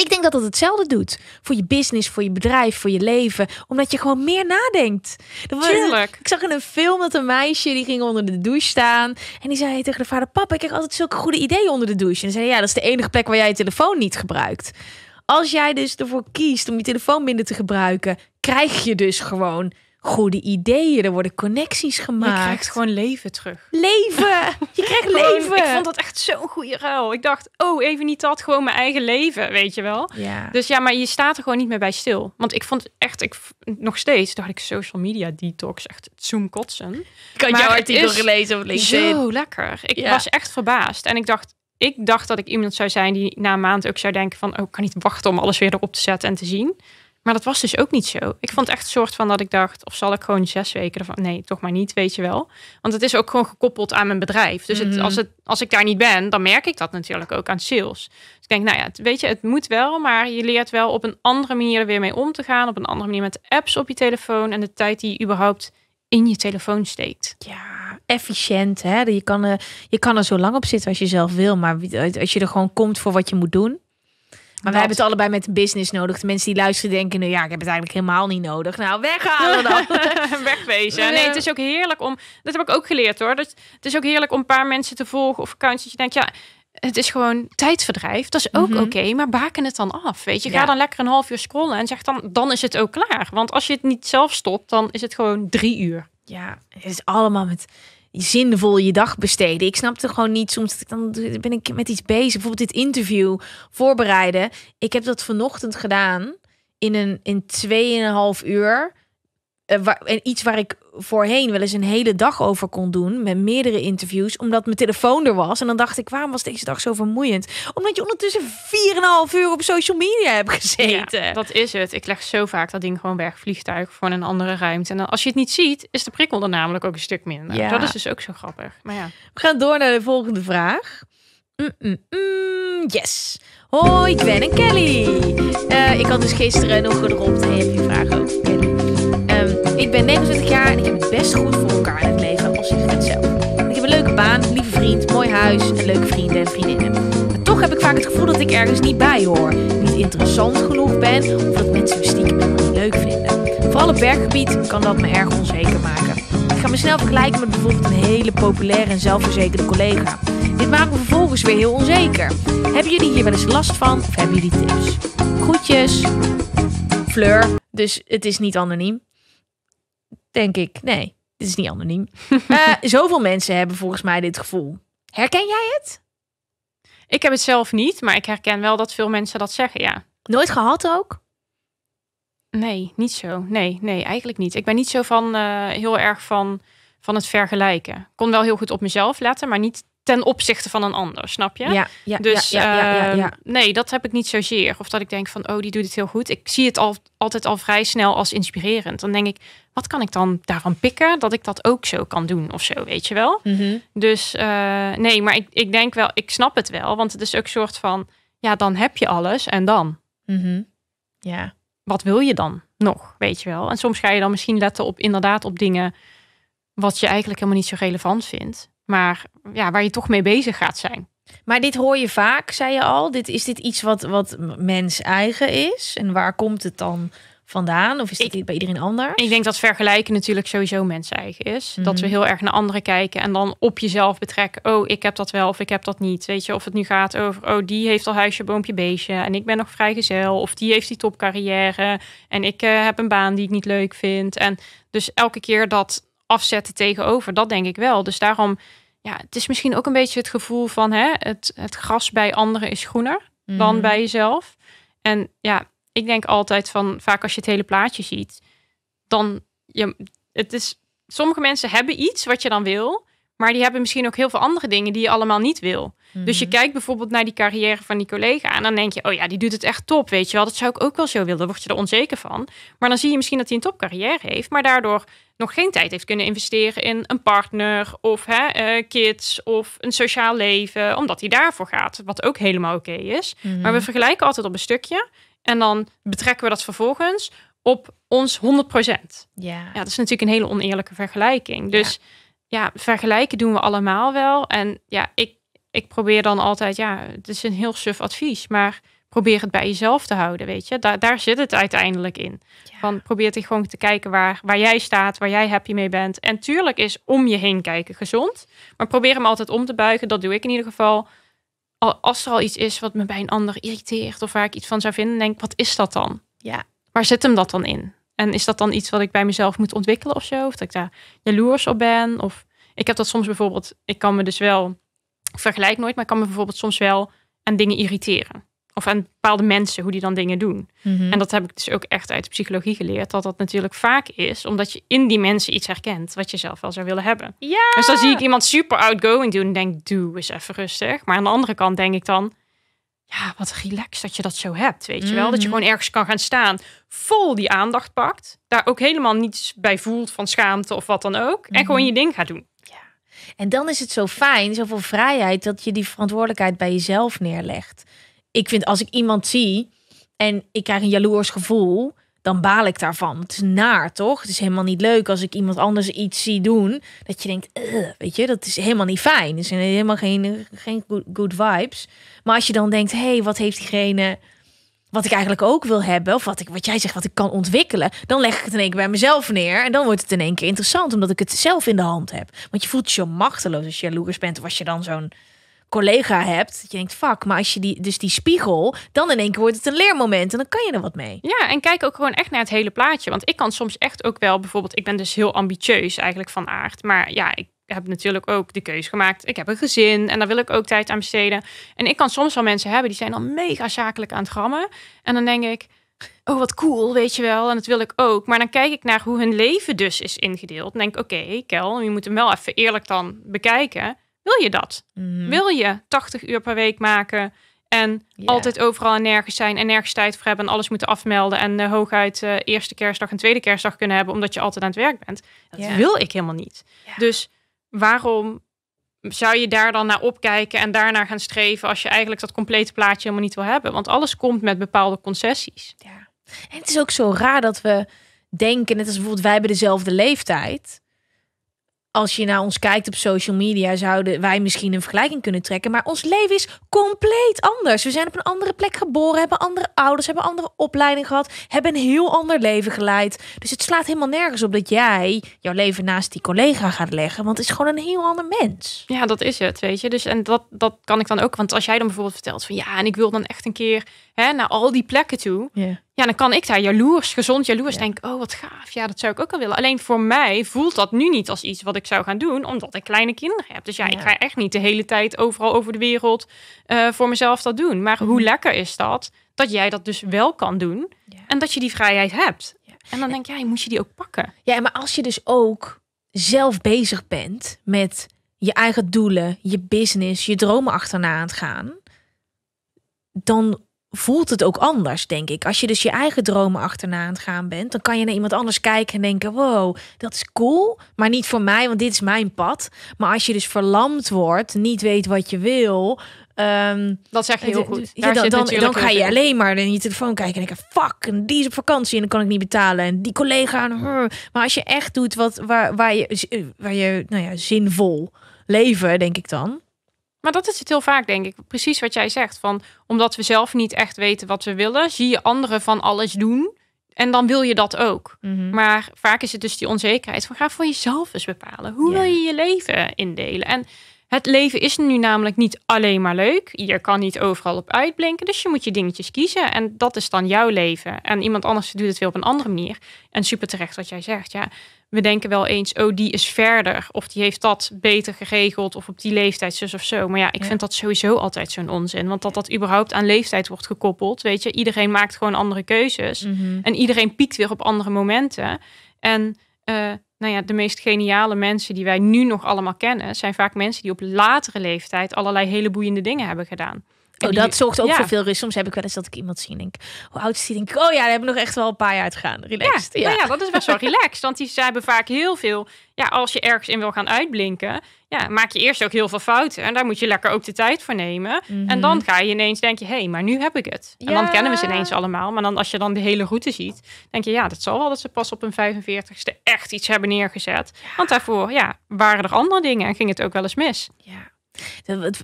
Ik denk dat dat hetzelfde doet. Voor je business, voor je bedrijf, voor je leven. Omdat je gewoon meer nadenkt. Tuurlijk. Ik zag in een film dat een meisje die ging onder de douche staan. En die zei tegen de vader: Papa, ik krijg altijd zulke goede ideeën onder de douche. En zei: Ja, dat is de enige plek waar jij je telefoon niet gebruikt. Als jij dus ervoor kiest om je telefoon minder te gebruiken, krijg je dus gewoon goede ideeën, er worden connecties gemaakt. Je krijgt gewoon leven terug. Leven! Je krijgt <laughs> leven! Ik vond dat echt zo'n goede ruil. Ik dacht, oh, even niet dat, gewoon mijn eigen leven, weet je wel. Ja. Dus ja, maar je staat er gewoon niet meer bij stil. Want ik vond echt, ik, nog steeds dacht ik social media detox, echt zoom kotsen. Ik had jouw artikel gelezen op LinkedIn. Zo lekker. Ik was echt verbaasd. En ik dacht, ik dacht dat ik iemand zou zijn die na een maand ook zou denken van, oh, ik kan niet wachten om alles weer erop te zetten en te zien. Maar dat was dus ook niet zo. Ik vond echt een soort van dat ik dacht, of zal ik gewoon zes weken ervan? Nee, toch maar niet, weet je wel. Want het is ook gewoon gekoppeld aan mijn bedrijf. Dus mhm. als, het, als ik daar niet ben, dan merk ik dat natuurlijk ook aan sales. Dus ik denk, nou ja, het, weet je, het moet wel, maar je leert wel op een andere manier er weer mee om te gaan. Op een andere manier met apps op je telefoon en de tijd die überhaupt in je telefoon steekt. Ja, efficiënt. Hè? Je, kan, je kan er zo lang op zitten als je zelf wil, maar als je er gewoon komt voor wat je moet doen maar we hebben het allebei met business nodig. De mensen die luisteren denken, nou ja, ik heb het eigenlijk helemaal niet nodig. Nou, weghalen dan. <laughs> Wegwezen. Nee, het is ook heerlijk om... Dat heb ik ook geleerd hoor. Dat, het is ook heerlijk om een paar mensen te volgen of accounts. Dat je denkt, ja, het is gewoon tijdverdrijf. Dat is ook mhm. oké, maar baken het dan af. Weet je, ga dan lekker een half uur scrollen en zeg dan, dan is het ook klaar. Want als je het niet zelf stopt, dan is het gewoon drie uur. Ja, het is allemaal met zinvol je dag besteden. Ik snapte gewoon niet soms dat ik dan ben ik met iets bezig. Bijvoorbeeld dit interview voorbereiden. Ik heb dat vanochtend gedaan in een in 2,5 uur eh, en iets waar ik voorheen wel eens een hele dag over kon doen. Met meerdere interviews. Omdat mijn telefoon er was. En dan dacht ik, waarom was deze dag zo vermoeiend? Omdat je ondertussen 4,5 uur op social media hebt gezeten. dat is het. Ik leg zo vaak dat ding gewoon weg. Vliegtuig voor een andere ruimte. En als je het niet ziet, is de prikkel dan namelijk ook een stuk minder. Ja. Dat is dus ook zo grappig. Maar ja. We gaan door naar de volgende vraag. Mm, mm, mm. yes. Hoi, ben een Kelly. Eh, ik had dus gisteren nog gedropt. Heb je vragen ook? Ik ben 29 jaar en ik heb het best goed voor elkaar in het leven als ik het zelf. Ik heb een leuke baan, een lieve vriend, mooi huis en leuke vrienden en vriendinnen. Maar toch heb ik vaak het gevoel dat ik ergens niet bij hoor. Niet interessant genoeg ben of dat mensen me stiekem niet leuk vinden. Vooral op werkgebied kan dat me erg onzeker maken. Ik ga me snel vergelijken met bijvoorbeeld een hele populaire en zelfverzekerde collega. Dit maakt me vervolgens weer heel onzeker. Hebben jullie hier wel eens last van of hebben jullie tips? Groetjes, Fleur, dus het is niet anoniem denk ik. Nee, dit is niet anoniem. <laughs> Eh, zoveel mensen hebben volgens mij dit gevoel. Herken jij het? Ik heb het zelf niet, maar ik herken wel dat veel mensen dat zeggen, ja. Nooit gehad ook? Nee, niet zo. Nee, nee, eigenlijk niet. Ik ben niet zo van eh, heel erg van, van het vergelijken. Ik kon wel heel goed op mezelf letten, maar niet ten opzichte van een ander, snap je? Ja, ja dus ja, ja, ehm, nee, dat heb ik niet zozeer. Of dat ik denk van, oh, die doet het heel goed. Ik zie het al, altijd al vrij snel als inspirerend. Dan denk ik, wat kan ik dan daarvan pikken dat ik dat ook zo kan doen of zo, weet je wel? Mhm. Dus eh, nee, maar ik, ik denk wel, ik snap het wel, want het is ook een soort van, ja, dan heb je alles en dan. Mhm. Ja. Wat wil je dan nog, weet je wel? En soms ga je dan misschien letten op inderdaad op dingen wat je eigenlijk helemaal niet zo relevant vindt maar ja, waar je toch mee bezig gaat zijn. Maar dit hoor je vaak, zei je al. Dit, is dit iets wat, wat mens eigen is? En waar komt het dan vandaan? Of is dit bij iedereen anders? Ik denk dat vergelijken natuurlijk sowieso mens eigen is. Dat we mhm. heel erg naar anderen kijken en dan op jezelf betrekken. Oh, ik heb dat wel of ik heb dat niet. Weet je, of het nu gaat over, oh, die heeft al huisje, boompje, beestje. En ik ben nog vrijgezel. Of die heeft die topcarrière. En ik eh, heb een baan die ik niet leuk vind. En dus elke keer dat afzetten tegenover, dat denk ik wel. Dus daarom ja, het is misschien ook een beetje het gevoel van hè, het, het gras bij anderen is groener dan mhm. bij jezelf. En ja, ik denk altijd van vaak als je het hele plaatje ziet, dan je, het is, sommige mensen hebben iets wat je dan wil, maar die hebben misschien ook heel veel andere dingen die je allemaal niet wil. Dus je mhm. kijkt bijvoorbeeld naar die carrière van die collega. En dan denk je, oh ja, die doet het echt top. Weet je wel, dat zou ik ook wel zo willen. Dan word je er onzeker van. Maar dan zie je misschien dat hij een topcarrière heeft. Maar daardoor nog geen tijd heeft kunnen investeren in een partner. Of hè, eh, kids. Of een sociaal leven. Omdat hij daarvoor gaat. Wat ook helemaal oké is. Mhm. Maar we vergelijken altijd op een stukje. En dan betrekken we dat vervolgens op ons 100%. Ja. ja, dat is natuurlijk een hele oneerlijke vergelijking. Dus ja, vergelijken doen we allemaal wel. En ja, ik, ik probeer dan altijd, ja, het is een heel suf advies, maar probeer het bij jezelf te houden, weet je. Daar, daar zit het uiteindelijk in. Van probeer te gewoon te kijken waar, waar jij staat, waar jij happy mee bent. En tuurlijk is om je heen kijken gezond, maar probeer hem altijd om te buigen. Dat doe ik in ieder geval. Als er al iets is wat me bij een ander irriteert of waar ik iets van zou vinden, denk wat is dat dan? Ja. Waar zit hem dat dan in? En is dat dan iets wat ik bij mezelf moet ontwikkelen of zo? Of dat ik daar jaloers op ben? Of ik heb dat soms bijvoorbeeld, ik kan me dus wel, ik vergelijk nooit, maar ik kan me bijvoorbeeld soms wel aan dingen irriteren. Of aan bepaalde mensen, hoe die dan dingen doen. Mhm. En dat heb ik dus ook echt uit de psychologie geleerd. Dat dat natuurlijk vaak is, omdat je in die mensen iets herkent wat je zelf wel zou willen hebben. Ja! Dus dan zie ik iemand super outgoing doen en denk, doe eens even rustig. Maar aan de andere kant denk ik dan, ja, wat relaxed dat je dat zo hebt, weet je wel? Dat je mhm. gewoon ergens kan gaan staan, vol die aandacht pakt, daar ook helemaal niets bij voelt van schaamte of wat dan ook, en gewoon mhm. je ding gaat doen. Ja. En dan is het zo fijn, zoveel vrijheid, dat je die verantwoordelijkheid bij jezelf neerlegt. Ik vind als ik iemand zie en ik krijg een jaloers gevoel, dan baal ik daarvan. Het is naar, toch? Het is helemaal niet leuk als ik iemand anders iets zie doen. Dat je denkt, weet je, dat is helemaal niet fijn. Het zijn helemaal geen, geen good vibes. Maar als je dan denkt, hé, hey, wat heeft diegene wat ik eigenlijk ook wil hebben, of wat, ik, wat jij zegt, wat ik kan ontwikkelen, dan leg ik het in één keer bij mezelf neer. En dan wordt het in één keer interessant, omdat ik het zelf in de hand heb. Want je voelt je zo machteloos als je jaloers bent, of als je dan zo'n collega hebt, dat je denkt, fuck, maar als je die, dus die spiegel, dan in één keer wordt het een leermoment en dan kan je er wat mee. Ja, en kijk ook gewoon echt naar het hele plaatje. Want ik kan soms echt ook wel, bijvoorbeeld, ik ben dus heel ambitieus eigenlijk van aard, maar ja, ik heb natuurlijk ook de keuze gemaakt. Ik heb een gezin en daar wil ik ook tijd aan besteden. En ik kan soms wel mensen hebben die zijn dan mega zakelijk aan het grammen. En dan denk ik, oh wat cool, weet je wel. En dat wil ik ook. Maar dan kijk ik naar hoe hun leven dus is ingedeeld. En denk, oké, Kel, je moet hem wel even eerlijk dan bekijken. Wil je dat? Mhm. Wil je 80 uur per week maken en altijd overal en nergens zijn en nergens tijd voor hebben en alles moeten afmelden en eh, hooguit eh, eerste kerstdag en tweede kerstdag kunnen hebben omdat je altijd aan het werk bent? Dat wil ik helemaal niet. Dus waarom zou je daar dan naar opkijken en daarnaar gaan streven als je eigenlijk dat complete plaatje helemaal niet wil hebben? Want alles komt met bepaalde concessies. Ja. En het is ook zo raar dat we denken, net als bijvoorbeeld wij hebben dezelfde leeftijd, als je naar ons kijkt op social media, zouden wij misschien een vergelijking kunnen trekken. Maar ons leven is compleet anders. We zijn op een andere plek geboren, hebben andere ouders, hebben andere opleiding gehad, hebben een heel ander leven geleid. Dus het slaat helemaal nergens op dat jij jouw leven naast die collega gaat leggen. Want het is gewoon een heel ander mens. Ja, dat is het, weet je. Dus en dat, dat kan ik dan ook. Want als jij dan bijvoorbeeld vertelt van ja, en ik wil dan echt een keer hè, naar al die plekken toe ja, dan kan ik daar jaloers, gezond jaloers ja. denken, oh wat gaaf, ja, dat zou ik ook al willen. Alleen voor mij voelt dat nu niet als iets wat ik zou gaan doen, omdat ik kleine kinderen heb. Dus ja, ik ga echt niet de hele tijd overal over de wereld eh, voor mezelf dat doen. Maar hoe mhm. lekker is dat, dat jij dat dus wel kan doen en dat je die vrijheid hebt. En dan denk jij, moet je die ook pakken. Ja, maar als je dus ook zelf bezig bent met je eigen doelen, je business, je dromen achterna aan het gaan, dan voelt het ook anders, denk ik. Als je dus je eigen dromen achterna aan het gaan bent, dan kan je naar iemand anders kijken en denken: wow, dat is cool, maar niet voor mij, want dit is mijn pad. Maar als je dus verlamd wordt, niet weet wat je wil. Um, dat zeg je heel goed. dan, dan, ga je alleen maar in je telefoon kijken en denken: fuck, en die is op vakantie en dan kan ik niet betalen. En die collega. En, maar als je echt doet wat, waar, waar, je, waar je nou ja, zinvol leven, denk ik dan maar dat is het heel vaak, denk ik. Precies wat jij zegt. Van, omdat we zelf niet echt weten wat we willen, zie je anderen van alles doen. En dan wil je dat ook. Mhm. Maar vaak is het dus die onzekerheid van ga voor jezelf eens bepalen. Hoe wil je je leven indelen? En het leven is nu namelijk niet alleen maar leuk. Je kan niet overal op uitblinken. Dus je moet je dingetjes kiezen. En dat is dan jouw leven. En iemand anders doet het weer op een andere manier. En super terecht wat jij zegt. Ja, we denken wel eens, oh, die is verder. Of die heeft dat beter geregeld. Of op die leeftijd zus of zo. Maar ja, ik vind dat sowieso altijd zo'n onzin. Want dat dat überhaupt aan leeftijd wordt gekoppeld. Weet je, iedereen maakt gewoon andere keuzes. Mhm. En iedereen piekt weer op andere momenten. En eh, nou ja, de meest geniale mensen die wij nu nog allemaal kennen, zijn vaak mensen die op latere leeftijd allerlei hele boeiende dingen hebben gedaan oh, dat zorgt ook voor veel rust. Soms heb ik wel eens dat ik iemand zie en denk, hoe oud is die? Denk ik, oh ja, daar hebben nog echt wel een paar jaar uitgegaan. Relaxed. Ja, oh ja dat is best wel <laughs> relaxed. Want die, ze hebben vaak heel veel, ja, als je ergens in wil gaan uitblinken, ja, maak je eerst ook heel veel fouten. En daar moet je lekker ook de tijd voor nemen. En mhm. dan ga je ineens denken, hé, hey, maar nu heb ik het. En dan kennen we ze ineens allemaal. Maar dan als je dan de hele route ziet, denk je, ja, dat zal wel dat ze pas op hun 45ste echt iets hebben neergezet. Want daarvoor, ja, waren er andere dingen en ging het ook wel eens mis. Ja.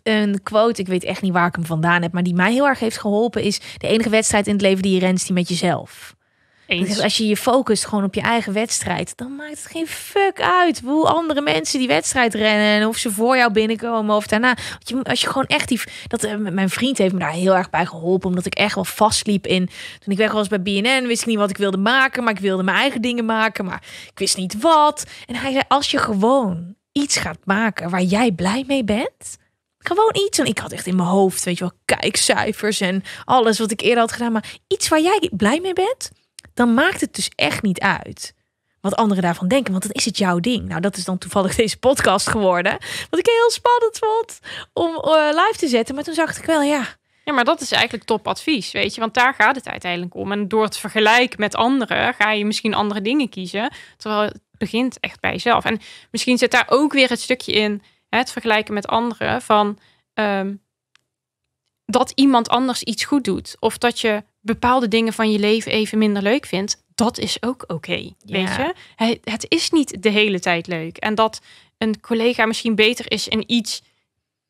Een quote, ik weet echt niet waar ik hem vandaan heb, maar die mij heel erg heeft geholpen, is de enige wedstrijd in het leven die je rent, is die met jezelf. Eens. Dus als je je focust gewoon op je eigen wedstrijd, dan maakt het geen fuck uit hoe andere mensen die wedstrijd rennen en of ze voor jou binnenkomen of daarna. als je gewoon echt die, dat eh, mijn vriend heeft me daar heel erg bij geholpen, omdat ik echt wel vastliep in. Toen ik weg was bij BNN, wist ik niet wat ik wilde maken, maar ik wilde mijn eigen dingen maken, maar ik wist niet wat. En hij zei: als je gewoon iets gaat maken waar jij blij mee bent. Gewoon iets. En ik had echt in mijn hoofd, weet je wel, kijkcijfers en alles wat ik eerder had gedaan. Maar iets waar jij blij mee bent, dan maakt het dus echt niet uit wat anderen daarvan denken. Want dan is het jouw ding. Nou, dat is dan toevallig <laughs> deze podcast geworden. Wat ik heel spannend vond om eh, live te zetten. Maar toen dacht ik wel, ja. Ja, maar dat is eigenlijk topadvies, weet je. Want daar gaat het uiteindelijk om. En door het vergelijk met anderen ga je misschien andere dingen kiezen. Terwijl begint echt bij jezelf. En misschien zit daar ook weer het stukje in, het vergelijken met anderen, van ehm, dat iemand anders iets goed doet. Of dat je bepaalde dingen van je leven even minder leuk vindt. Dat is ook oké, weet je. Het, het is niet de hele tijd leuk. En dat een collega misschien beter is in iets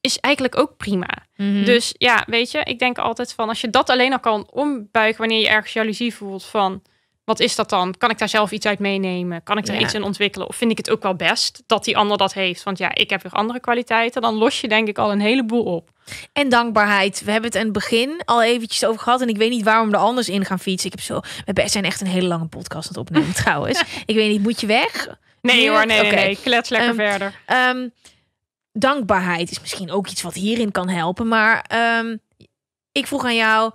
is eigenlijk ook prima. Mhm. Dus ja, weet je, ik denk altijd van als je dat alleen al kan ombuigen wanneer je ergens jaloezie voelt van wat is dat dan? Kan ik daar zelf iets uit meenemen? Kan ik er iets in ontwikkelen? Of vind ik het ook wel best dat die ander dat heeft? Want ja, ik heb weer andere kwaliteiten. Dan los je denk ik al een heleboel op. En dankbaarheid. We hebben het in het begin al eventjes over gehad. En ik weet niet waarom we er anders in gaan fietsen. Ik heb zo... We zijn echt een hele lange podcast aan het opnemen <laughs> trouwens. Ik weet niet, moet je weg? Nee hoor, nee, nee, Klets lekker ehm, verder. Ehm, dankbaarheid is misschien ook iets wat hierin kan helpen. Maar ehm, ik vroeg aan jou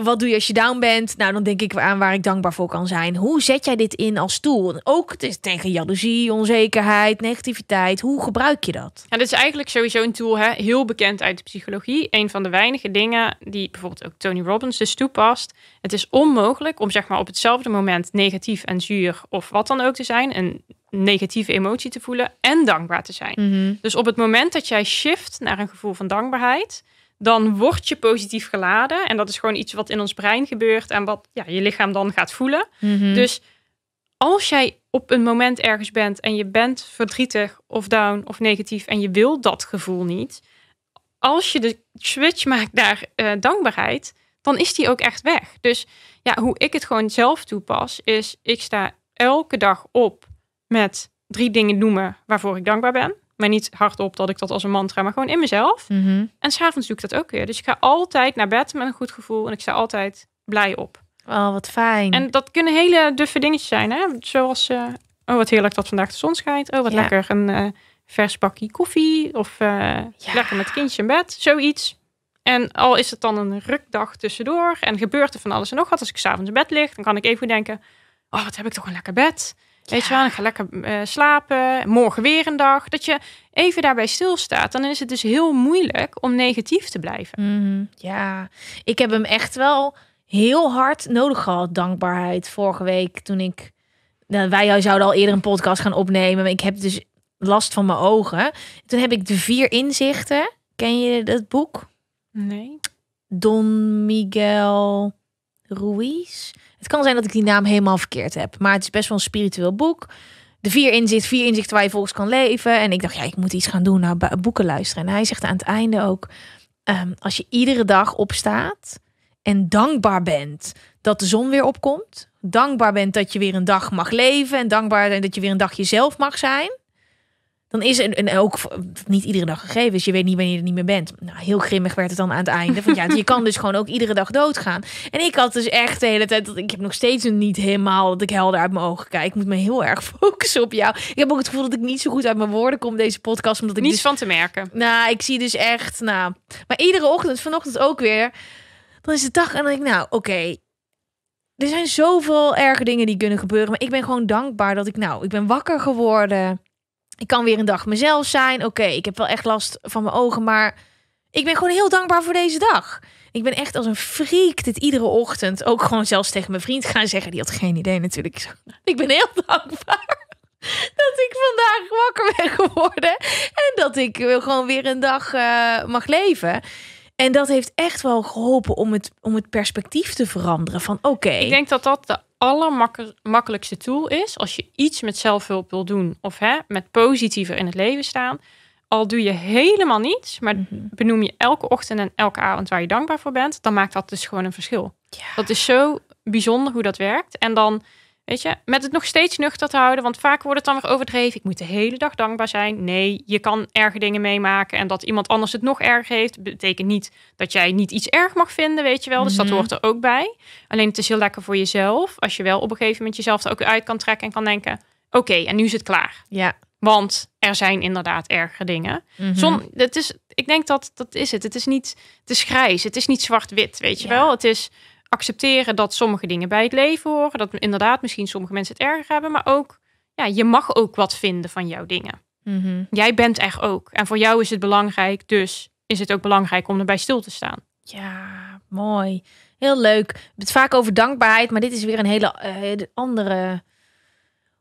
wat doe je als je down bent? Nou, dan denk ik aan waar ik dankbaar voor kan zijn. Hoe zet jij dit in als tool? Ook tegen jaloezie, onzekerheid, negativiteit. Hoe gebruik je dat? Ja, dat is eigenlijk sowieso een tool, hè? heel bekend uit de psychologie. Een van de weinige dingen die bijvoorbeeld ook Tony Robbins dus toepast. Het is onmogelijk om zeg maar, op hetzelfde moment negatief en zuur of wat dan ook te zijn. Een negatieve emotie te voelen en dankbaar te zijn. Mhm. Dus op het moment dat jij shift naar een gevoel van dankbaarheid dan word je positief geladen. En dat is gewoon iets wat in ons brein gebeurt en wat ja, je lichaam dan gaat voelen. Mhm. Dus als jij op een moment ergens bent en je bent verdrietig of down of negatief en je wil dat gevoel niet, als je de switch maakt naar eh, dankbaarheid, dan is die ook echt weg. Dus ja, hoe ik het gewoon zelf toepas, is ik sta elke dag op met drie dingen noemen waarvoor ik dankbaar ben maar niet hardop dat ik dat als een mantra, maar gewoon in mezelf. Mm En s'avonds doe ik dat ook weer. Dus ik ga altijd naar bed met een goed gevoel en ik sta altijd blij op. Oh, wat fijn. En dat kunnen hele duffe dingetjes zijn, hè? Zoals, eh, oh wat heerlijk dat vandaag de zon schijnt. Oh, wat lekker een eh, vers bakje koffie. Of eh, ja. lekker met kindje in bed, zoiets. En al is het dan een rukdag tussendoor en gebeurt er van alles en nog wat. Als ik s'avonds in bed lig, dan kan ik even denken, oh, wat heb ik toch een lekker bed. Weet je wel, ik ga lekker eh, slapen, morgen weer een dag. Dat je even daarbij stilstaat, dan is het dus heel moeilijk om negatief te blijven. Mhm. ja, ik heb hem echt wel heel hard nodig gehad, dankbaarheid. Vorige week toen ik, nou, wij zouden al eerder een podcast gaan opnemen, maar ik heb dus last van mijn ogen. Toen heb ik de vier inzichten. Ken je dat boek? Nee. Don Miguel Ruiz. Het kan zijn dat ik die naam helemaal verkeerd heb. Maar het is best wel een spiritueel boek. De vier inzicht, vier inzichten waar je volgens kan leven. En ik dacht, ja, ik moet iets gaan doen, naar nou, boeken luisteren. En hij zegt aan het einde ook, ehm, als je iedere dag opstaat en dankbaar bent dat de zon weer opkomt. Dankbaar bent dat je weer een dag mag leven. En dankbaar bent dat je weer een dag jezelf mag zijn. Dan is het ook niet iedere dag gegeven dus Je weet niet wanneer je er niet meer bent. Nou, heel grimmig werd het dan aan het einde. <laughs> je kan dus gewoon ook iedere dag doodgaan. En ik had dus echt de hele tijd. Ik heb nog steeds niet helemaal dat ik helder uit mijn ogen kijk. Ik moet me heel erg <laughs> focussen op jou. Ik heb ook het gevoel dat ik niet zo goed uit mijn woorden kom deze podcast. Omdat ik Niets dus van te merken. Nou, ik zie dus echt. Nou, maar iedere ochtend, vanochtend ook weer. Dan is de dag en dan denk ik, nou, oké. er zijn zoveel erge dingen die kunnen gebeuren. Maar ik ben gewoon dankbaar dat ik, nou, ik ben wakker geworden. Ik kan weer een dag mezelf zijn. Oké, ik heb wel echt last van mijn ogen, maar ik ben gewoon heel dankbaar voor deze dag. Ik ben echt als een freak dit iedere ochtend ook gewoon zelfs tegen mijn vriend gaan zeggen. Die had geen idee natuurlijk. Ik ben heel dankbaar <laughs> dat ik vandaag wakker ben geworden en dat ik gewoon weer een dag eh, mag leven. En dat heeft echt wel geholpen om het, om het perspectief te veranderen van oké. Ik denk dat dat de allermakkelijkste tool is als je iets met zelfhulp wil doen of hè, met positiever in het leven staan. Al doe je helemaal niets, maar mhm. benoem je elke ochtend en elke avond waar je dankbaar voor bent, dan maakt dat dus gewoon een verschil. Dat is zo bijzonder hoe dat werkt. En dan Weet je, met het nog steeds nuchter te houden, want vaak wordt het dan weer overdreven. Ik moet de hele dag dankbaar zijn. Nee, je kan erge dingen meemaken en dat iemand anders het nog erg heeft, betekent niet dat jij niet iets erg mag vinden, weet je wel. Dus dat mhm. hoort er ook bij. Alleen het is heel lekker voor jezelf als je wel op een gegeven moment jezelf er ook uit kan trekken en kan denken: oké, en nu is het klaar. Ja. Want er zijn inderdaad erge dingen. Mm het is, ik denk dat dat is het. Het is niet, het is grijs. Het is niet zwart-wit, weet je wel. Het is accepteren dat sommige dingen bij het leven horen. Dat inderdaad misschien sommige mensen het erger hebben. Maar ook, ja, je mag ook wat vinden van jouw dingen. Mhm. Jij bent echt ook. En voor jou is het belangrijk. Dus is het ook belangrijk om erbij stil te staan. Ja, mooi. Heel leuk. Het vaak over dankbaarheid, maar dit is weer een hele eh, andere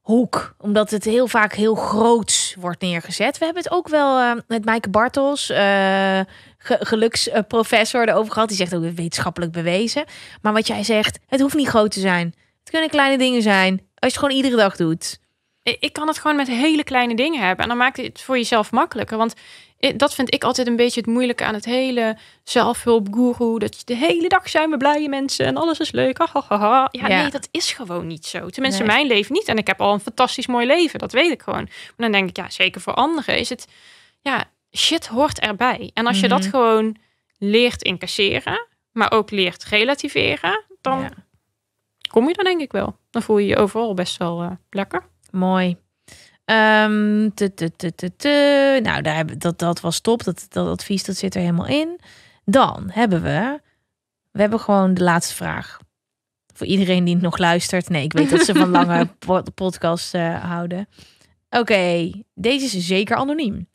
hoek. Omdat het heel vaak heel groots wordt neergezet. We hebben het ook wel eh, met Maaike Bartels, uh, ge geluksprofessor, erover gehad. Die zegt ook wetenschappelijk bewezen. Maar wat jij zegt, het hoeft niet groot te zijn. Het kunnen kleine dingen zijn. Als je het gewoon iedere dag doet ik kan het gewoon met hele kleine dingen hebben. En dan maakt het voor jezelf makkelijker. Want dat vind ik altijd een beetje het moeilijke aan het hele zelfhulpgoeroe. Dat je de hele dag zijn we blije mensen en alles is leuk. Ah, Ja, nee, dat is gewoon niet zo. Tenminste, mijn leven niet. En ik heb al een fantastisch mooi leven. Dat weet ik gewoon. Maar dan denk ik, ja, zeker voor anderen is het... Ja, shit hoort erbij. En als je dat mhm. gewoon leert incasseren, maar ook leert relativeren, dan kom je dan denk ik wel. Dan voel je je overal best wel eh, lekker. Mooi. Um, nou, daar hebben, dat, dat was top. Dat, dat advies dat zit er helemaal in. Dan hebben we. We hebben gewoon de laatste vraag. Voor iedereen die nog luistert. Nee, ik weet dat ze van <laughs> lange podcasts eh, houden. Oké, deze is zeker anoniem.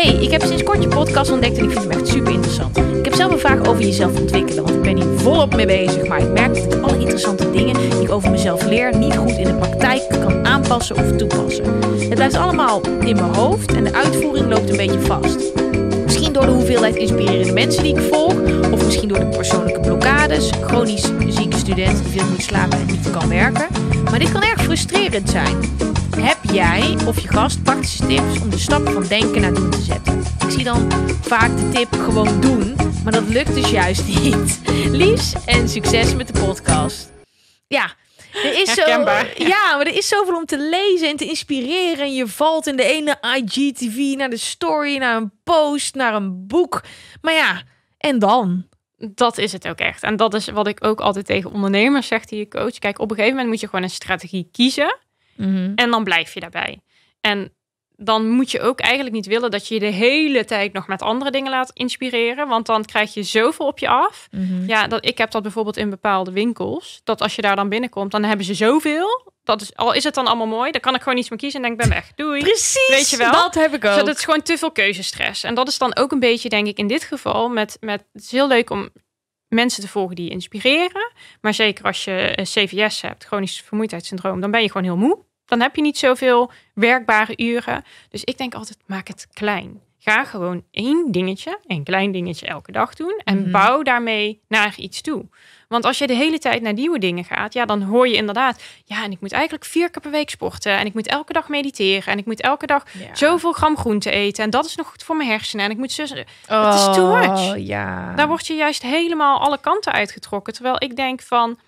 Hey, ik heb sinds kort je podcast ontdekt en ik vind hem echt super interessant. Ik heb zelf een vraag over jezelf ontwikkelen, want ik ben hier volop mee bezig. Maar ik merk dat ik alle interessante dingen die ik over mezelf leer niet goed in de praktijk kan aanpassen of toepassen. Het blijft allemaal in mijn hoofd en de uitvoering loopt een beetje vast. Misschien door de hoeveelheid inspirerende mensen die ik volg, of misschien door de persoonlijke blokkades, chronisch zieke student die veel moet slapen en niet kan werken. Maar dit kan erg frustrerend zijn. Heb jij of je gast praktische tips om de stap van denken naar doen te zetten? Ik zie dan vaak de tip gewoon doen, maar dat lukt dus juist <laughs> niet. Lies en succes met de podcast. Ja, er is zo, ja. maar er is zoveel om te lezen en te inspireren. En je valt in de ene IGTV naar de story, naar een post, naar een boek. Maar ja, en dan? Dat is het ook echt. En dat is wat ik ook altijd tegen ondernemers zeg die je coach. Kijk, op een gegeven moment moet je gewoon een strategie kiezen. Mhm. En dan blijf je daarbij. En dan moet je ook eigenlijk niet willen dat je je de hele tijd nog met andere dingen laat inspireren. Want dan krijg je zoveel op je af. Mhm. Ja, dat, ik heb dat bijvoorbeeld in bepaalde winkels. Dat als je daar dan binnenkomt, dan hebben ze zoveel. Dat is, al is het dan allemaal mooi, dan kan ik gewoon iets meer kiezen en denk ben weg. Doei. Precies, Weet je wel? dat heb ik dus ook. dat is gewoon te veel keuzestress. En dat is dan ook een beetje, denk ik, in dit geval met... met het is heel leuk om mensen te volgen die je inspireren. Maar zeker als je CVS hebt, chronisch vermoeidheidssyndroom, dan ben je gewoon heel moe. Dan heb je niet zoveel werkbare uren. Dus ik denk altijd, maak het klein. Ga gewoon één dingetje, een klein dingetje elke dag doen. En mhm. bouw daarmee naar iets toe. Want als je de hele tijd naar nieuwe dingen gaat, ja, dan hoor je inderdaad, ja, en ik moet eigenlijk vier keer per week sporten. En ik moet elke dag mediteren. En ik moet elke dag zoveel gram groente eten. En dat is nog goed voor mijn hersenen. En ik moet zussen. oh, is too oh, much. Ja. Daar word je juist helemaal alle kanten uitgetrokken. Terwijl ik denk van,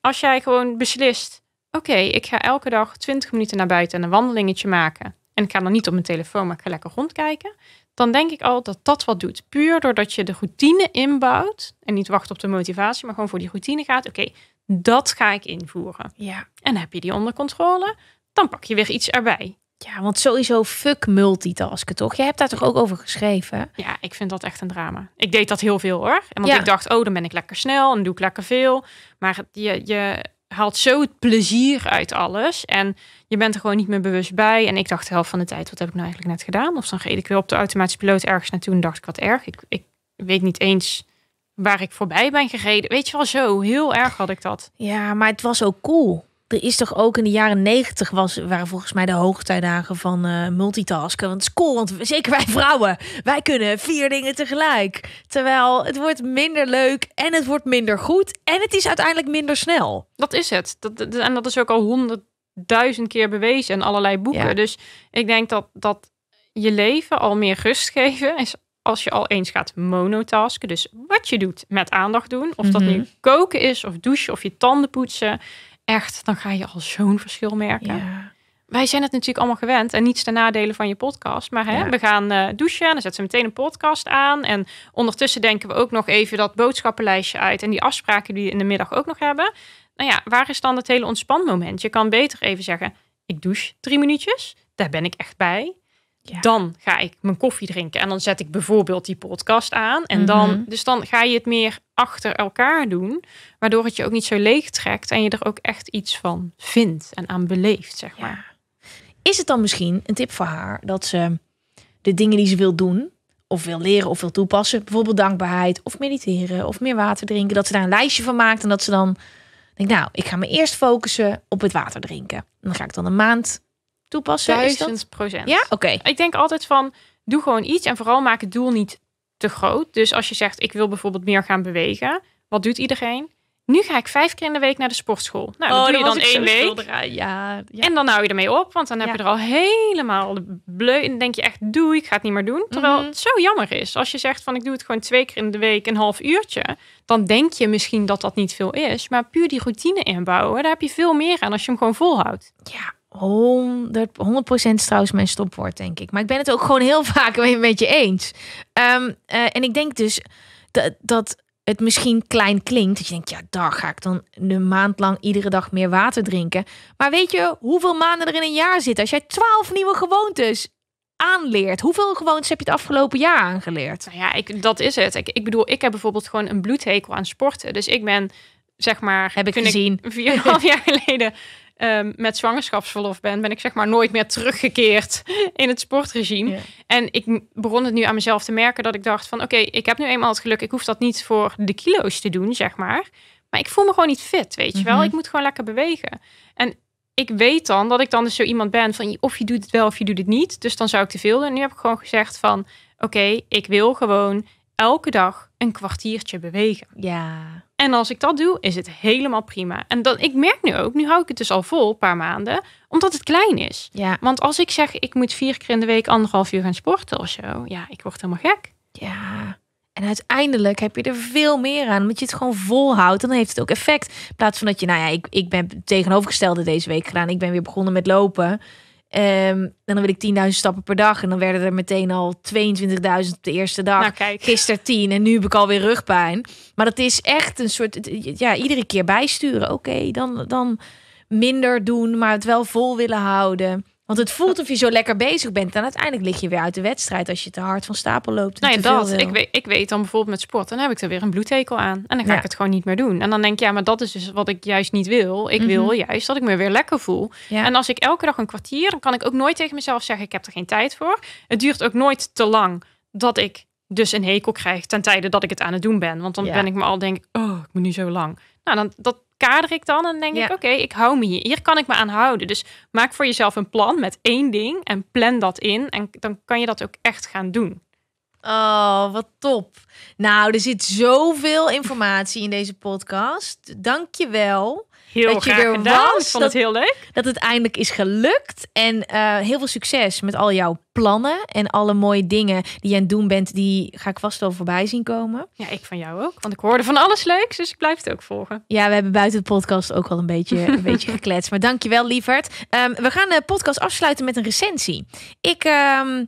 als jij gewoon beslist, oké, ik ga elke dag 20 minuten naar buiten en een wandelingetje maken. En ik ga dan niet op mijn telefoon, maar ik ga lekker rondkijken dan denk ik al dat dat wat doet. Puur doordat je de routine inbouwt en niet wacht op de motivatie, maar gewoon voor die routine gaat. Oké, dat ga ik invoeren. Ja. En heb je die onder controle, dan pak je weer iets erbij. Ja, want sowieso fuck multitasken, toch? Je hebt daar toch ook over geschreven? Ja, ik vind dat echt een drama. Ik deed dat heel veel hoor. En want ik dacht, oh, dan ben ik lekker snel en doe ik lekker veel. Maar je, je, haalt zo het plezier uit alles. En je bent er gewoon niet meer bewust bij. En ik dacht de helft van de tijd, wat heb ik nou eigenlijk net gedaan? Of dan reed ik weer op de automatische piloot ergens naartoe en dacht ik wat erg. Ik, ik weet niet eens waar ik voorbij ben gereden. Weet je wel, zo heel erg had ik dat. Ja, maar het was ook cool er is toch ook in de jaren negentig was, waren volgens mij de hoogtijdagen van eh, multitasken. Want cool, want zeker wij vrouwen, wij kunnen vier dingen tegelijk. Terwijl het wordt minder leuk en het wordt minder goed en het is uiteindelijk minder snel. Dat is het. Dat, dat en dat is ook al honderdduizend keer bewezen in allerlei boeken. Dus ik denk dat, dat je leven al meer rust geven is als je al eens gaat monotasken. Dus wat je doet met aandacht doen. Of dat nu mhm. koken is of douchen of je tanden poetsen echt, dan ga je al zo'n verschil merken. Wij zijn het natuurlijk allemaal gewend en niets ten nadelen van je podcast. Maar hè, we gaan eh, douchen en dan zetten ze meteen een podcast aan. En ondertussen denken we ook nog even dat boodschappenlijstje uit en die afspraken die we in de middag ook nog hebben. Nou ja, waar is dan het hele moment? Je kan beter even zeggen: ik douche drie minuutjes, daar ben ik echt bij. Dan ga ik mijn koffie drinken en dan zet ik bijvoorbeeld die podcast aan. En dan, mhm. dus dan ga je het meer achter elkaar doen, waardoor het je ook niet zo leeg trekt en je er ook echt iets van vindt en aan beleeft, zeg maar. Is het dan misschien een tip voor haar dat ze de dingen die ze wil doen, of wil leren of wil toepassen, bijvoorbeeld dankbaarheid of mediteren of meer water drinken, dat ze daar een lijstje van maakt en dat ze dan denkt, nou, ik ga me eerst focussen op het water drinken. dan ga ik dan een maand toepassen? Duizend procent. Ja, oké. Ik denk altijd van, doe gewoon iets en vooral maak het doel niet te groot. Dus als je zegt, ik wil bijvoorbeeld meer gaan bewegen. Wat doet iedereen? Nu ga ik vijf keer in de week naar de sportschool. Nou, oh, doe je dan dus één week. Ja, ja, En dan hou je ermee op, want dan heb je er al helemaal bleu. En denk je echt, doe ik ga het niet meer doen. Terwijl mhm. het zo jammer is. Als je zegt van, ik doe het gewoon twee keer in de week, een half uurtje. Dan denk je misschien dat dat niet veel is. Maar puur die routine inbouwen, daar heb je veel meer aan als je hem gewoon volhoudt. Ja, 100, 100% is trouwens mijn stopwoord, denk ik. Maar ik ben het ook gewoon heel <laughs> vaak mee met je eens. Ehm, eh, en ik denk dus dat, dat het misschien klein klinkt. Dat je denkt, ja, daar ga ik dan een maand lang iedere dag meer water drinken. Maar weet je hoeveel maanden er in een jaar zitten? Als jij twaalf nieuwe gewoontes aanleert. Hoeveel gewoontes heb je het afgelopen jaar aangeleerd? Nou ja, ik, dat is het. Ik, ik bedoel, ik heb bijvoorbeeld gewoon een bloedhekel aan sporten. Dus ik ben, zeg maar... Heb ik gezien. Vier half jaar <laughs> geleden Ehm, met zwangerschapsverlof ben, ben ik zeg maar nooit meer teruggekeerd <laughs> in het sportregime. En ik begon het nu aan mezelf te merken dat ik dacht van oké, ik heb nu eenmaal het geluk, ik hoef dat niet voor de kilo's te doen, zeg maar. Maar ik voel me gewoon niet fit, weet je wel. Mhm. Ik moet gewoon lekker bewegen. En ik weet dan dat ik dan dus zo iemand ben van of je doet het wel of je doet het niet. Dus dan zou ik te veel doen. Nu heb ik gewoon gezegd van oké, ik wil gewoon elke dag een kwartiertje bewegen. Ja. En als ik dat doe, is het helemaal prima. En dan, ik merk nu ook, nu hou ik het dus al vol, een paar maanden, omdat het klein is. Ja. Want als ik zeg, ik moet vier keer in de week anderhalf uur gaan sporten of zo, ja, ik word helemaal gek. Ja. En uiteindelijk heb je er veel meer aan, omdat je het gewoon volhoudt. En dan heeft het ook effect. In plaats van dat je, nou ja, ik, ik ben tegenovergestelde deze week gedaan. Ik ben weer begonnen met lopen. Ehm, en dan wil ik 10.000 stappen per dag. En dan werden er meteen al 22.000 op de eerste dag. Nou, Gisteren 10 en nu heb ik alweer rugpijn. Maar dat is echt een soort, ja, iedere keer bijsturen. Oké, dan, dan minder doen, maar het wel vol willen houden. Want het voelt of je zo lekker bezig bent. En uiteindelijk lig je weer uit de wedstrijd als je te hard van stapel loopt. Nou ja, dat. Ik weet, ik weet dan bijvoorbeeld met sport, dan heb ik er weer een bloedhekel aan. En dan ga ik het gewoon niet meer doen. En dan denk je, ja, maar dat is dus wat ik juist niet wil. Ik wil mhm. juist dat ik me weer lekker voel. En als ik elke dag een kwartier, dan kan ik ook nooit tegen mezelf zeggen, ik heb er geen tijd voor. Het duurt ook nooit te lang dat ik dus een hekel krijg ten tijde dat ik het aan het doen ben. Want dan ben ik me al denk, oh, ik moet nu zo lang. Nou, dan, dat kader ik dan en denk ik, oké, ik hou me hier. Hier kan ik me aan houden. Dus maak voor jezelf een plan met één ding en plan dat in. En dan kan je dat ook echt gaan doen. Oh, wat top. Nou, er zit zoveel informatie in deze podcast. Dank je wel heel dat je er Was, ik vond dat, het heel leuk. Dat het eindelijk is gelukt. En eh, heel veel succes met al jouw plannen en alle mooie dingen die je aan het doen bent. Die ga ik vast wel voorbij zien komen. Ja, ik van jou ook. Want ik hoorde van alles leuks, dus ik blijf het ook volgen. Ja, we hebben buiten de podcast ook al een beetje, een <laughs> beetje gekletst. Maar dankjewel, lieverd. Um, we gaan de podcast afsluiten met een recensie. Ik... Ehm,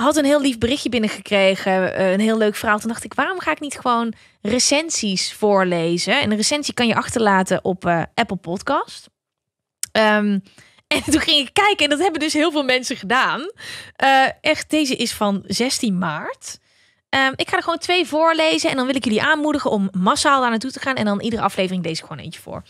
had een heel lief berichtje binnengekregen. Eh, een heel leuk verhaal. Toen dacht ik, waarom ga ik niet gewoon recensies voorlezen? En een recensie kan je achterlaten op eh, Apple Podcast. Ehm, <laughs> en toen ging ik kijken, en dat hebben dus heel veel mensen gedaan. Eh, echt, deze is van 16 maart. Ehm, ik ga er gewoon twee voorlezen en dan wil ik jullie aanmoedigen om massaal daar naartoe te gaan. En dan iedere aflevering deze gewoon eentje voor.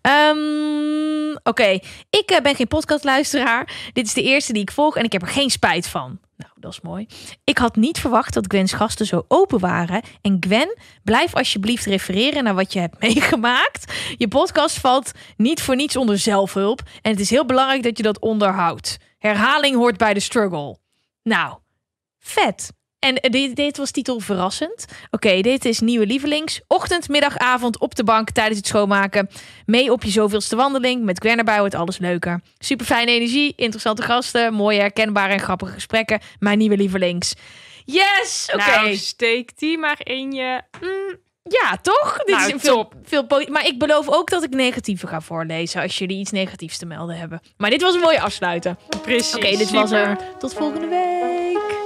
Ehm, oké, ik ben geen podcastluisteraar. Dit is de eerste die ik volg en ik heb er geen spijt van. Dat is mooi. Ik had niet verwacht dat Gwen's gasten zo open waren. En Gwen, blijf alsjeblieft refereren naar wat je hebt <laughs> meegemaakt. Je podcast valt niet voor niets onder zelfhulp. En het is heel belangrijk dat je dat onderhoudt. Herhaling hoort bij de struggle. Nou, vet. En eh, dit, was titel verrassend. Oké, dit is Nieuwe Lievelings. Ochtend, middag, avond op de bank tijdens het schoonmaken. Mee op je zoveelste wandeling. Met Gwen erbij wordt alles leuker. Super fijne energie, interessante gasten, mooie, herkenbare en grappige gesprekken. Mijn Nieuwe Lievelings. Yes! Oké. Nou, steek die maar in je... Mm, ja, toch? Dit nou, is veel, veel maar ik beloof ook dat ik negatieve ga voorlezen als jullie iets negatiefs te melden hebben. Maar dit was een mooie afsluiten. Precies. Oké, dit was er. Tot volgende week.